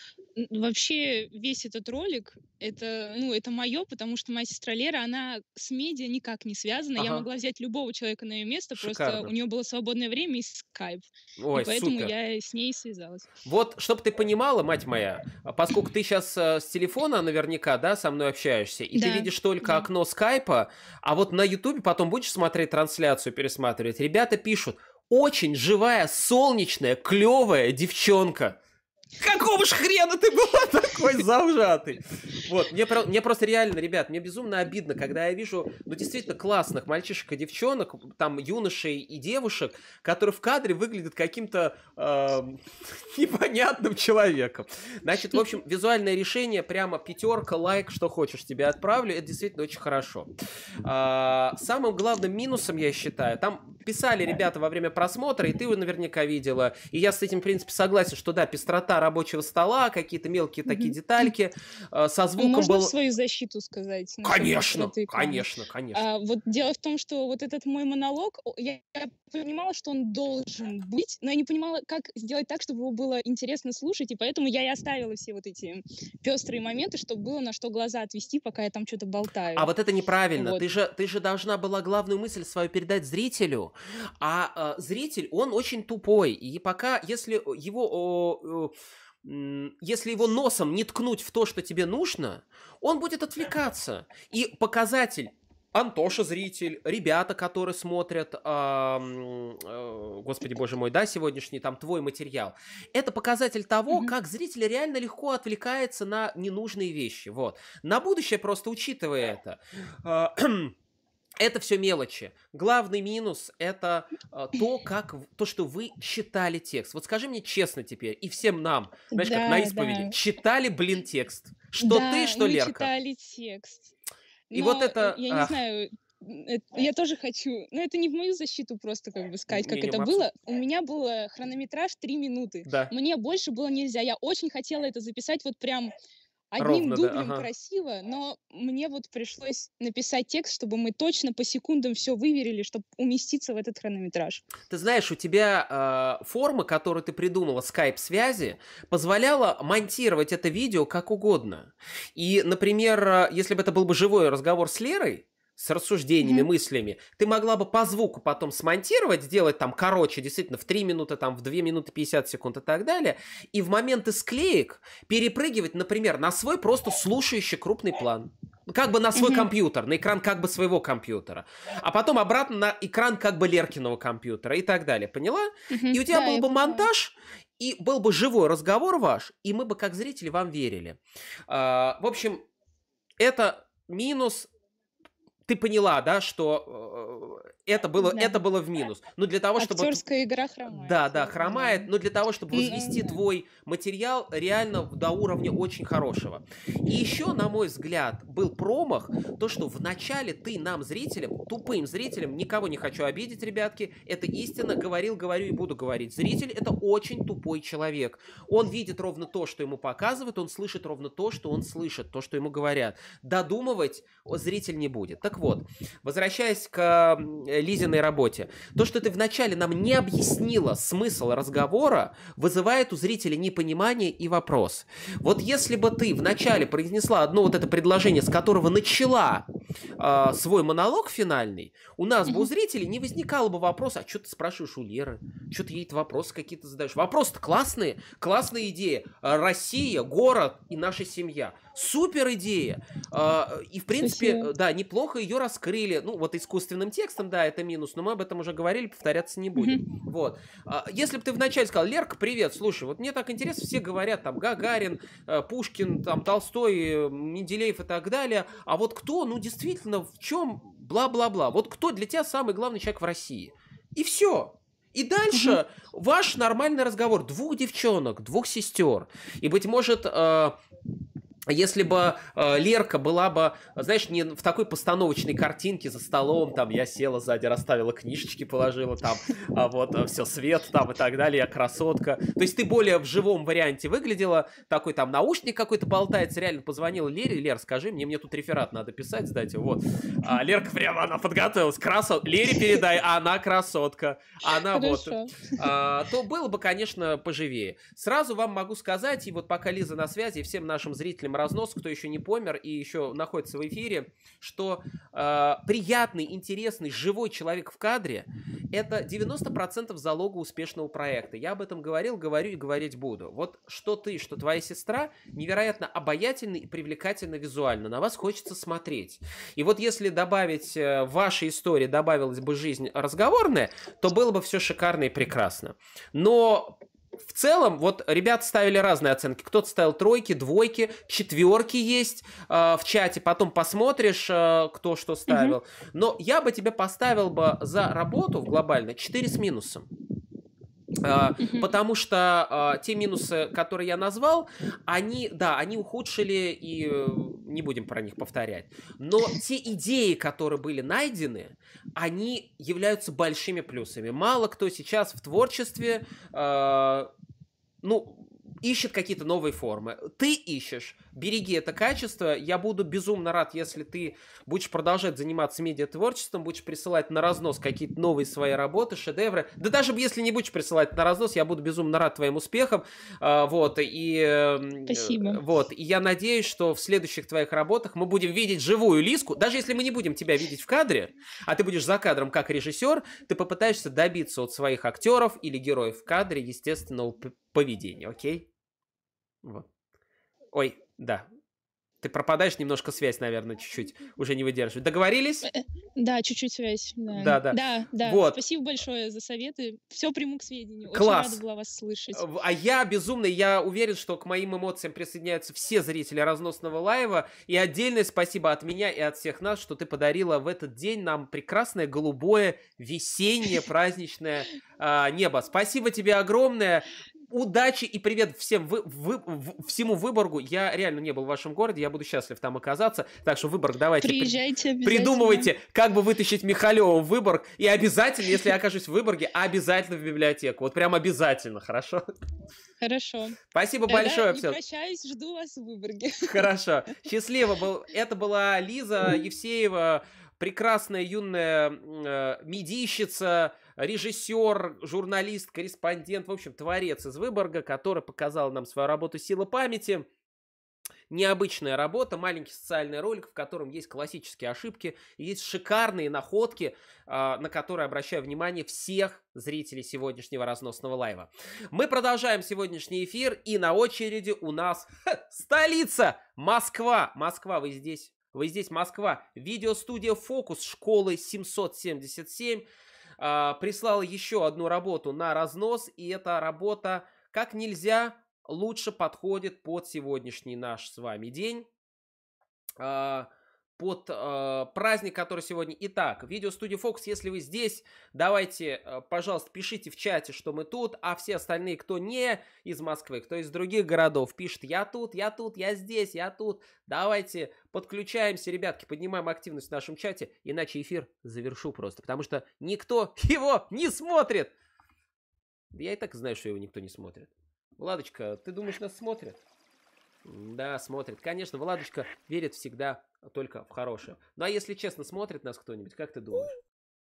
вообще весь этот ролик, это, ну, это мое, потому что моя сестра Лера, она с медиа никак не связана. Ага. Я могла взять любого человека на ее место, Шикарно. просто у нее было свободное время и скайп. Ой, и поэтому супер. я с ней связалась. Вот, чтобы ты понимала, мать моя, а поскольку ты сейчас э, с телефона наверняка, да, со мной общаешься, и да. ты видишь только да. окно скайпа, а вот на ютубе потом будешь смотреть трансляцию, пересматривать, ребята пишут, очень живая, солнечная, клевая девчонка. Какого ж хрена ты была *laughs* такой завжатый? Вот, мне, мне просто реально, ребят, мне безумно обидно, когда я вижу, ну, действительно классных мальчишек и девчонок, там, юношей и девушек, которые в кадре выглядят каким-то э, *laughs* непонятным человеком. Значит, в общем, визуальное решение прямо пятерка, лайк, что хочешь, тебе отправлю. Это действительно очень хорошо. Э, самым главным минусом, я считаю, там писали ребята во время просмотра, и ты его наверняка видела. И я с этим, в принципе, согласен, что да, пестрота рабочего стола, какие-то мелкие такие детальки, э, со а звуком Можно было... свою защиту сказать? Конечно, конечно, конечно. А, вот дело в том, что вот этот мой монолог, я понимала, что он должен быть, но я не понимала, как сделать так, чтобы его было интересно слушать, и поэтому я и оставила все вот эти пестрые моменты, чтобы было на что глаза отвести, пока я там что-то болтаю. А вот это неправильно. Вот. Ты, же, ты же должна была главную мысль свою передать зрителю, а э, зритель, он очень тупой, и пока, если его... О, о, если его носом не ткнуть в то, что тебе нужно, он будет отвлекаться. И показатель Антоша зритель, ребята, которые смотрят, э, э, господи боже мой, да, сегодняшний там твой материал. Это показатель того, mm-hmm. как зритель реально легко отвлекается на ненужные вещи. Вот. На будущее просто учитывая это. Э, *clears throat* это все мелочи. Главный минус это э, то, как то, что вы читали текст. Вот скажи мне честно теперь и всем нам, знаешь, да, как на исповеди, да. читали, блин, текст. Что да, ты, что мы Лерка? Читали текст. И Но вот это... Я не ах. знаю, я тоже хочу. Но это не в мою защиту просто как бы сказать, как это было. У меня был хронометраж 3 минуты. Да. Мне больше было нельзя. Я очень хотела это записать вот прям Одним Ровно, дублем да, ага. красиво, но мне вот пришлось написать текст, чтобы мы точно по секундам все выверили, чтобы уместиться в этот хронометраж. Ты знаешь, у тебя э, форма, которую ты придумала, скайп-связи, позволяла монтировать это видео как угодно. И, например, а, если бы это был бы живой разговор с Лерой, с рассуждениями, mm-hmm. мыслями, ты могла бы по звуку потом смонтировать, сделать там короче, действительно, в 3 минуты, там, в 2 минуты 50 секунд и так далее, и в моменты склеек перепрыгивать, например, на свой просто слушающий крупный план. Как бы на свой mm-hmm. компьютер, на экран как бы своего компьютера. А потом обратно на экран как бы Леркиного компьютера и так далее. Поняла? Mm-hmm. И у тебя да, был бы монтаж, и был бы живой разговор ваш, и мы бы как зрители вам верили. А, в общем, это минус ты поняла, да, что э, э, это было, да. это было в минус. Но для того, чтобы... Актерская игра хромает. Да, да, хромает, но для того, чтобы м-м-м. возвести и... твой материал реально до уровня очень хорошего. И еще, на мой взгляд, был промах, то, что вначале ты нам, зрителям, тупым зрителям, никого не хочу обидеть, ребятки, это истина, говорил, говорю и буду говорить. Зритель — это очень тупой человек. Он видит ровно то, что ему показывают, он слышит ровно то, что он слышит, то, что ему говорят. Додумывать зритель не будет. Так так вот, возвращаясь к Лизиной работе, то, что ты вначале нам не объяснила смысл разговора, вызывает у зрителя непонимание и вопрос. Вот если бы ты вначале произнесла одно вот это предложение, с которого начала э, свой монолог финальный, у нас бы у зрителей не возникало бы вопроса, а что ты спрашиваешь у Леры? Что ты ей вопросы какие-то задаешь? Вопросы классные, классная идея. Россия, город и наша семья. Супер идея. А, и, в принципе, Спасибо. да, неплохо ее раскрыли. Ну, вот искусственным текстом, да, это минус, но мы об этом уже говорили, повторяться не будем. Угу. Вот. А, если бы ты вначале сказал, Лерка, привет, слушай, вот мне так интересно, все говорят, там, Гагарин, э, Пушкин, там, Толстой, э, Менделеев и так далее, а вот кто, ну, действительно, в чем бла-бла-бла, вот кто для тебя самый главный человек в России? И все. И дальше угу. ваш нормальный разговор двух девчонок, двух сестер. И, быть может, э, если бы э, Лерка была бы, знаешь, не в такой постановочной картинке за столом, там я села сзади, расставила книжечки, положила там, а вот а э, все свет там и так далее, я красотка. То есть ты более в живом варианте выглядела, такой там наушник какой-то болтается, реально позвонила Лере, Лер, скажи мне, мне тут реферат надо писать, сдать, вот. А Лерка прямо, она подготовилась, красотка, Лере передай, а она красотка, она Хорошо. вот. А, то было бы, конечно, поживее. Сразу вам могу сказать, и вот пока Лиза на связи, и всем нашим зрителям слушателям разнос, кто еще не помер и еще находится в эфире, что э, приятный, интересный, живой человек в кадре – это 90% залога успешного проекта. Я об этом говорил, говорю и говорить буду. Вот что ты, что твоя сестра невероятно обаятельны и привлекательно визуально. На вас хочется смотреть. И вот если добавить э, в вашей истории добавилась бы жизнь разговорная, то было бы все шикарно и прекрасно. Но в целом, вот ребят ставили разные оценки. Кто-то ставил тройки, двойки, четверки есть э, в чате. Потом посмотришь, э, кто что ставил. Угу. Но я бы тебе поставил бы за работу в глобально 4 с минусом. Э, потому что э, те минусы, которые я назвал, они, да, они ухудшили, и э, не будем про них повторять. Но те идеи, которые были найдены, они являются большими плюсами. Мало кто сейчас в творчестве, ну, ищет какие-то новые формы. Ты ищешь, береги это качество. Я буду безумно рад, если ты будешь продолжать заниматься медиатворчеством, будешь присылать на разнос какие-то новые свои работы, шедевры. Да даже если не будешь присылать на разнос, я буду безумно рад твоим успехам. А, вот, и... Эм, э, Спасибо. Вот, и я надеюсь, что в следующих твоих работах мы будем видеть живую Лиску. Даже если мы не будем тебя видеть в кадре, а ты будешь за кадром как режиссер, ты попытаешься добиться от своих актеров или героев в кадре естественного поведения, окей? Вот. Ой, да. Ты пропадаешь немножко связь, наверное, чуть-чуть. Уже не выдерживает. Э, Договорились? Э, да, чуть-чуть связь. Да, да. Да, да. да. Вот. Спасибо большое за советы. Все приму к сведению. Класс. Очень рада была вас слышать. А я безумно, я уверен, что к моим эмоциям присоединяются все зрители разносного лайва. И отдельное спасибо от меня и от всех нас, что ты подарила в этот день нам прекрасное голубое весеннее праздничное а, небо. Спасибо тебе огромное удачи и привет всем вы, вы, в, всему Выборгу. Я реально не был в вашем городе, я буду счастлив там оказаться. Так что Выборг, давайте Приезжайте при, придумывайте, как бы вытащить Михалева в Выборг. И обязательно, если я окажусь в Выборге, обязательно в библиотеку. Вот прям обязательно, хорошо? Хорошо. Спасибо Тогда большое. Не прощаюсь, жду вас в Выборге. *laughs* Хорошо. Счастливо. Был. Это была Лиза Евсеева, прекрасная юная э, медийщица, режиссер, журналист, корреспондент, в общем, творец из Выборга, который показал нам свою работу «Сила памяти». Необычная работа, маленький социальный ролик, в котором есть классические ошибки, есть шикарные находки, а, на которые обращаю внимание всех зрителей сегодняшнего разносного лайва. Мы продолжаем сегодняшний эфир, и на очереди у нас ха, столица Москва. Москва, вы здесь? Вы здесь, Москва. Видеостудия «Фокус» школы 777. А, прислал еще одну работу на разнос, и эта работа как нельзя лучше подходит под сегодняшний наш с вами день. А, под э, праздник, который сегодня. Итак, видеостудия Фокс. если вы здесь, давайте, э, пожалуйста, пишите в чате, что мы тут, а все остальные, кто не из Москвы, кто из других городов, пишет, я тут, я тут, я здесь, я тут. Давайте подключаемся, ребятки, поднимаем активность в нашем чате, иначе эфир завершу просто, потому что никто *laughs* его не смотрит. я и так знаю, что его никто не смотрит. Владочка, ты думаешь, нас смотрят? Да, смотрит. Конечно, Владушка верит всегда только в хорошее. Ну а если честно, смотрит нас кто-нибудь, как ты думаешь?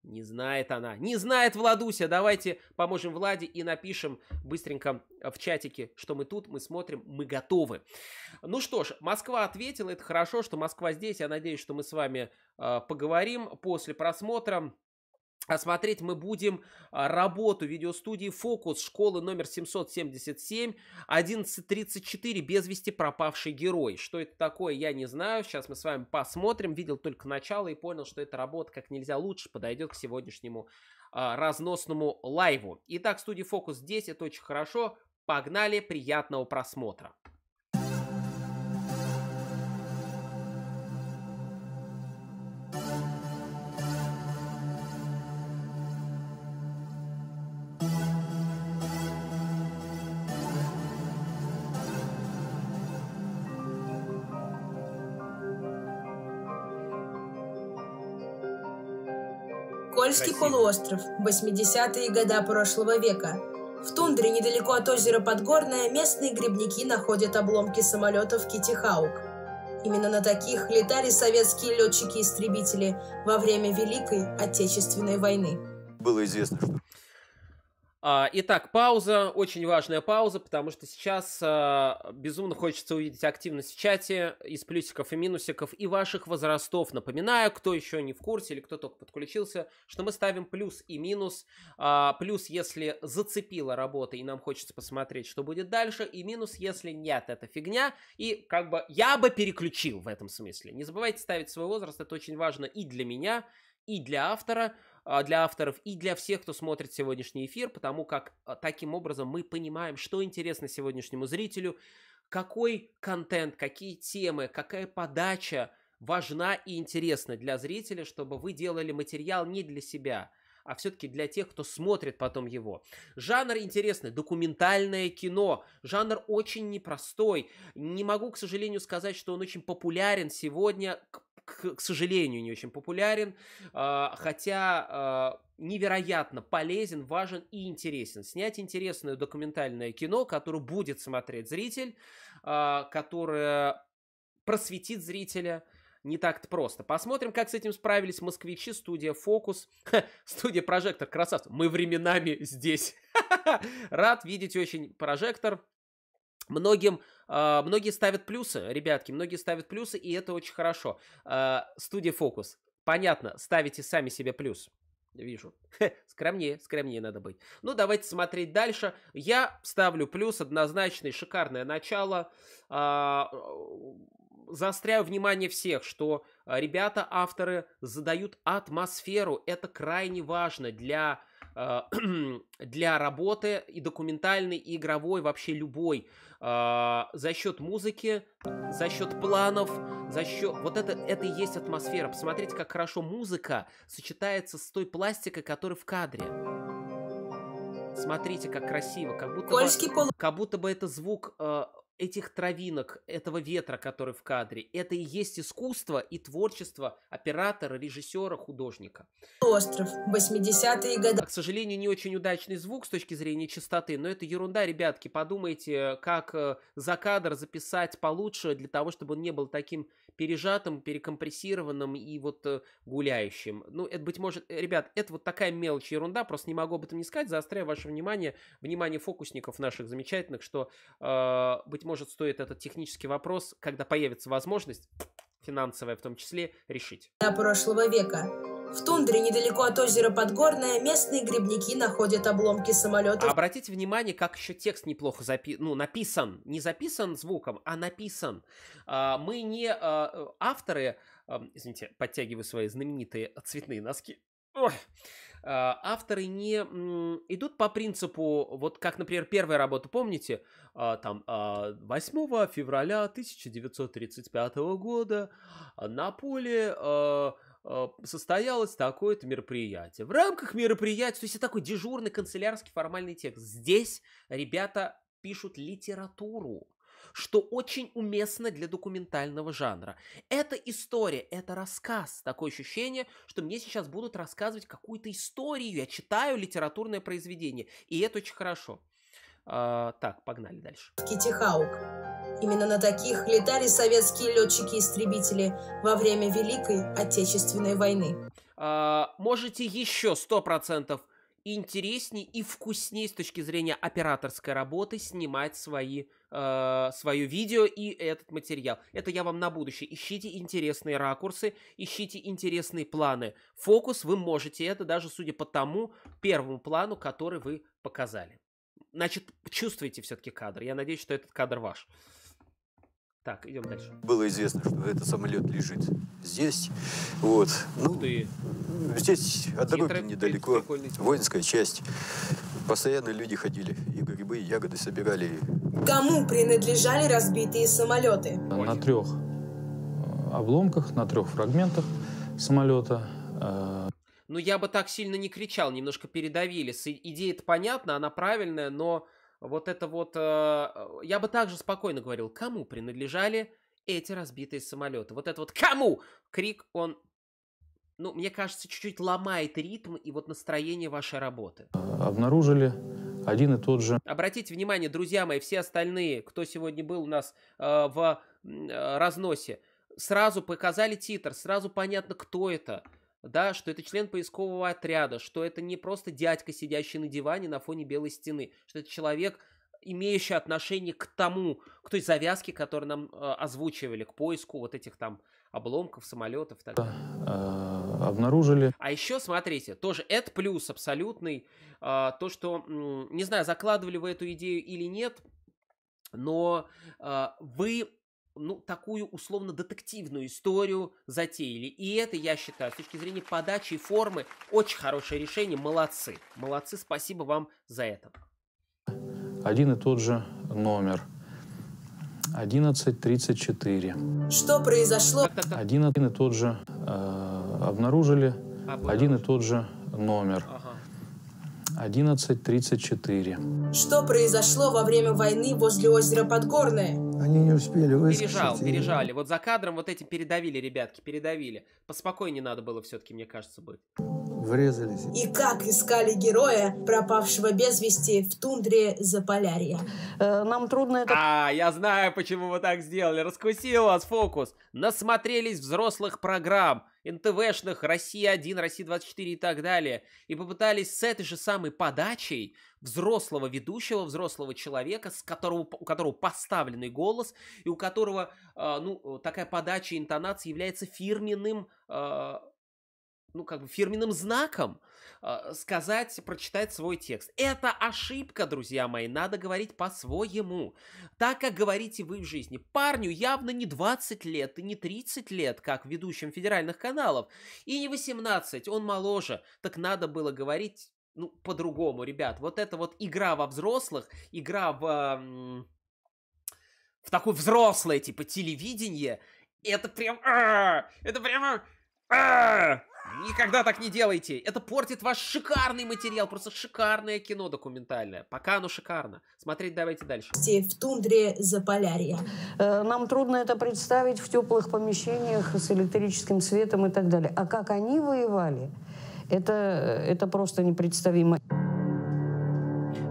Не знает она. Не знает Владуся. Давайте поможем Владе и напишем быстренько в чатике, что мы тут, мы смотрим, мы готовы. Ну что ж, Москва ответила. Это хорошо, что Москва здесь. Я надеюсь, что мы с вами э, поговорим после просмотра. А смотреть мы будем а, работу видеостудии «Фокус» школы номер 777, 11.34, без вести пропавший герой. Что это такое, я не знаю. Сейчас мы с вами посмотрим. Видел только начало и понял, что эта работа как нельзя лучше подойдет к сегодняшнему а, разносному лайву. Итак, студия «Фокус» здесь, это очень хорошо. Погнали, приятного просмотра. Кольский полуостров, 80-е годы прошлого века. В тундре недалеко от озера Подгорное местные грибники находят обломки самолетов Китихаук. Именно на таких летали советские летчики-истребители во время Великой Отечественной войны. Было известно, что а, итак, пауза, очень важная пауза, потому что сейчас а, безумно хочется увидеть активность в чате из плюсиков и минусиков и ваших возрастов. Напоминаю, кто еще не в курсе или кто только подключился, что мы ставим плюс и минус. А, плюс, если зацепила работа и нам хочется посмотреть, что будет дальше, и минус, если нет, это фигня. И как бы я бы переключил в этом смысле. Не забывайте ставить свой возраст, это очень важно и для меня, и для автора. А, для авторов и для всех, кто смотрит сегодняшний эфир, потому как а, таким образом мы понимаем, что интересно сегодняшнему зрителю, какой контент, какие темы, какая подача важна и интересна для зрителя, чтобы вы делали материал не для себя, а все-таки для тех, кто смотрит потом его. Жанр интересный, документальное кино. Жанр очень непростой. Не могу, к сожалению, сказать, что он очень популярен сегодня. К к, к сожалению, не очень популярен, а, хотя а, невероятно полезен, важен и интересен. Снять интересное документальное кино, которое будет смотреть зритель, а, которое просветит зрителя, не так-то просто. Посмотрим, как с этим справились москвичи, студия «Фокус», студия «Прожектор», красавцы. Мы временами здесь. *laughs* Рад видеть очень «Прожектор». Многим, а, многие ставят плюсы, ребятки, многие ставят плюсы, и это очень хорошо. А, студия Фокус, понятно, ставите сами себе плюс. Вижу. скромнее, скромнее надо быть. Ну, давайте смотреть дальше. Я ставлю плюс, однозначный, шикарное начало. А, заостряю внимание всех, что ребята, авторы задают атмосферу. Это крайне важно для Э, *clears throat* для работы и документальной, и игровой, вообще любой, э, за счет музыки, за счет планов, за счет... Вот это, это и есть атмосфера. Посмотрите, как хорошо музыка сочетается с той пластикой, которая в кадре. Смотрите, как красиво, как будто, бы, как будто бы это звук э, этих травинок, этого ветра, который в кадре, это и есть искусство и творчество оператора, режиссера, художника. Остров, 80-е годы. К сожалению, не очень удачный звук с точки зрения частоты, но это ерунда, ребятки. Подумайте, как э, за кадр записать получше для того, чтобы он не был таким пережатым, перекомпрессированным и вот э, гуляющим. Ну, это, быть может, э, ребят, это вот такая мелочь, ерунда, просто не могу об этом не сказать, заостряю ваше внимание, внимание фокусников наших замечательных, что, э, быть может, стоит этот технический вопрос, когда появится возможность, финансовая в том числе, решить. До прошлого века. В тундре недалеко от озера Подгорное местные грибники находят обломки самолета. Обратите внимание, как еще текст неплохо запи... ну, написан. Не записан звуком, а написан. А, мы не а, авторы, извините, подтягиваю свои знаменитые цветные носки. Ой. Э, авторы не идут по принципу, вот как, например, первая работа, помните, э, там 8 э, февраля 1935 года на поле состоялось такое-то мероприятие. В рамках мероприятия, то есть это такой дежурный канцелярский формальный текст. Здесь ребята пишут литературу что очень уместно для документального жанра. Это история, это рассказ. Такое ощущение, что мне сейчас будут рассказывать какую-то историю. Я читаю литературное произведение, и это очень хорошо. А, так, погнали дальше. Кити Хаук. Именно на таких летали советские летчики-истребители во время Великой Отечественной войны. А, можете еще сто процентов интересней и вкусней с точки зрения операторской работы снимать свои Э, свое видео и этот материал. Это я вам на будущее. Ищите интересные ракурсы, ищите интересные планы. Фокус вы можете, это даже судя по тому первому плану, который вы показали. Значит, чувствуете все-таки кадр. Я надеюсь, что этот кадр ваш. Так, идем дальше. Было известно, что этот самолет лежит здесь. Вот. Ну, ты. Здесь от дороги недалеко. Воинская часть. Постоянно люди ходили и грибы, и ягоды собирали. Кому принадлежали разбитые самолеты? На трех э, обломках, на трех фрагментах самолета. Э. Ну, я бы так сильно не кричал, немножко передавили. Идея-то понятна, она правильная, но вот это вот... Э, я бы также спокойно говорил, кому принадлежали эти разбитые самолеты. Вот это вот «Кому?» крик, он ну, мне кажется, чуть-чуть ломает ритм и вот настроение вашей работы. Обнаружили один и тот же. Обратите внимание, друзья мои, все остальные, кто сегодня был у нас э, в э, разносе, сразу показали титр, сразу понятно, кто это. Да, что это член поискового отряда, что это не просто дядька, сидящий на диване на фоне белой стены, что это человек, имеющий отношение к тому, к той завязке, которую нам э, озвучивали, к поиску вот этих там обломков самолетов. Так а, Обнаружили. А еще, смотрите, тоже это плюс абсолютный. А, то, что, не знаю, закладывали вы эту идею или нет, но а, вы ну, такую условно-детективную историю затеяли. И это, я считаю, с точки зрения подачи и формы, очень хорошее решение. Молодцы. Молодцы, спасибо вам за это. Один и тот же номер – 11.34. Что произошло? Один и тот же э, обнаружили, обнаружили, один и тот же номер. Ага. 11.34. Что произошло во время войны возле озера Подгорное? Они не успели выскочить. Пережал, и... пережали. Вот за кадром вот эти передавили, ребятки, передавили. Поспокойнее надо было все-таки, мне кажется, быть врезались. И как искали героя, пропавшего без вести в тундре Заполярья. Э, нам трудно это... А, я знаю, почему вы так сделали. Раскусил вас фокус. Насмотрелись взрослых программ. НТВшных, «Россия-1», «Россия-24» и так далее. И попытались с этой же самой подачей взрослого ведущего, взрослого человека, с которого, у которого поставленный голос, и у которого э, ну, такая подача интонации является фирменным э, ну, как бы фирменным знаком э, сказать, прочитать свой текст. Это ошибка, друзья мои, надо говорить по-своему. Так, как говорите вы в жизни. Парню явно не 20 лет и не 30 лет, как ведущим федеральных каналов, и не 18, он моложе. Так надо было говорить, ну, по-другому, ребят. Вот это вот игра во взрослых, игра в... в такое взрослое, типа, телевидение, это прям... А, это прям... А, Никогда так не делайте. Это портит ваш шикарный материал. Просто шикарное кино документальное. Пока оно шикарно. Смотреть давайте дальше. В тундре Заполярья. Э, нам трудно это представить в теплых помещениях с электрическим светом и так далее. А как они воевали, это, это просто непредставимо.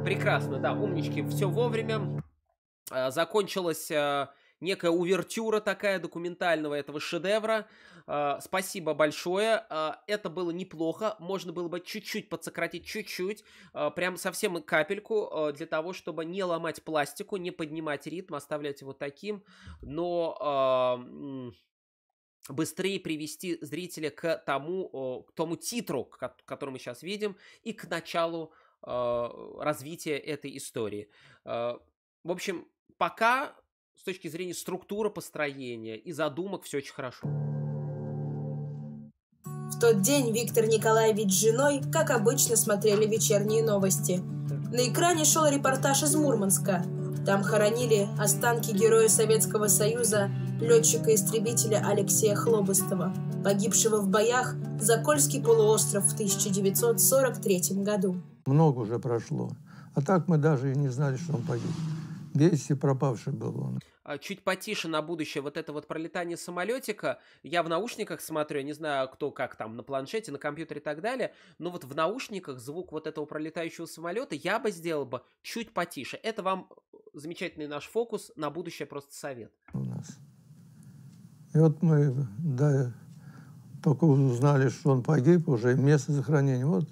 Прекрасно, да, умнички. Все вовремя. Э, закончилась э, некая увертюра такая документального этого шедевра. Э, спасибо большое. Э, это было неплохо. Можно было бы чуть-чуть подсократить, чуть-чуть. Э, прям совсем капельку для того, чтобы не ломать пластику, не поднимать ритм, оставлять его таким. Но... быстрее привести зрителя к тому, к тому титру, который мы сейчас видим, и к началу развития этой истории. в общем, пока с точки зрения структуры построения и задумок все очень хорошо. В тот день Виктор Николаевич с женой, как обычно, смотрели вечерние новости. На экране шел репортаж из Мурманска. Там хоронили останки героя Советского Союза, летчика-истребителя Алексея Хлобыстова, погибшего в боях за Кольский полуостров в 1943 году. Много уже прошло. А так мы даже и не знали, что он погиб. Вещи пропавший был он. А, чуть потише на будущее вот это вот пролетание самолетика. Я в наушниках смотрю, не знаю, кто как там, на планшете, на компьютере и так далее. Но вот в наушниках звук вот этого пролетающего самолета я бы сделал бы чуть потише. Это вам э, замечательный наш фокус, на будущее просто совет. У нас. И вот мы да, только узнали, что он погиб, уже место захоронения. Вот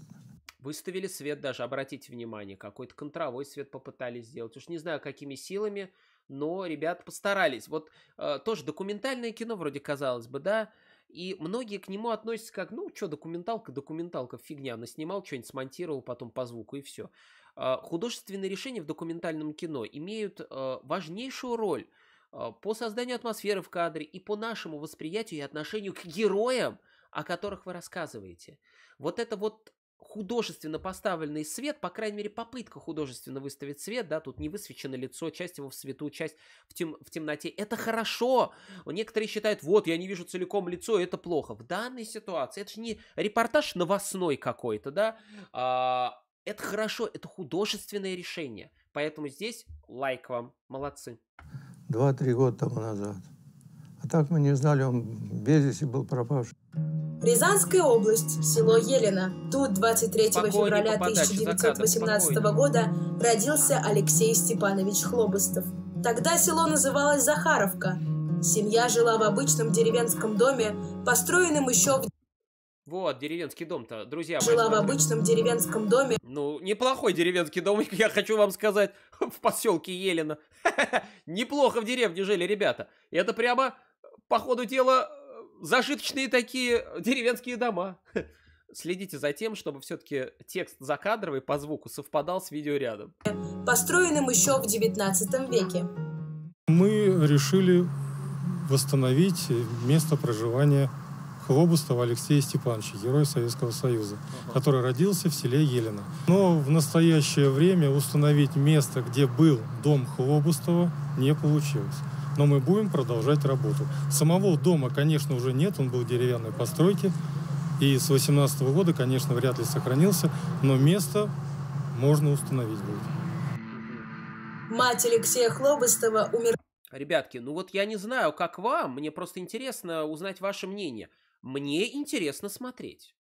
Выставили свет даже, обратите внимание, какой-то контровой свет попытались сделать. Уж не знаю, какими силами, но ребят постарались. Вот э, тоже документальное кино вроде казалось бы, да, и многие к нему относятся как, ну, что, документалка, документалка, фигня. снимал что-нибудь, смонтировал потом по звуку и все. Э, художественные решения в документальном кино имеют э, важнейшую роль э, по созданию атмосферы в кадре и по нашему восприятию и отношению к героям, о которых вы рассказываете. Вот это вот художественно поставленный свет, по крайней мере, попытка художественно выставить свет, да, тут не высвечено лицо, часть его в свету, часть в, тем, в темноте. Это хорошо! Некоторые считают, вот, я не вижу целиком лицо, это плохо. В данной ситуации, это же не репортаж новостной какой-то, да, а, это хорошо, это художественное решение. Поэтому здесь лайк вам, молодцы. Два-три года тому назад. А так мы не знали, он без был пропавший. Рязанская область, село Елена. Тут 23 Спокойнее февраля 1918 заката, года родился Алексей Степанович Хлобыстов. Тогда село называлось Захаровка. Семья жила в обычном деревенском доме, построенном еще в вот, деревенский дом-то, друзья. Жила в обычном деревенском доме. Ну, неплохой деревенский домик, *laughs* я хочу вам сказать, в поселке Елена. *laughs* Неплохо в деревне жили ребята. Это прямо, по ходу дела, зажиточные такие э, деревенские дома. *laughs* Следите за тем, чтобы все-таки текст закадровый по звуку совпадал с видеорядом. Построенным еще в 19 веке. Мы решили восстановить место проживания Хлобустова Алексея Степановича, героя Советского Союза, ага. который родился в селе Елена. Но в настоящее время установить место, где был дом Хлобустова, не получилось но мы будем продолжать работу. Самого дома, конечно, уже нет, он был деревянной постройки, и с 18 года, конечно, вряд ли сохранился, но место можно установить будет. Мать Алексея Хлобыстова умерла. Ребятки, ну вот я не знаю, как вам, мне просто интересно узнать ваше мнение. Мне интересно смотреть.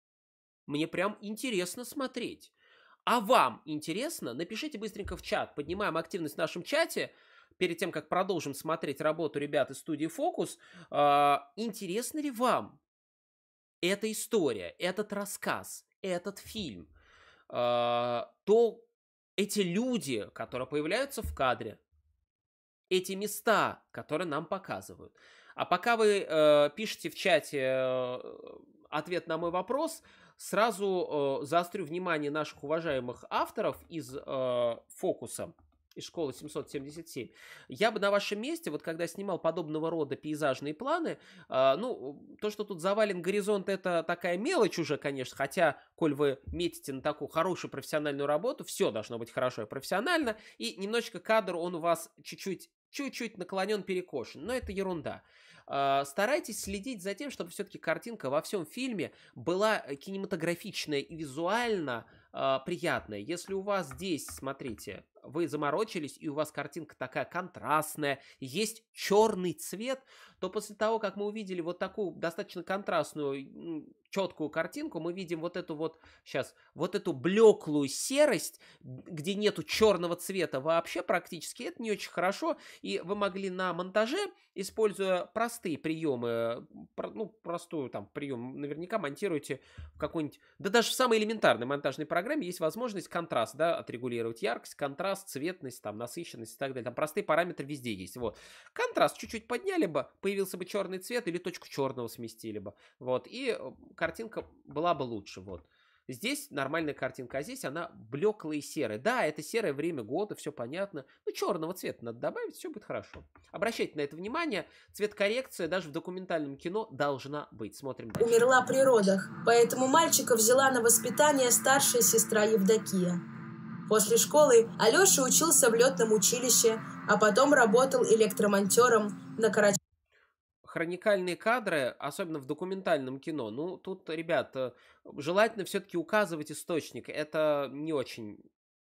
Мне прям интересно смотреть. А вам интересно? Напишите быстренько в чат. Поднимаем активность в нашем чате перед тем, как продолжим смотреть работу ребят из студии «Фокус», э, а, интересна ли вам эта история, этот рассказ, этот фильм, э, то эти люди, которые появляются в кадре, эти места, которые нам показывают. А пока вы э, пишете в чате э, ответ на мой вопрос, сразу э, заострю внимание наших уважаемых авторов из э, фокуса из школы 777. Я бы на вашем месте, вот когда снимал подобного рода пейзажные планы, э, ну, то, что тут завален горизонт, это такая мелочь уже, конечно, хотя, коль вы метите на такую хорошую профессиональную работу, все должно быть хорошо и профессионально, и немножечко кадр, он у вас чуть-чуть чуть-чуть наклонен, перекошен, но это ерунда. А, старайтесь следить за тем, чтобы все-таки картинка во всем фильме была э, кинематографичная и визуально э, приятное. Если у вас здесь, смотрите, вы заморочились, и у вас картинка такая контрастная, есть черный цвет, то после того, как мы увидели вот такую достаточно контрастную четкую картинку, мы видим вот эту вот, сейчас, вот эту блеклую серость, где нету черного цвета вообще практически, это не очень хорошо, и вы могли на монтаже, используя простые приемы, ну, простую там прием, наверняка монтируете в какой-нибудь, да даже в самой элементарной монтажной программе есть возможность контраст, да, отрегулировать яркость, контраст, цветность, там, насыщенность и так далее, там простые параметры везде есть, вот. Контраст чуть-чуть подняли бы, появился бы черный цвет или точку черного сместили бы, вот, и картинка была бы лучше, вот. Здесь нормальная картинка, а здесь она блеклая и серая. Да, это серое время года, все понятно. Ну, черного цвета надо добавить, все будет хорошо. Обращайте на это внимание. Цвет Цветкоррекция даже в документальном кино должна быть. Смотрим дальше. Умерла при родах, поэтому мальчика взяла на воспитание старшая сестра Евдокия. После школы Алеша учился в летном училище, а потом работал электромонтером на Карачаевском хроникальные кадры, особенно в документальном кино, ну, тут, ребят, желательно все-таки указывать источник. Это не очень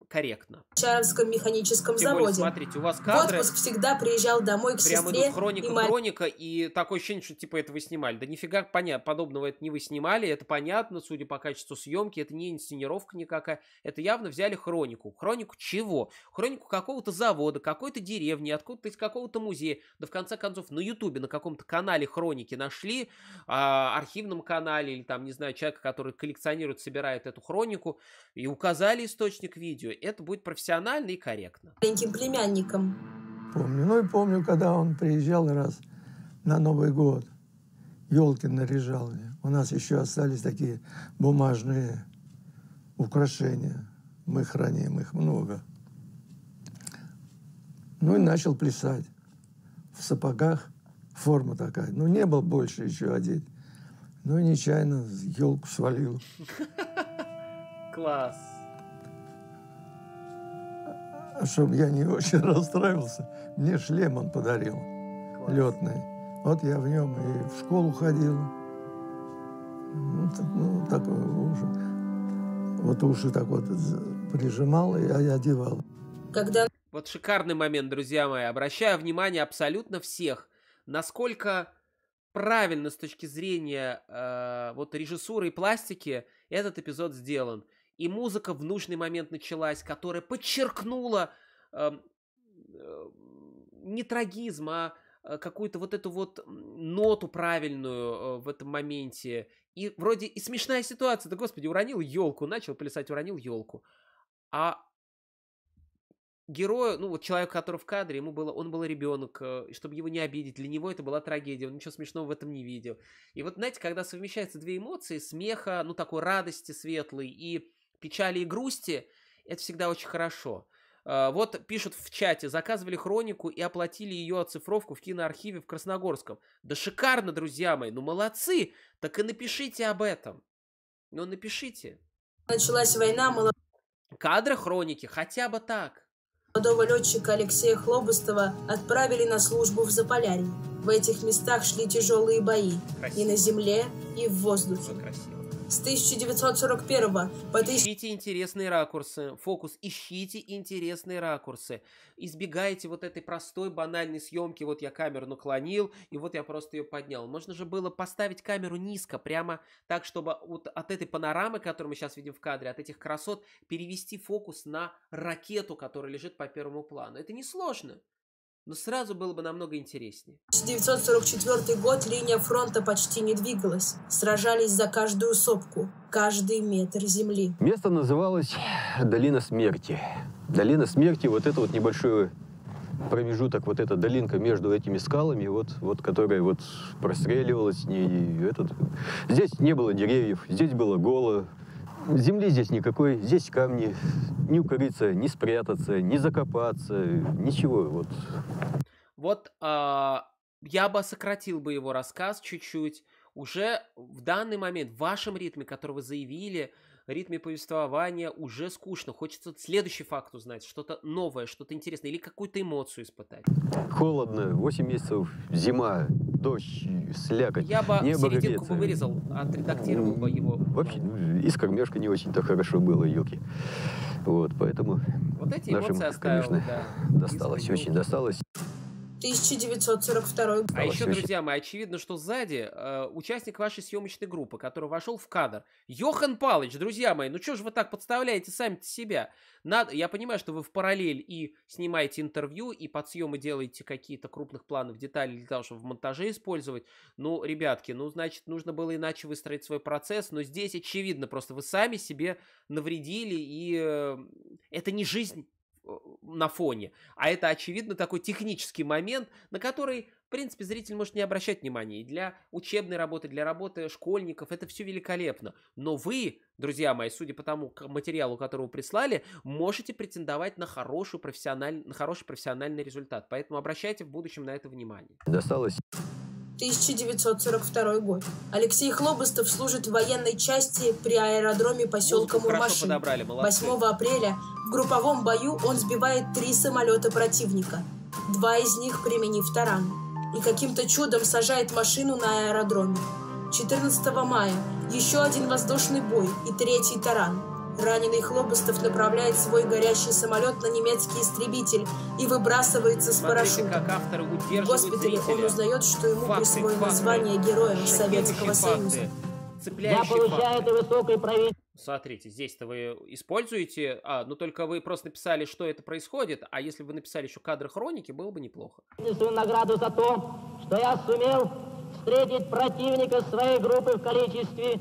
корректно. В Шаровском механическом Тем заводе. Более, смотрите, у вас кадры... В отпуск всегда приезжал домой к Прямо сестре. Прямо хроника, и мать... хроника, и такое ощущение, что типа это вы снимали. Да нифига поня... подобного это не вы снимали, это понятно, судя по качеству съемки, это не инсценировка никакая. Это явно взяли хронику. Хронику чего? Хронику какого-то завода, какой-то деревни, откуда-то из какого-то музея. Да в конце концов на ютубе, на каком-то канале хроники нашли, э, архивном канале или там, не знаю, человека, который коллекционирует, собирает эту хронику, и указали источник видео это будет профессионально и корректно. Маленьким племянником. Помню. Ну и помню, когда он приезжал раз на Новый год, елки наряжал. мне. У нас еще остались такие бумажные украшения. Мы храним их много. Ну и начал плясать в сапогах форма такая. Ну, не был больше еще одеть. Ну, и нечаянно елку свалил. Класс чтобы я не очень *laughs* расстраивался, мне шлем он подарил Класс. летный. Вот я в нем и в школу ходил. Ну, так, ну, так уши. Вот уши так вот прижимал и а одевал. Когда... Вот шикарный момент, друзья мои. Обращаю внимание абсолютно всех, насколько правильно с точки зрения э, вот режиссуры и пластики этот эпизод сделан и музыка в нужный момент началась, которая подчеркнула э, э, не трагизм, а э, какую-то вот эту вот ноту правильную э, в этом моменте. И вроде и смешная ситуация. Да, господи, уронил елку, начал плясать, уронил елку. А герою, ну вот человек, который в кадре, ему было, он был ребенок, э, и чтобы его не обидеть, для него это была трагедия, он ничего смешного в этом не видел. И вот, знаете, когда совмещаются две эмоции, смеха, ну такой радости светлой и печали и грусти, это всегда очень хорошо. А, вот пишут в чате, заказывали хронику и оплатили ее оцифровку в киноархиве в Красногорском. Да шикарно, друзья мои, ну молодцы, так и напишите об этом. Ну напишите. Началась война, молод... Кадры хроники, хотя бы так. Молодого летчика Алексея Хлобустова отправили на службу в Заполярье. В этих местах шли тяжелые бои. Красиво. И на земле, и в воздухе. Красиво. 1941 по... Ищите интересные ракурсы. Фокус. Ищите интересные ракурсы. Избегайте вот этой простой банальной съемки. Вот я камеру наклонил, и вот я просто ее поднял. Можно же было поставить камеру низко, прямо так, чтобы вот от этой панорамы, которую мы сейчас видим в кадре, от этих красот, перевести фокус на ракету, которая лежит по первому плану. Это несложно но сразу было бы намного интереснее. 1944 год линия фронта почти не двигалась. Сражались за каждую сопку, каждый метр земли. Место называлось «Долина смерти». «Долина смерти» — вот это вот небольшое промежуток, вот эта долинка между этими скалами, вот, вот которая вот простреливалась. И, и этот. Здесь не было деревьев, здесь было голо, земли здесь никакой, здесь камни, не укрыться, не спрятаться, не закопаться, ничего вот. Вот э, я бы сократил бы его рассказ чуть-чуть. Уже в данный момент, в вашем ритме, который вы заявили, ритме повествования уже скучно. Хочется следующий факт узнать, что-то новое, что-то интересное или какую-то эмоцию испытать. Холодно, 8 месяцев, зима, дождь, слякоть. Я бы Небо серединку бы вырезал, отредактировал бы его. Вообще, из кормежка не очень-то хорошо было, елки. Вот, поэтому вот эти нашим, конечно, да. досталось, очень досталось. 1942 год. А еще, друзья мои, очевидно, что сзади э, участник вашей съемочной группы, который вошел в кадр. Йохан Палыч, друзья мои, ну что же вы так подставляете сами себя? Надо, я понимаю, что вы в параллель и снимаете интервью, и под съемы делаете какие-то крупных планов, деталей для того, чтобы в монтаже использовать. Ну, ребятки, ну, значит, нужно было иначе выстроить свой процесс, но здесь очевидно, просто вы сами себе навредили, и э, это не жизнь. Э, на фоне. А это, очевидно, такой технический момент, на который, в принципе, зритель может не обращать внимания. И для учебной работы, для работы школьников это все великолепно. Но вы, друзья мои, судя по тому материалу, который вы прислали, можете претендовать на, хороший профессиональ... на хороший профессиональный результат. Поэтому обращайте в будущем на это внимание. Досталось 1942 год. Алексей Хлобыстов служит в военной части при аэродроме поселка Мурмаши. 8 апреля в групповом бою он сбивает три самолета противника, два из них применив таран, и каким-то чудом сажает машину на аэродроме. 14 мая еще один воздушный бой и третий таран – Раненый Хлобустов направляет свой горящий самолет на немецкий истребитель и выбрасывается Смотрите, с парашютом. В госпитале зрителя. он узнает, что ему факты, присвоено факты. звание Героя Советского факты. Союза. Я получаю это высокой правительство. Смотрите, здесь-то вы используете, а, ну только вы просто написали, что это происходит, а если бы вы написали еще кадры хроники, было бы неплохо. Несу награду за то, что я сумел встретить противника своей группы в количестве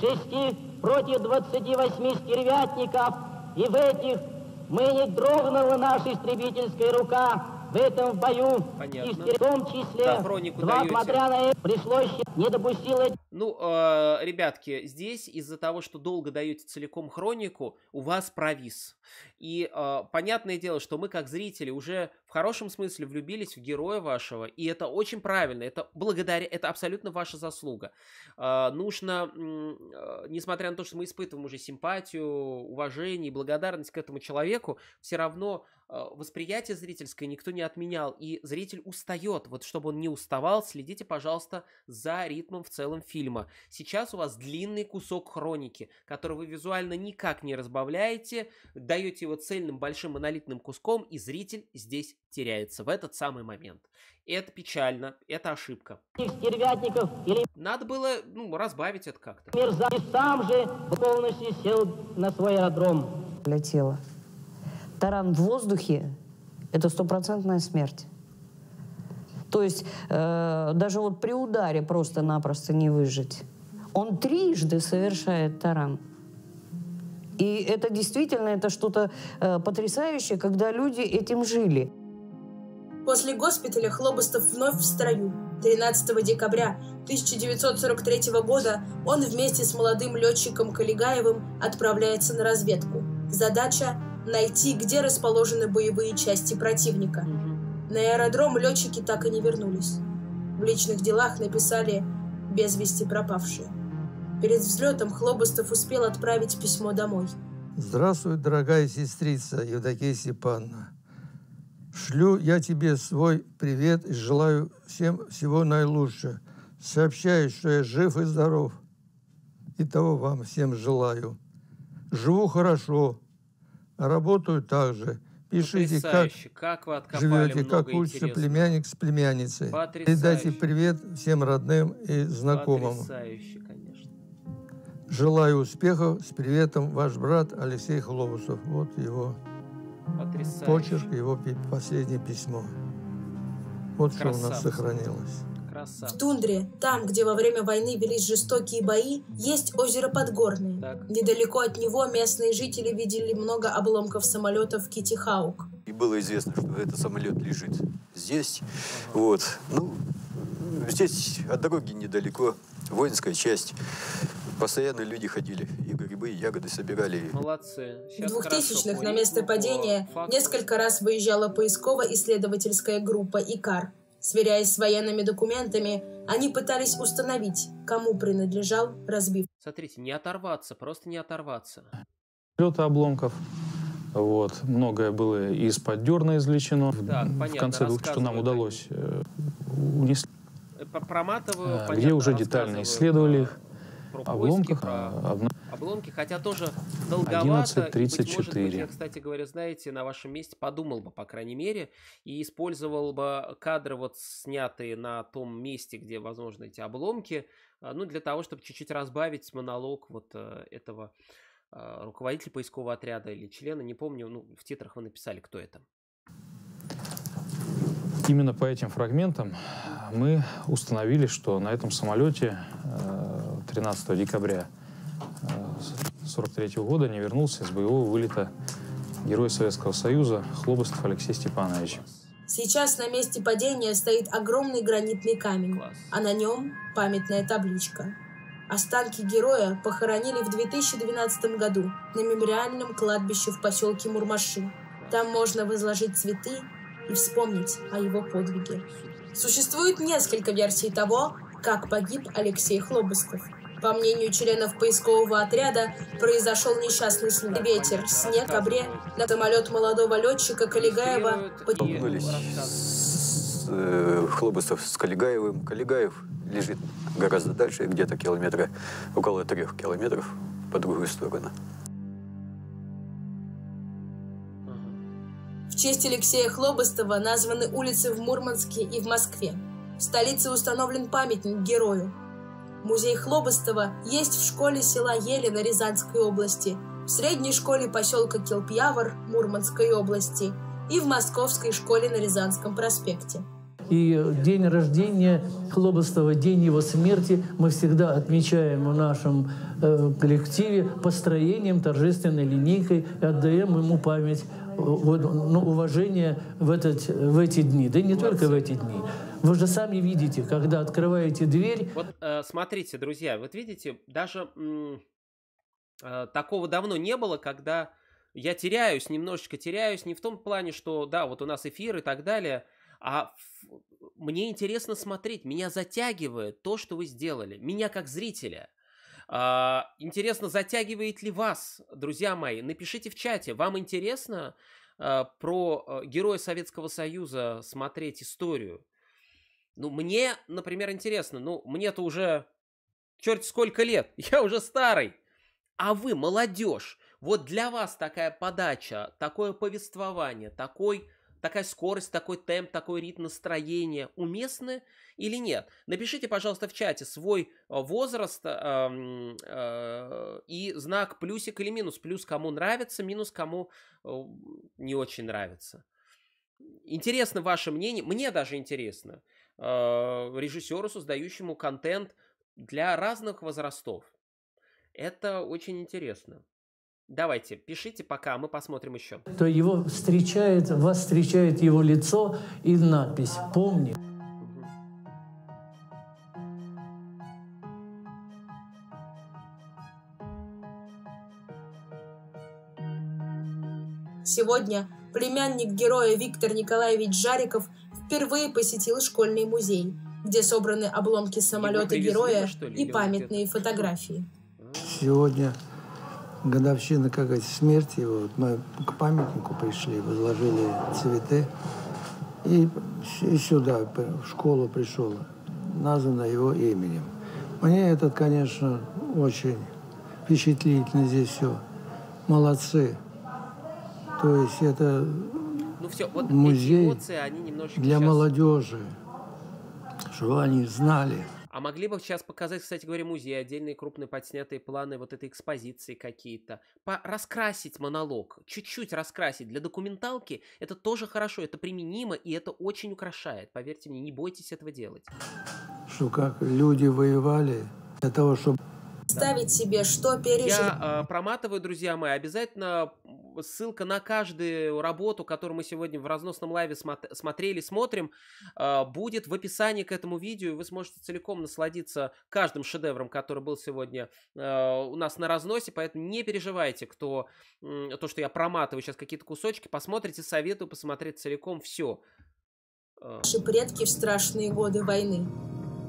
шести против двадцати восьми стервятников, и в этих мы не дрогнула наша истребительская рука в этом бою. Понятно. И в том числе Добронику два даете. пришлось не допустило. Ну, э, ребятки, здесь из-за того, что долго даете целиком хронику, у вас провис. И э, понятное дело, что мы как зрители уже в хорошем смысле влюбились в героя вашего, и это очень правильно, это благодаря, это абсолютно ваша заслуга. Э, нужно, э, несмотря на то, что мы испытываем уже симпатию, уважение и благодарность к этому человеку, все равно э, восприятие зрительское никто не отменял, и зритель устает. Вот чтобы он не уставал, следите, пожалуйста, за ритмом в целом фильма. Сейчас у вас длинный кусок хроники, который вы визуально никак не разбавляете, даете его цельным большим монолитным куском, и зритель здесь теряется в этот самый момент. И это печально, это ошибка. Надо было ну, разбавить это как-то. Мерзавец сам же полностью сел на свой аэродром. Летело. Таран в воздухе – это стопроцентная смерть. То есть э, даже вот при ударе просто-напросто не выжить. Он трижды совершает таран. И это действительно это что-то э, потрясающее, когда люди этим жили. После госпиталя Хлобустов вновь в строю. 13 декабря 1943 года он вместе с молодым летчиком Калигаевым отправляется на разведку. Задача – найти, где расположены боевые части противника. На аэродром летчики так и не вернулись. В личных делах написали «без вести пропавшие». Перед взлетом Хлобустов успел отправить письмо домой. «Здравствуй, дорогая сестрица Евдокия Степановна. Шлю я тебе свой привет и желаю всем всего наилучшего. Сообщаю, что я жив и здоров. И того вам всем желаю. Живу хорошо, работаю также. Пишите, Потрясающе. как, как живете, как учится интересного. племянник с племянницей. Передайте привет всем родным и знакомым. конечно. Желаю успехов. С приветом, ваш брат Алексей Хлобусов. Вот его Потрясающе. Почерк, его последнее письмо. Вот Красавцы. что у нас сохранилось. В тундре, там, где во время войны велись жестокие бои, есть озеро Подгорное. Так. Недалеко от него местные жители видели много обломков самолетов Китихаук. И было известно, что этот самолет лежит здесь. Ага. Вот. Ну, здесь от дороги недалеко, воинская часть. Постоянно люди ходили и грибы, и ягоды собирали. Молодцы. в 2000-х на место падения Факт. несколько раз выезжала поисково-исследовательская группа «Икар». Сверяясь с военными документами, они пытались установить, кому принадлежал разбив. Смотрите, не оторваться, просто не оторваться. Леты обломков. Вот. Многое было из-под дерна извлечено. Так, в понятно, конце, что нам удалось, э, унести. Проматываю, а, понятно, где уже детально исследовали их про обломках, поиски, про об... обломки, хотя тоже долговато. 11.34. я, кстати говоря, знаете, на вашем месте подумал бы, по крайней мере, и использовал бы кадры, вот снятые на том месте, где, возможны эти обломки, а, ну, для того, чтобы чуть-чуть разбавить монолог вот э, этого а, руководителя поискового отряда или члена, не помню, ну, в титрах вы написали, кто это. Именно по этим фрагментам мы установили, что на этом самолете э, 13 декабря 1943 э, года не вернулся из боевого вылета герой Советского Союза Хлобыстов Алексей Степанович. Сейчас на месте падения стоит огромный гранитный камень, а на нем памятная табличка. Останки героя похоронили в 2012 году на мемориальном кладбище в поселке Мурмаши. Там можно возложить цветы и вспомнить о его подвиге. Существует несколько версий того, как погиб Алексей Хлобыстов – по мнению членов поискового отряда, произошел несчастный снег. Ветер, снег, обре, на самолет молодого летчика Калигаева... Столкнулись э, Хлобусов с Калигаевым. Калигаев лежит гораздо дальше, где-то километра, около трех километров по другую сторону. В честь Алексея Хлобыстова названы улицы в Мурманске и в Москве. В столице установлен памятник герою, Музей Хлобыстова есть в школе села Елена Рязанской области, в средней школе поселка Килпьявор Мурманской области и в московской школе на Рязанском проспекте. И день рождения Хлобостова, день его смерти мы всегда отмечаем в нашем э, коллективе построением, торжественной линейкой, и отдаем ему память ну, уважение в, этот, в эти дни. Да и не только в эти дни. Вы же сами видите, когда открываете дверь... Вот э, смотрите, друзья, вот видите, даже э, такого давно не было, когда я теряюсь, немножечко теряюсь, не в том плане, что, да, вот у нас эфир и так далее, а мне интересно смотреть, меня затягивает то, что вы сделали, меня как зрителя. А, интересно, затягивает ли вас, друзья мои? Напишите в чате, вам интересно а, про а, героя Советского Союза смотреть историю? Ну, мне, например, интересно. Ну, мне-то уже черт сколько лет, *laughs* я уже старый. А вы, молодежь, вот для вас такая подача, такое повествование, такой такая скорость, такой темп, такой ритм настроения уместны или нет. Напишите, пожалуйста, в чате свой э, возраст э, э, и знак плюсик или минус. Плюс кому нравится, минус кому э, не очень нравится. Интересно ваше мнение, мне даже интересно, э, режиссеру, создающему контент для разных возрастов. Это очень интересно. Давайте, пишите пока, мы посмотрим еще. То его встречает, вас встречает его лицо и надпись «Помни». Сегодня племянник героя Виктор Николаевич Жариков впервые посетил школьный музей, где собраны обломки самолета героя и памятные фотографии. А. Сегодня годовщина какая-то смерти его. Вот мы к памятнику пришли, возложили цветы. И, и сюда, в школу пришел, названо его именем. Мне этот, конечно, очень впечатлительно здесь все. Молодцы. То есть это ну, все, вот музей эмоции, они для сейчас... молодежи, чтобы они знали – а могли бы сейчас показать, кстати говоря, музей, отдельные крупные подснятые планы вот этой экспозиции какие-то. По раскрасить монолог, чуть-чуть раскрасить. Для документалки это тоже хорошо, это применимо и это очень украшает. Поверьте мне, не бойтесь этого делать. Что как люди воевали для того, чтобы представить себе, что пережил. Я э, проматываю, друзья мои, обязательно ссылка на каждую работу, которую мы сегодня в разносном лайве смо- смотрели, смотрим, э, будет в описании к этому видео, и вы сможете целиком насладиться каждым шедевром, который был сегодня э, у нас на разносе, поэтому не переживайте, кто э, то, что я проматываю сейчас какие-то кусочки, посмотрите, советую посмотреть целиком все. Э. Наши предки в страшные годы войны,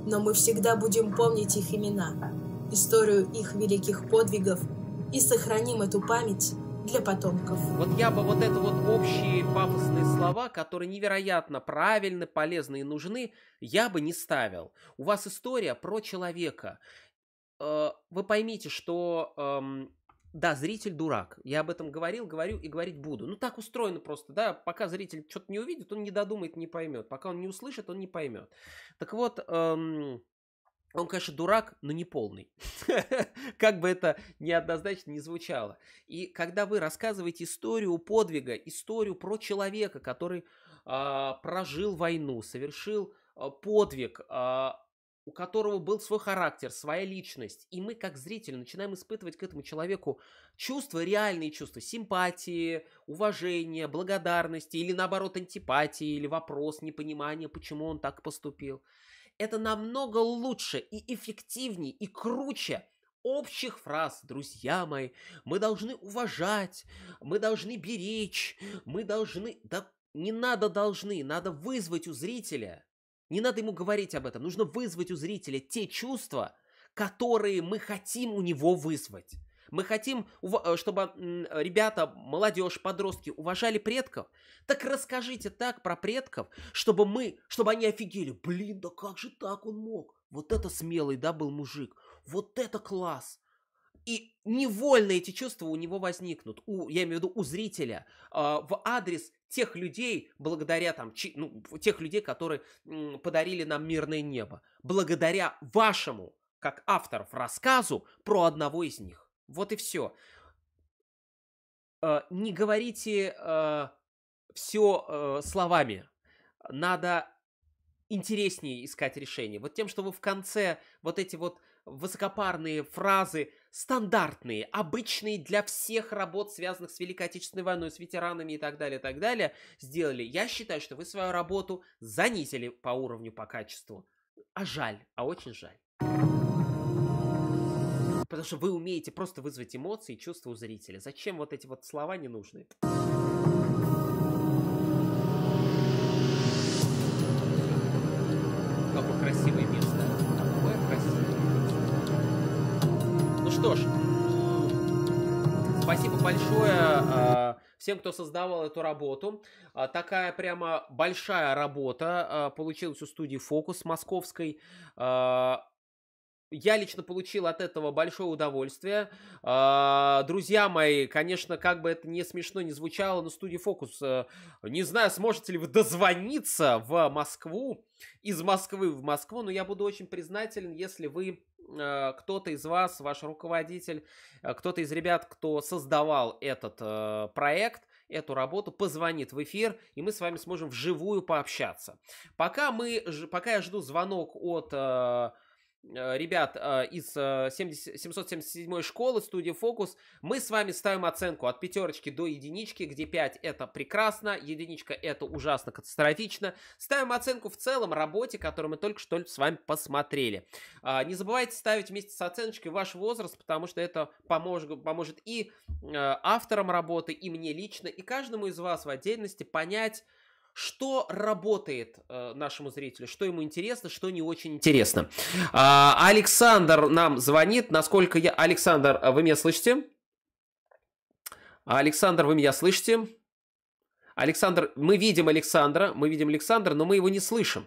но мы всегда будем помнить их имена историю их великих подвигов и сохраним эту память для потомков. Вот я бы вот это вот общие пафосные слова, которые невероятно правильны, полезны и нужны, я бы не ставил. У вас история про человека. Э, вы поймите, что эм, да, зритель дурак. Я об этом говорил, говорю и говорить буду. Ну так устроено просто, да, пока зритель что-то не увидит, он не додумает, не поймет. Пока он не услышит, он не поймет. Так вот, эм, он, конечно, дурак, но не полный. *laughs* как бы это неоднозначно не звучало. И когда вы рассказываете историю подвига, историю про человека, который э, прожил войну, совершил э, подвиг, э, у которого был свой характер, своя личность, и мы, как зритель, начинаем испытывать к этому человеку чувства, реальные чувства, симпатии, уважения, благодарности, или наоборот антипатии, или вопрос, непонимание, почему он так поступил. Это намного лучше и эффективнее и круче общих фраз, друзья мои. Мы должны уважать, мы должны беречь, мы должны... Да не надо должны, надо вызвать у зрителя. Не надо ему говорить об этом. Нужно вызвать у зрителя те чувства, которые мы хотим у него вызвать мы хотим, э, чтобы ребята, молодежь, подростки уважали предков, так расскажите так про предков, чтобы мы, чтобы они офигели, блин, да как же так он мог? Вот это смелый, да, был мужик, вот это класс. И невольно эти чувства у него возникнут, у, я имею в виду у зрителя, э, в адрес тех людей, благодаря там, чи, ну, тех людей, которые м, подарили нам мирное небо, благодаря вашему, как авторов, рассказу про одного из них. Вот и все. Э, не говорите э, все э, словами. Надо интереснее искать решение. Вот тем, что вы в конце вот эти вот высокопарные фразы, стандартные, обычные для всех работ, связанных с Великой Отечественной войной, с ветеранами и так далее, и так далее, сделали. Я считаю, что вы свою работу занизили по уровню, по качеству. А жаль, а очень жаль. Потому что вы умеете просто вызвать эмоции и чувства у зрителя. Зачем вот эти вот слова не нужны? Какое красивое место. Какое красивое место. Ну что ж, спасибо большое а, всем, кто создавал эту работу. А, такая прямо большая работа а, получилась у студии «Фокус» московской. Я лично получил от этого большое удовольствие. А, друзья мои, конечно, как бы это не смешно не звучало, но студия Фокус, э, не знаю, сможете ли вы дозвониться в Москву, из Москвы в Москву, но я буду очень признателен, если вы э, кто-то из вас, ваш руководитель, э, кто-то из ребят, кто создавал этот проект, эту работу, позвонит в эфир, и мы с вами сможем вживую пообщаться. Пока мы, пока я жду звонок от Э, ребят э, из 70, э, 777 школы, студии Фокус, мы с вами ставим оценку от пятерочки до единички, где 5 это прекрасно, единичка это ужасно катастрофично. Ставим оценку в целом работе, которую мы только что с вами посмотрели. Не забывайте ставить вместе с оценочкой ваш возраст, потому что это поможет, поможет и авторам работы, и мне лично, и каждому из вас в отдельности понять, что работает э, нашему зрителю, что ему интересно, что не очень интересно. Э, Александр нам звонит, насколько я... Александр, э, вы меня слышите? Александр, вы меня слышите? Александр, мы видим Александра, мы видим Александра, но мы его не слышим.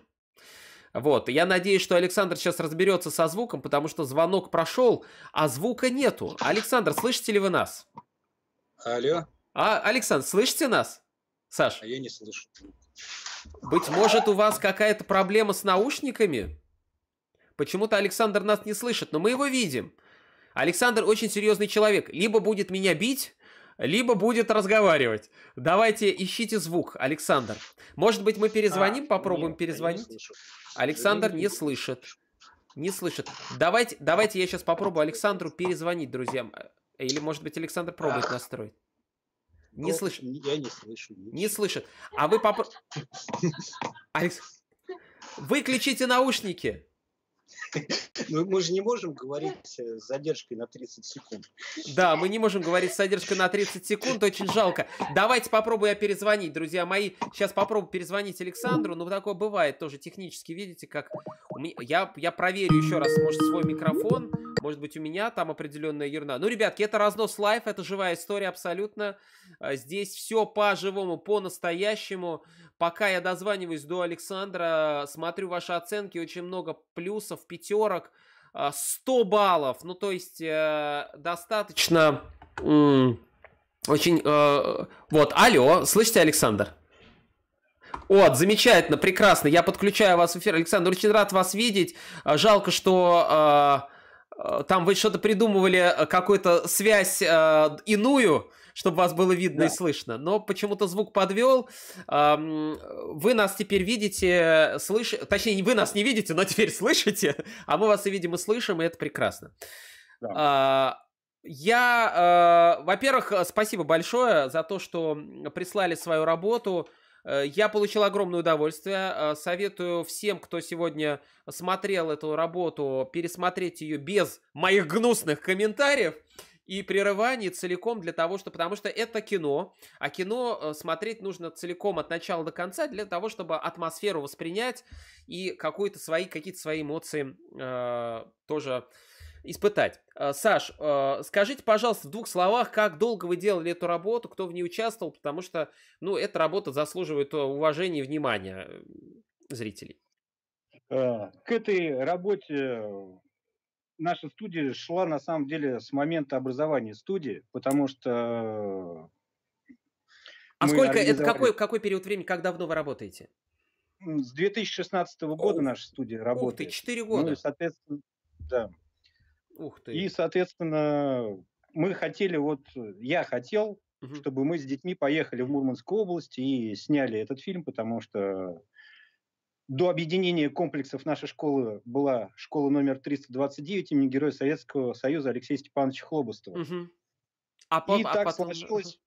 Вот, я надеюсь, что Александр сейчас разберется со звуком, потому что звонок прошел, а звука нету. Александр, слышите ли вы нас? Алло. А, Александр, слышите нас? Саш? А я не слышу. Быть может, у вас какая-то проблема с наушниками? Почему-то Александр нас не слышит, но мы его видим. Александр очень серьезный человек. Либо будет меня бить, либо будет разговаривать. Давайте ищите звук, Александр. Может быть, мы перезвоним, а, попробуем нет, перезвонить? Не Александр не слышит. Не слышит. Давайте, давайте я сейчас попробую Александру перезвонить, друзьям. Э, или, может быть, Александр пробует а. настроить. Не ну, слышит. Я не слышу. Ничего. Не слышит. А вы попробуйте... Алекс, выключите наушники. Ну, *laughs* мы же не можем говорить э, с задержкой на 30 секунд. Да, мы не можем говорить с задержкой на 30 секунд, очень жалко. Давайте попробую я перезвонить, друзья мои. Сейчас попробую перезвонить Александру, но ну, такое бывает тоже технически, видите, как... Я, я проверю еще раз, может, свой микрофон, может быть, у меня там определенная ерунда. Ну, ребятки, это разнос лайф, это живая история абсолютно. Э, здесь все по-живому, по-настоящему. Пока я дозваниваюсь до Александра, смотрю ваши оценки, очень много плюсов, пятерок, 100 а, баллов. Ну, то есть э, достаточно... Э, очень... Э, вот, алло, слышите, Александр? Вот, замечательно, прекрасно. Я подключаю вас в эфир. Александр, очень рад вас видеть. А, жалко, что э, там вы что-то придумывали, э, какую-то связь э, иную чтобы вас было видно да. и слышно. Но почему-то звук подвел. Вы нас теперь видите, слышите, точнее, вы нас не видите, но теперь слышите, *laughs* а мы вас и видим и слышим, и это прекрасно. Да. А, я, э, во-первых, э, спасибо большое за то, что прислали свою работу. Э, я получил огромное удовольствие. Э, советую всем, кто сегодня смотрел эту работу, пересмотреть ее без моих гнусных комментариев и прерываний целиком для того, что... Потому что это кино, а кино э, смотреть нужно целиком от начала до конца для того, чтобы атмосферу воспринять и какую-то свои, какие-то свои эмоции э, тоже испытать. Э, Саш, э, скажите, пожалуйста, в двух словах, как долго вы делали эту работу, кто в ней участвовал, потому что, ну, эта работа заслуживает уважения и внимания зрителей. К этой работе наша студия шла на самом деле с момента образования студии, потому что... Э, а сколько, организовали... это какой, какой период времени, как давно вы работаете? С 2016 года О, наша студия работает. Ух ты, 4 года. Ну и, соответственно, да. Ух ты. И, соответственно, мы хотели, вот я хотел, угу. чтобы мы с детьми поехали в Мурманскую область и сняли этот фильм, потому что до объединения комплексов нашей школы была школа номер 329 имени Героя Советского Союза Алексея Степановича Хлобустова. Угу. А по, И а так потом... сложилось,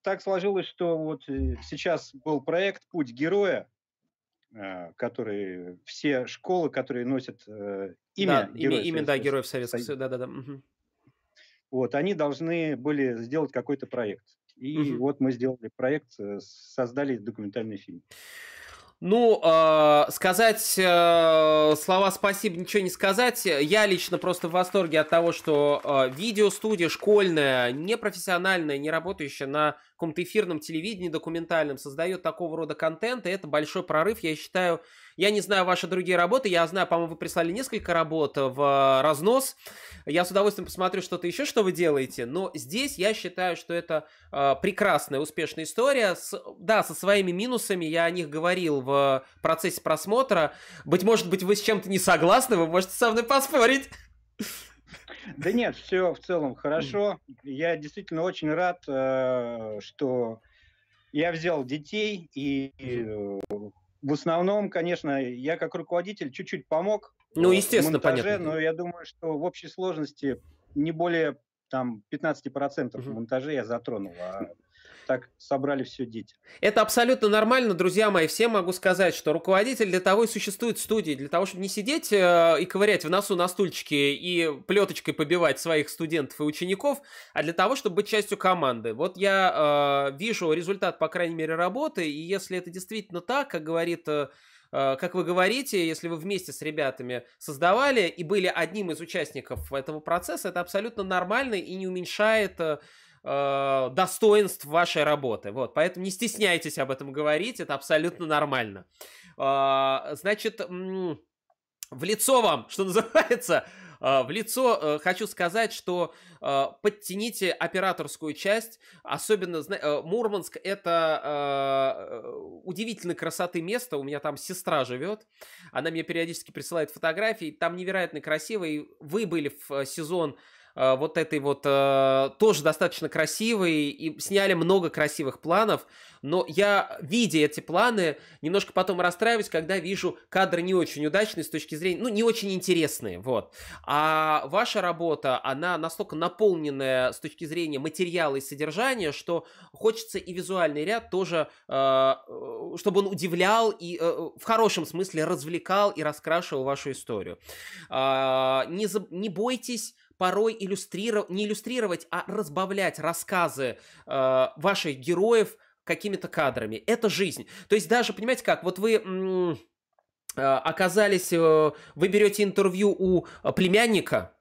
так сложилось, что вот э, сейчас был проект «Путь героя», э, который все школы, которые носят э, имя да, героя имя, имя да, героев Советского Союза, да, да, да. Угу. Вот, они должны были сделать какой-то проект. И угу. вот мы сделали проект, создали документальный фильм. Ну, э, сказать э, слова спасибо, ничего не сказать. Я лично просто в восторге от того, что э, видеостудия школьная, непрофессиональная, не работающая на каком-то эфирном телевидении документальном, создает такого рода контент, и это большой прорыв, я считаю, я не знаю ваши другие работы, я знаю, по-моему, вы прислали несколько работ в разнос. Я с удовольствием посмотрю что-то еще, что вы делаете, но здесь я считаю, что это а, прекрасная, успешная история. С, да, со своими минусами, я о них говорил в процессе просмотра. Быть может быть, вы с чем-то не согласны, вы можете со мной поспорить. Да нет, все в целом хорошо. Я действительно очень рад, э, что я взял детей и э, в основном, конечно, я как руководитель чуть-чуть помог. Ну, э, естественно, монтаже, понятно. Но я думаю, что в общей сложности не более там 15% угу. монтажа я затронул. А так собрали все дети. Это абсолютно нормально, друзья мои. Все могу сказать, что руководитель для того и существует в студии, для того, чтобы не сидеть э, и ковырять в носу на стульчике и плеточкой побивать своих студентов и учеников, а для того, чтобы быть частью команды. Вот я э, вижу результат, по крайней мере, работы, и если это действительно так, как говорит э, э, как вы говорите, если вы вместе с ребятами создавали и были одним из участников этого процесса, это абсолютно нормально и не уменьшает э, достоинств вашей работы. Вот, поэтому не стесняйтесь об этом говорить, это абсолютно нормально. Э, значит, в лицо вам, что *laughs* называется, а, в лицо э, хочу сказать, что а, подтяните операторскую часть, особенно э, Мурманск это э, удивительной красоты место, у меня там сестра живет, она мне периодически присылает фотографии, там невероятно красиво, и вы были в сезон Э, вот этой вот, э, тоже достаточно красивой, и сняли много красивых планов, но я, видя эти планы, немножко потом расстраиваюсь, когда вижу кадры не очень удачные с точки зрения, ну, не очень интересные, вот. А ваша работа, она настолько наполненная с точки зрения материала и содержания, что хочется и визуальный ряд тоже, э, чтобы он удивлял и в хорошем смысле развлекал и раскрашивал вашу историю. А, не, не бойтесь порой иллюстрировать, не иллюстрировать, а разбавлять рассказы э, ваших героев какими-то кадрами. Это жизнь. То есть даже, понимаете как, вот вы... М- э, оказались, э, вы берете интервью у племянника,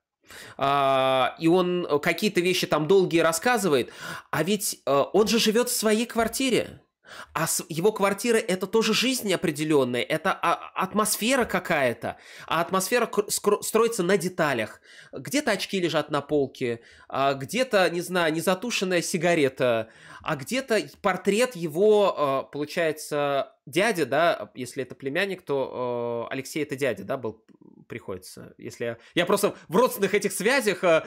а, и он какие-то вещи там долгие рассказывает, а ведь э, он же живет в своей квартире. А его квартира это тоже жизнь определенная, это а, атмосфера какая-то. А атмосфера строится на деталях. Где-то очки лежат на полке, а где-то, не знаю, незатушенная сигарета, а где-то портрет его, э, получается, дядя, да, если это племянник, то э, Алексей это дядя, да, был приходится. Если я, я просто в родственных этих связях э,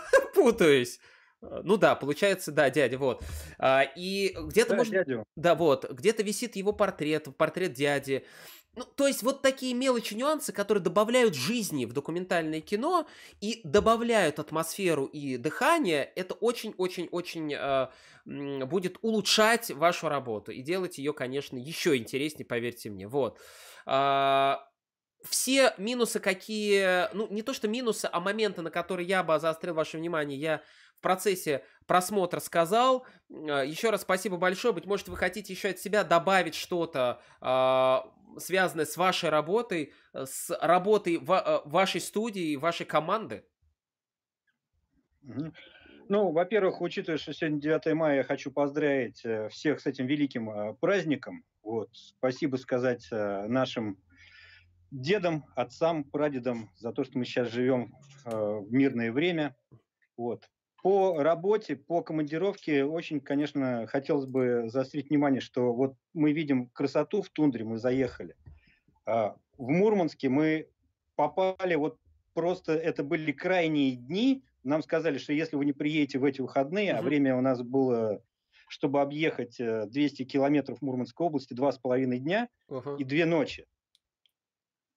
*laughs* путаюсь. Э, ну да, получается, да, дядя, вот. А, и где-то да, может... Дядю. Да, вот, где-то висит его портрет, портрет дяди. Ну, то есть вот такие мелочи, нюансы, которые добавляют жизни в документальное кино и добавляют атмосферу и дыхание, это очень-очень-очень э, будет улучшать вашу работу и делать ее, конечно, еще интереснее, поверьте мне. Вот. А, все минусы, какие... Ну, не то что минусы, а моменты, на которые я бы заострил ваше внимание, я в процессе просмотра сказал. А, еще раз спасибо большое. Быть может, вы хотите еще от себя добавить что-то, а, связанное с вашей работой, э, с работой э, вашей студии, вашей команды? Ну, во-первых, учитывая, что сегодня 9 мая, я хочу поздравить э, всех с этим великим а, праздником. Вот. Спасибо сказать нашим дедам, отцам, прадедам за то, что мы сейчас живем в мирное время. Вот по работе, по командировке очень, конечно, хотелось бы заострить внимание, что вот мы видим красоту в тундре, мы заехали. А, в Мурманске мы попали, вот просто это были крайние дни. Нам сказали, что если вы не приедете в эти выходные, угу. а время у нас было, чтобы объехать 200 э, километров Мурманской области, два с половиной дня угу. и две ночи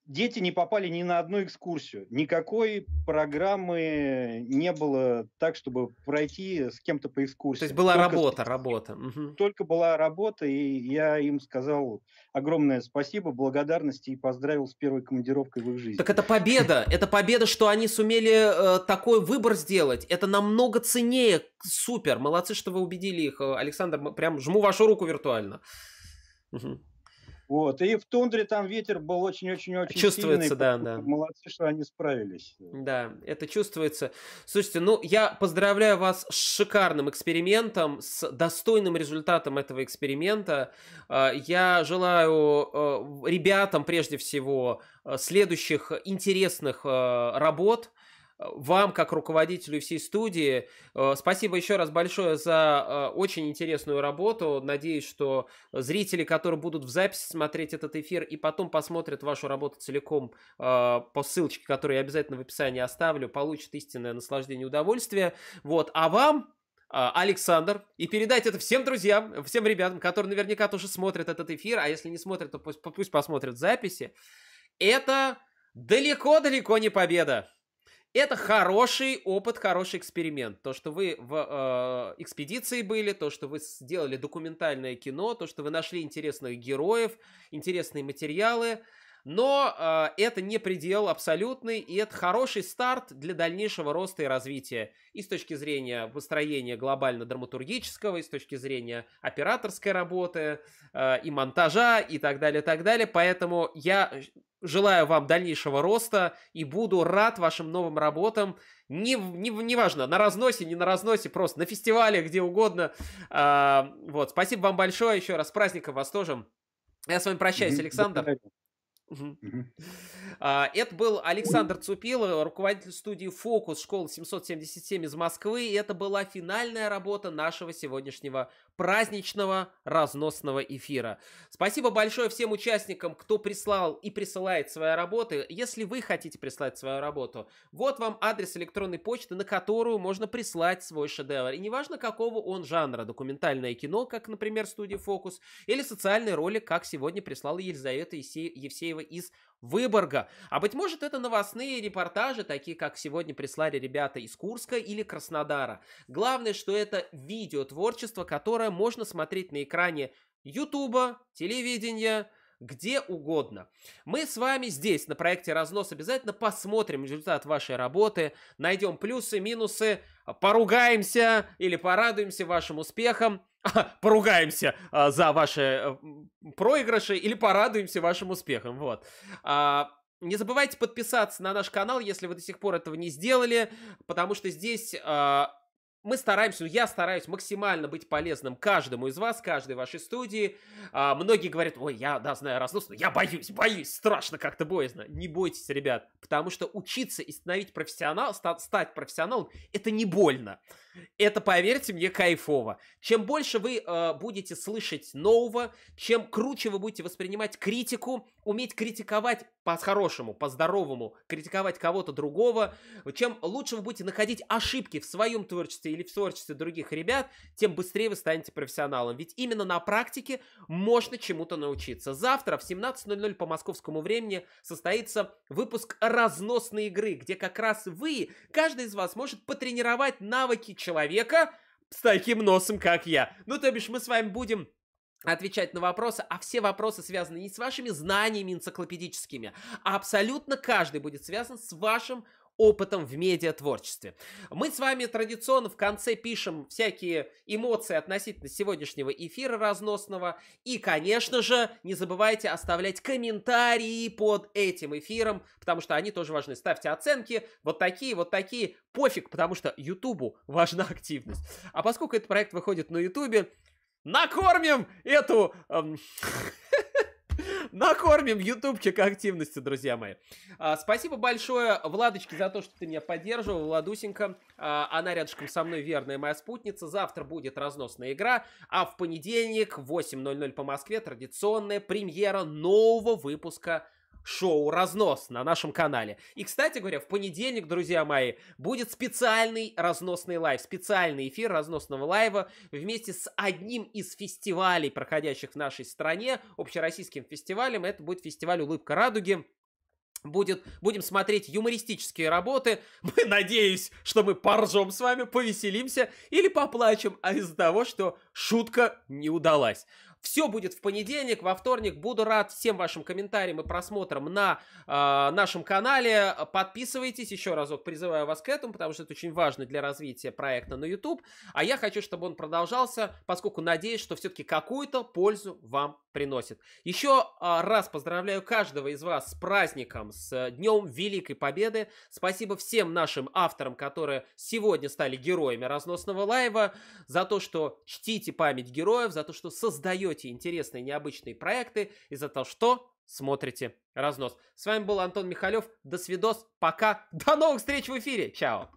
дети не попали ни на одну экскурсию. Никакой программы не было так, чтобы пройти с кем-то по экскурсии. То есть была только работа, с... работа. Угу. Только была работа, и я им сказал огромное спасибо, благодарности и поздравил с первой командировкой в их жизни. Так это победа, это победа, что они сумели э, такой выбор сделать. Это намного ценнее. Супер, молодцы, что вы убедили их. Э, Александр, прям жму вашу руку виртуально. Угу. Вот. И в тундре там ветер был очень-очень-очень Чувствуется, сильный, да, да. Молодцы, что они справились. Да, это чувствуется. Слушайте, ну, я поздравляю вас с шикарным экспериментом, с достойным результатом этого эксперимента. А, я желаю э, ребятам, прежде всего, э, следующих интересных э, работ – вам, как руководителю всей студии. Э, спасибо еще раз большое за э, очень интересную работу. Надеюсь, что зрители, которые будут в записи смотреть этот эфир и потом посмотрят вашу работу целиком э, по ссылочке, которую я обязательно в описании оставлю, получат истинное наслаждение и удовольствие. Вот. А вам Александр, и передать это всем друзьям, всем ребятам, которые наверняка тоже смотрят этот эфир, а если не смотрят, то пусть, пусть посмотрят записи. Это далеко-далеко не победа это хороший опыт, хороший эксперимент. То, что вы в э, экспедиции были, то, что вы сделали документальное кино, то, что вы нашли интересных героев, интересные материалы. Но э, это не предел абсолютный, и это хороший старт для дальнейшего роста и развития. И с точки зрения построения глобально-драматургического, и с точки зрения операторской работы, э, и монтажа, и так далее, так далее. Поэтому я Желаю вам дальнейшего роста и буду рад вашим новым работам. Не, не, неважно, на разносе, не на разносе, просто на фестивале, где угодно. А, вот, спасибо вам большое еще раз. Праздника вас тоже. Я с вами прощаюсь, Александр. А, это был Александр Цупилов, руководитель студии «Фокус» школы 777 из Москвы. И это была финальная работа нашего сегодняшнего праздничного разносного эфира. Спасибо большое всем участникам, кто прислал и присылает свои работы. Если вы хотите прислать свою работу, вот вам адрес электронной почты, на которую можно прислать свой шедевр. И неважно, какого он жанра, документальное кино, как, например, студия «Фокус», или социальный ролик, как сегодня прислала Елизавета Евсеева Гордеева из Выборга. А быть может, это новостные репортажи, такие как сегодня прислали ребята из Курска или Краснодара. Главное, что это видео творчество, которое можно смотреть на экране Ютуба, телевидения, где угодно. Мы с вами здесь, на проекте «Разнос», обязательно посмотрим результат вашей работы, найдем плюсы, минусы, поругаемся или порадуемся вашим успехам. *laughs* поругаемся а, за ваши э, проигрыши или порадуемся вашим успехам. Вот. А, не забывайте подписаться на наш канал, если вы до сих пор этого не сделали, потому что здесь а, мы стараемся, я стараюсь максимально быть полезным каждому из вас, каждой вашей студии. А, многие говорят, ой, я, да, знаю разнос, но я боюсь, боюсь, страшно как-то боязно. Не бойтесь, ребят, потому что учиться и становить профессионал, ста- стать профессионалом, это не больно. Это, поверьте мне, кайфово. Чем больше вы э, будете слышать нового, чем круче вы будете воспринимать критику, уметь критиковать по-хорошему, по-здоровому, критиковать кого-то другого. Чем лучше вы будете находить ошибки в своем творчестве или в творчестве других ребят, тем быстрее вы станете профессионалом. Ведь именно на практике можно чему-то научиться. Завтра в 17.00 по московскому времени состоится выпуск разносной игры, где как раз вы, каждый из вас может потренировать навыки человека с таким носом, как я. Ну, то бишь, мы с вами будем отвечать на вопросы, а все вопросы связаны не с вашими знаниями энциклопедическими, а абсолютно каждый будет связан с вашим опытом в медиатворчестве. Мы с вами традиционно в конце пишем всякие эмоции относительно сегодняшнего эфира разносного. И, конечно же, не забывайте оставлять комментарии под этим эфиром, потому что они тоже важны. Ставьте оценки, вот такие, вот такие. Пофиг, потому что Ютубу важна активность. А поскольку этот проект выходит на Ютубе, накормим эту... Эм, *laughs* накормим ютубчик активностью, друзья мои. А, спасибо большое Владочке за то, что ты меня поддерживал, Владусенька. А, она рядышком со мной верная моя спутница. Завтра будет разносная игра, а в понедельник в 8.00 по Москве традиционная премьера нового выпуска шоу «Разнос» на нашем канале. И, кстати говоря, в понедельник, друзья мои, будет специальный разносный лайв, специальный эфир разносного лайва вместе с одним из фестивалей, проходящих в нашей стране, общероссийским фестивалем. Это будет фестиваль «Улыбка радуги». Будет, будем смотреть юмористические работы. *laughs* Мы надеюсь, что мы поржем с вами, повеселимся или поплачем а из-за того, что шутка не удалась. Все будет в понедельник, во вторник. Буду рад всем вашим комментариям и просмотрам на э, нашем канале. Подписывайтесь, еще разок призываю вас к этому, потому что это очень важно для развития проекта на YouTube. А я хочу, чтобы он продолжался, поскольку надеюсь, что все-таки какую-то пользу вам приносит. Еще а, раз поздравляю каждого из вас с праздником, с Днем Великой Победы. Спасибо всем нашим авторам, которые сегодня стали героями разносного лайва, за то, что чтите память героев, за то, что создаете найдете интересные необычные проекты из-за того, что смотрите разнос. С вами был Антон Михалев. До свидос. Пока. До новых встреч в эфире. Чао.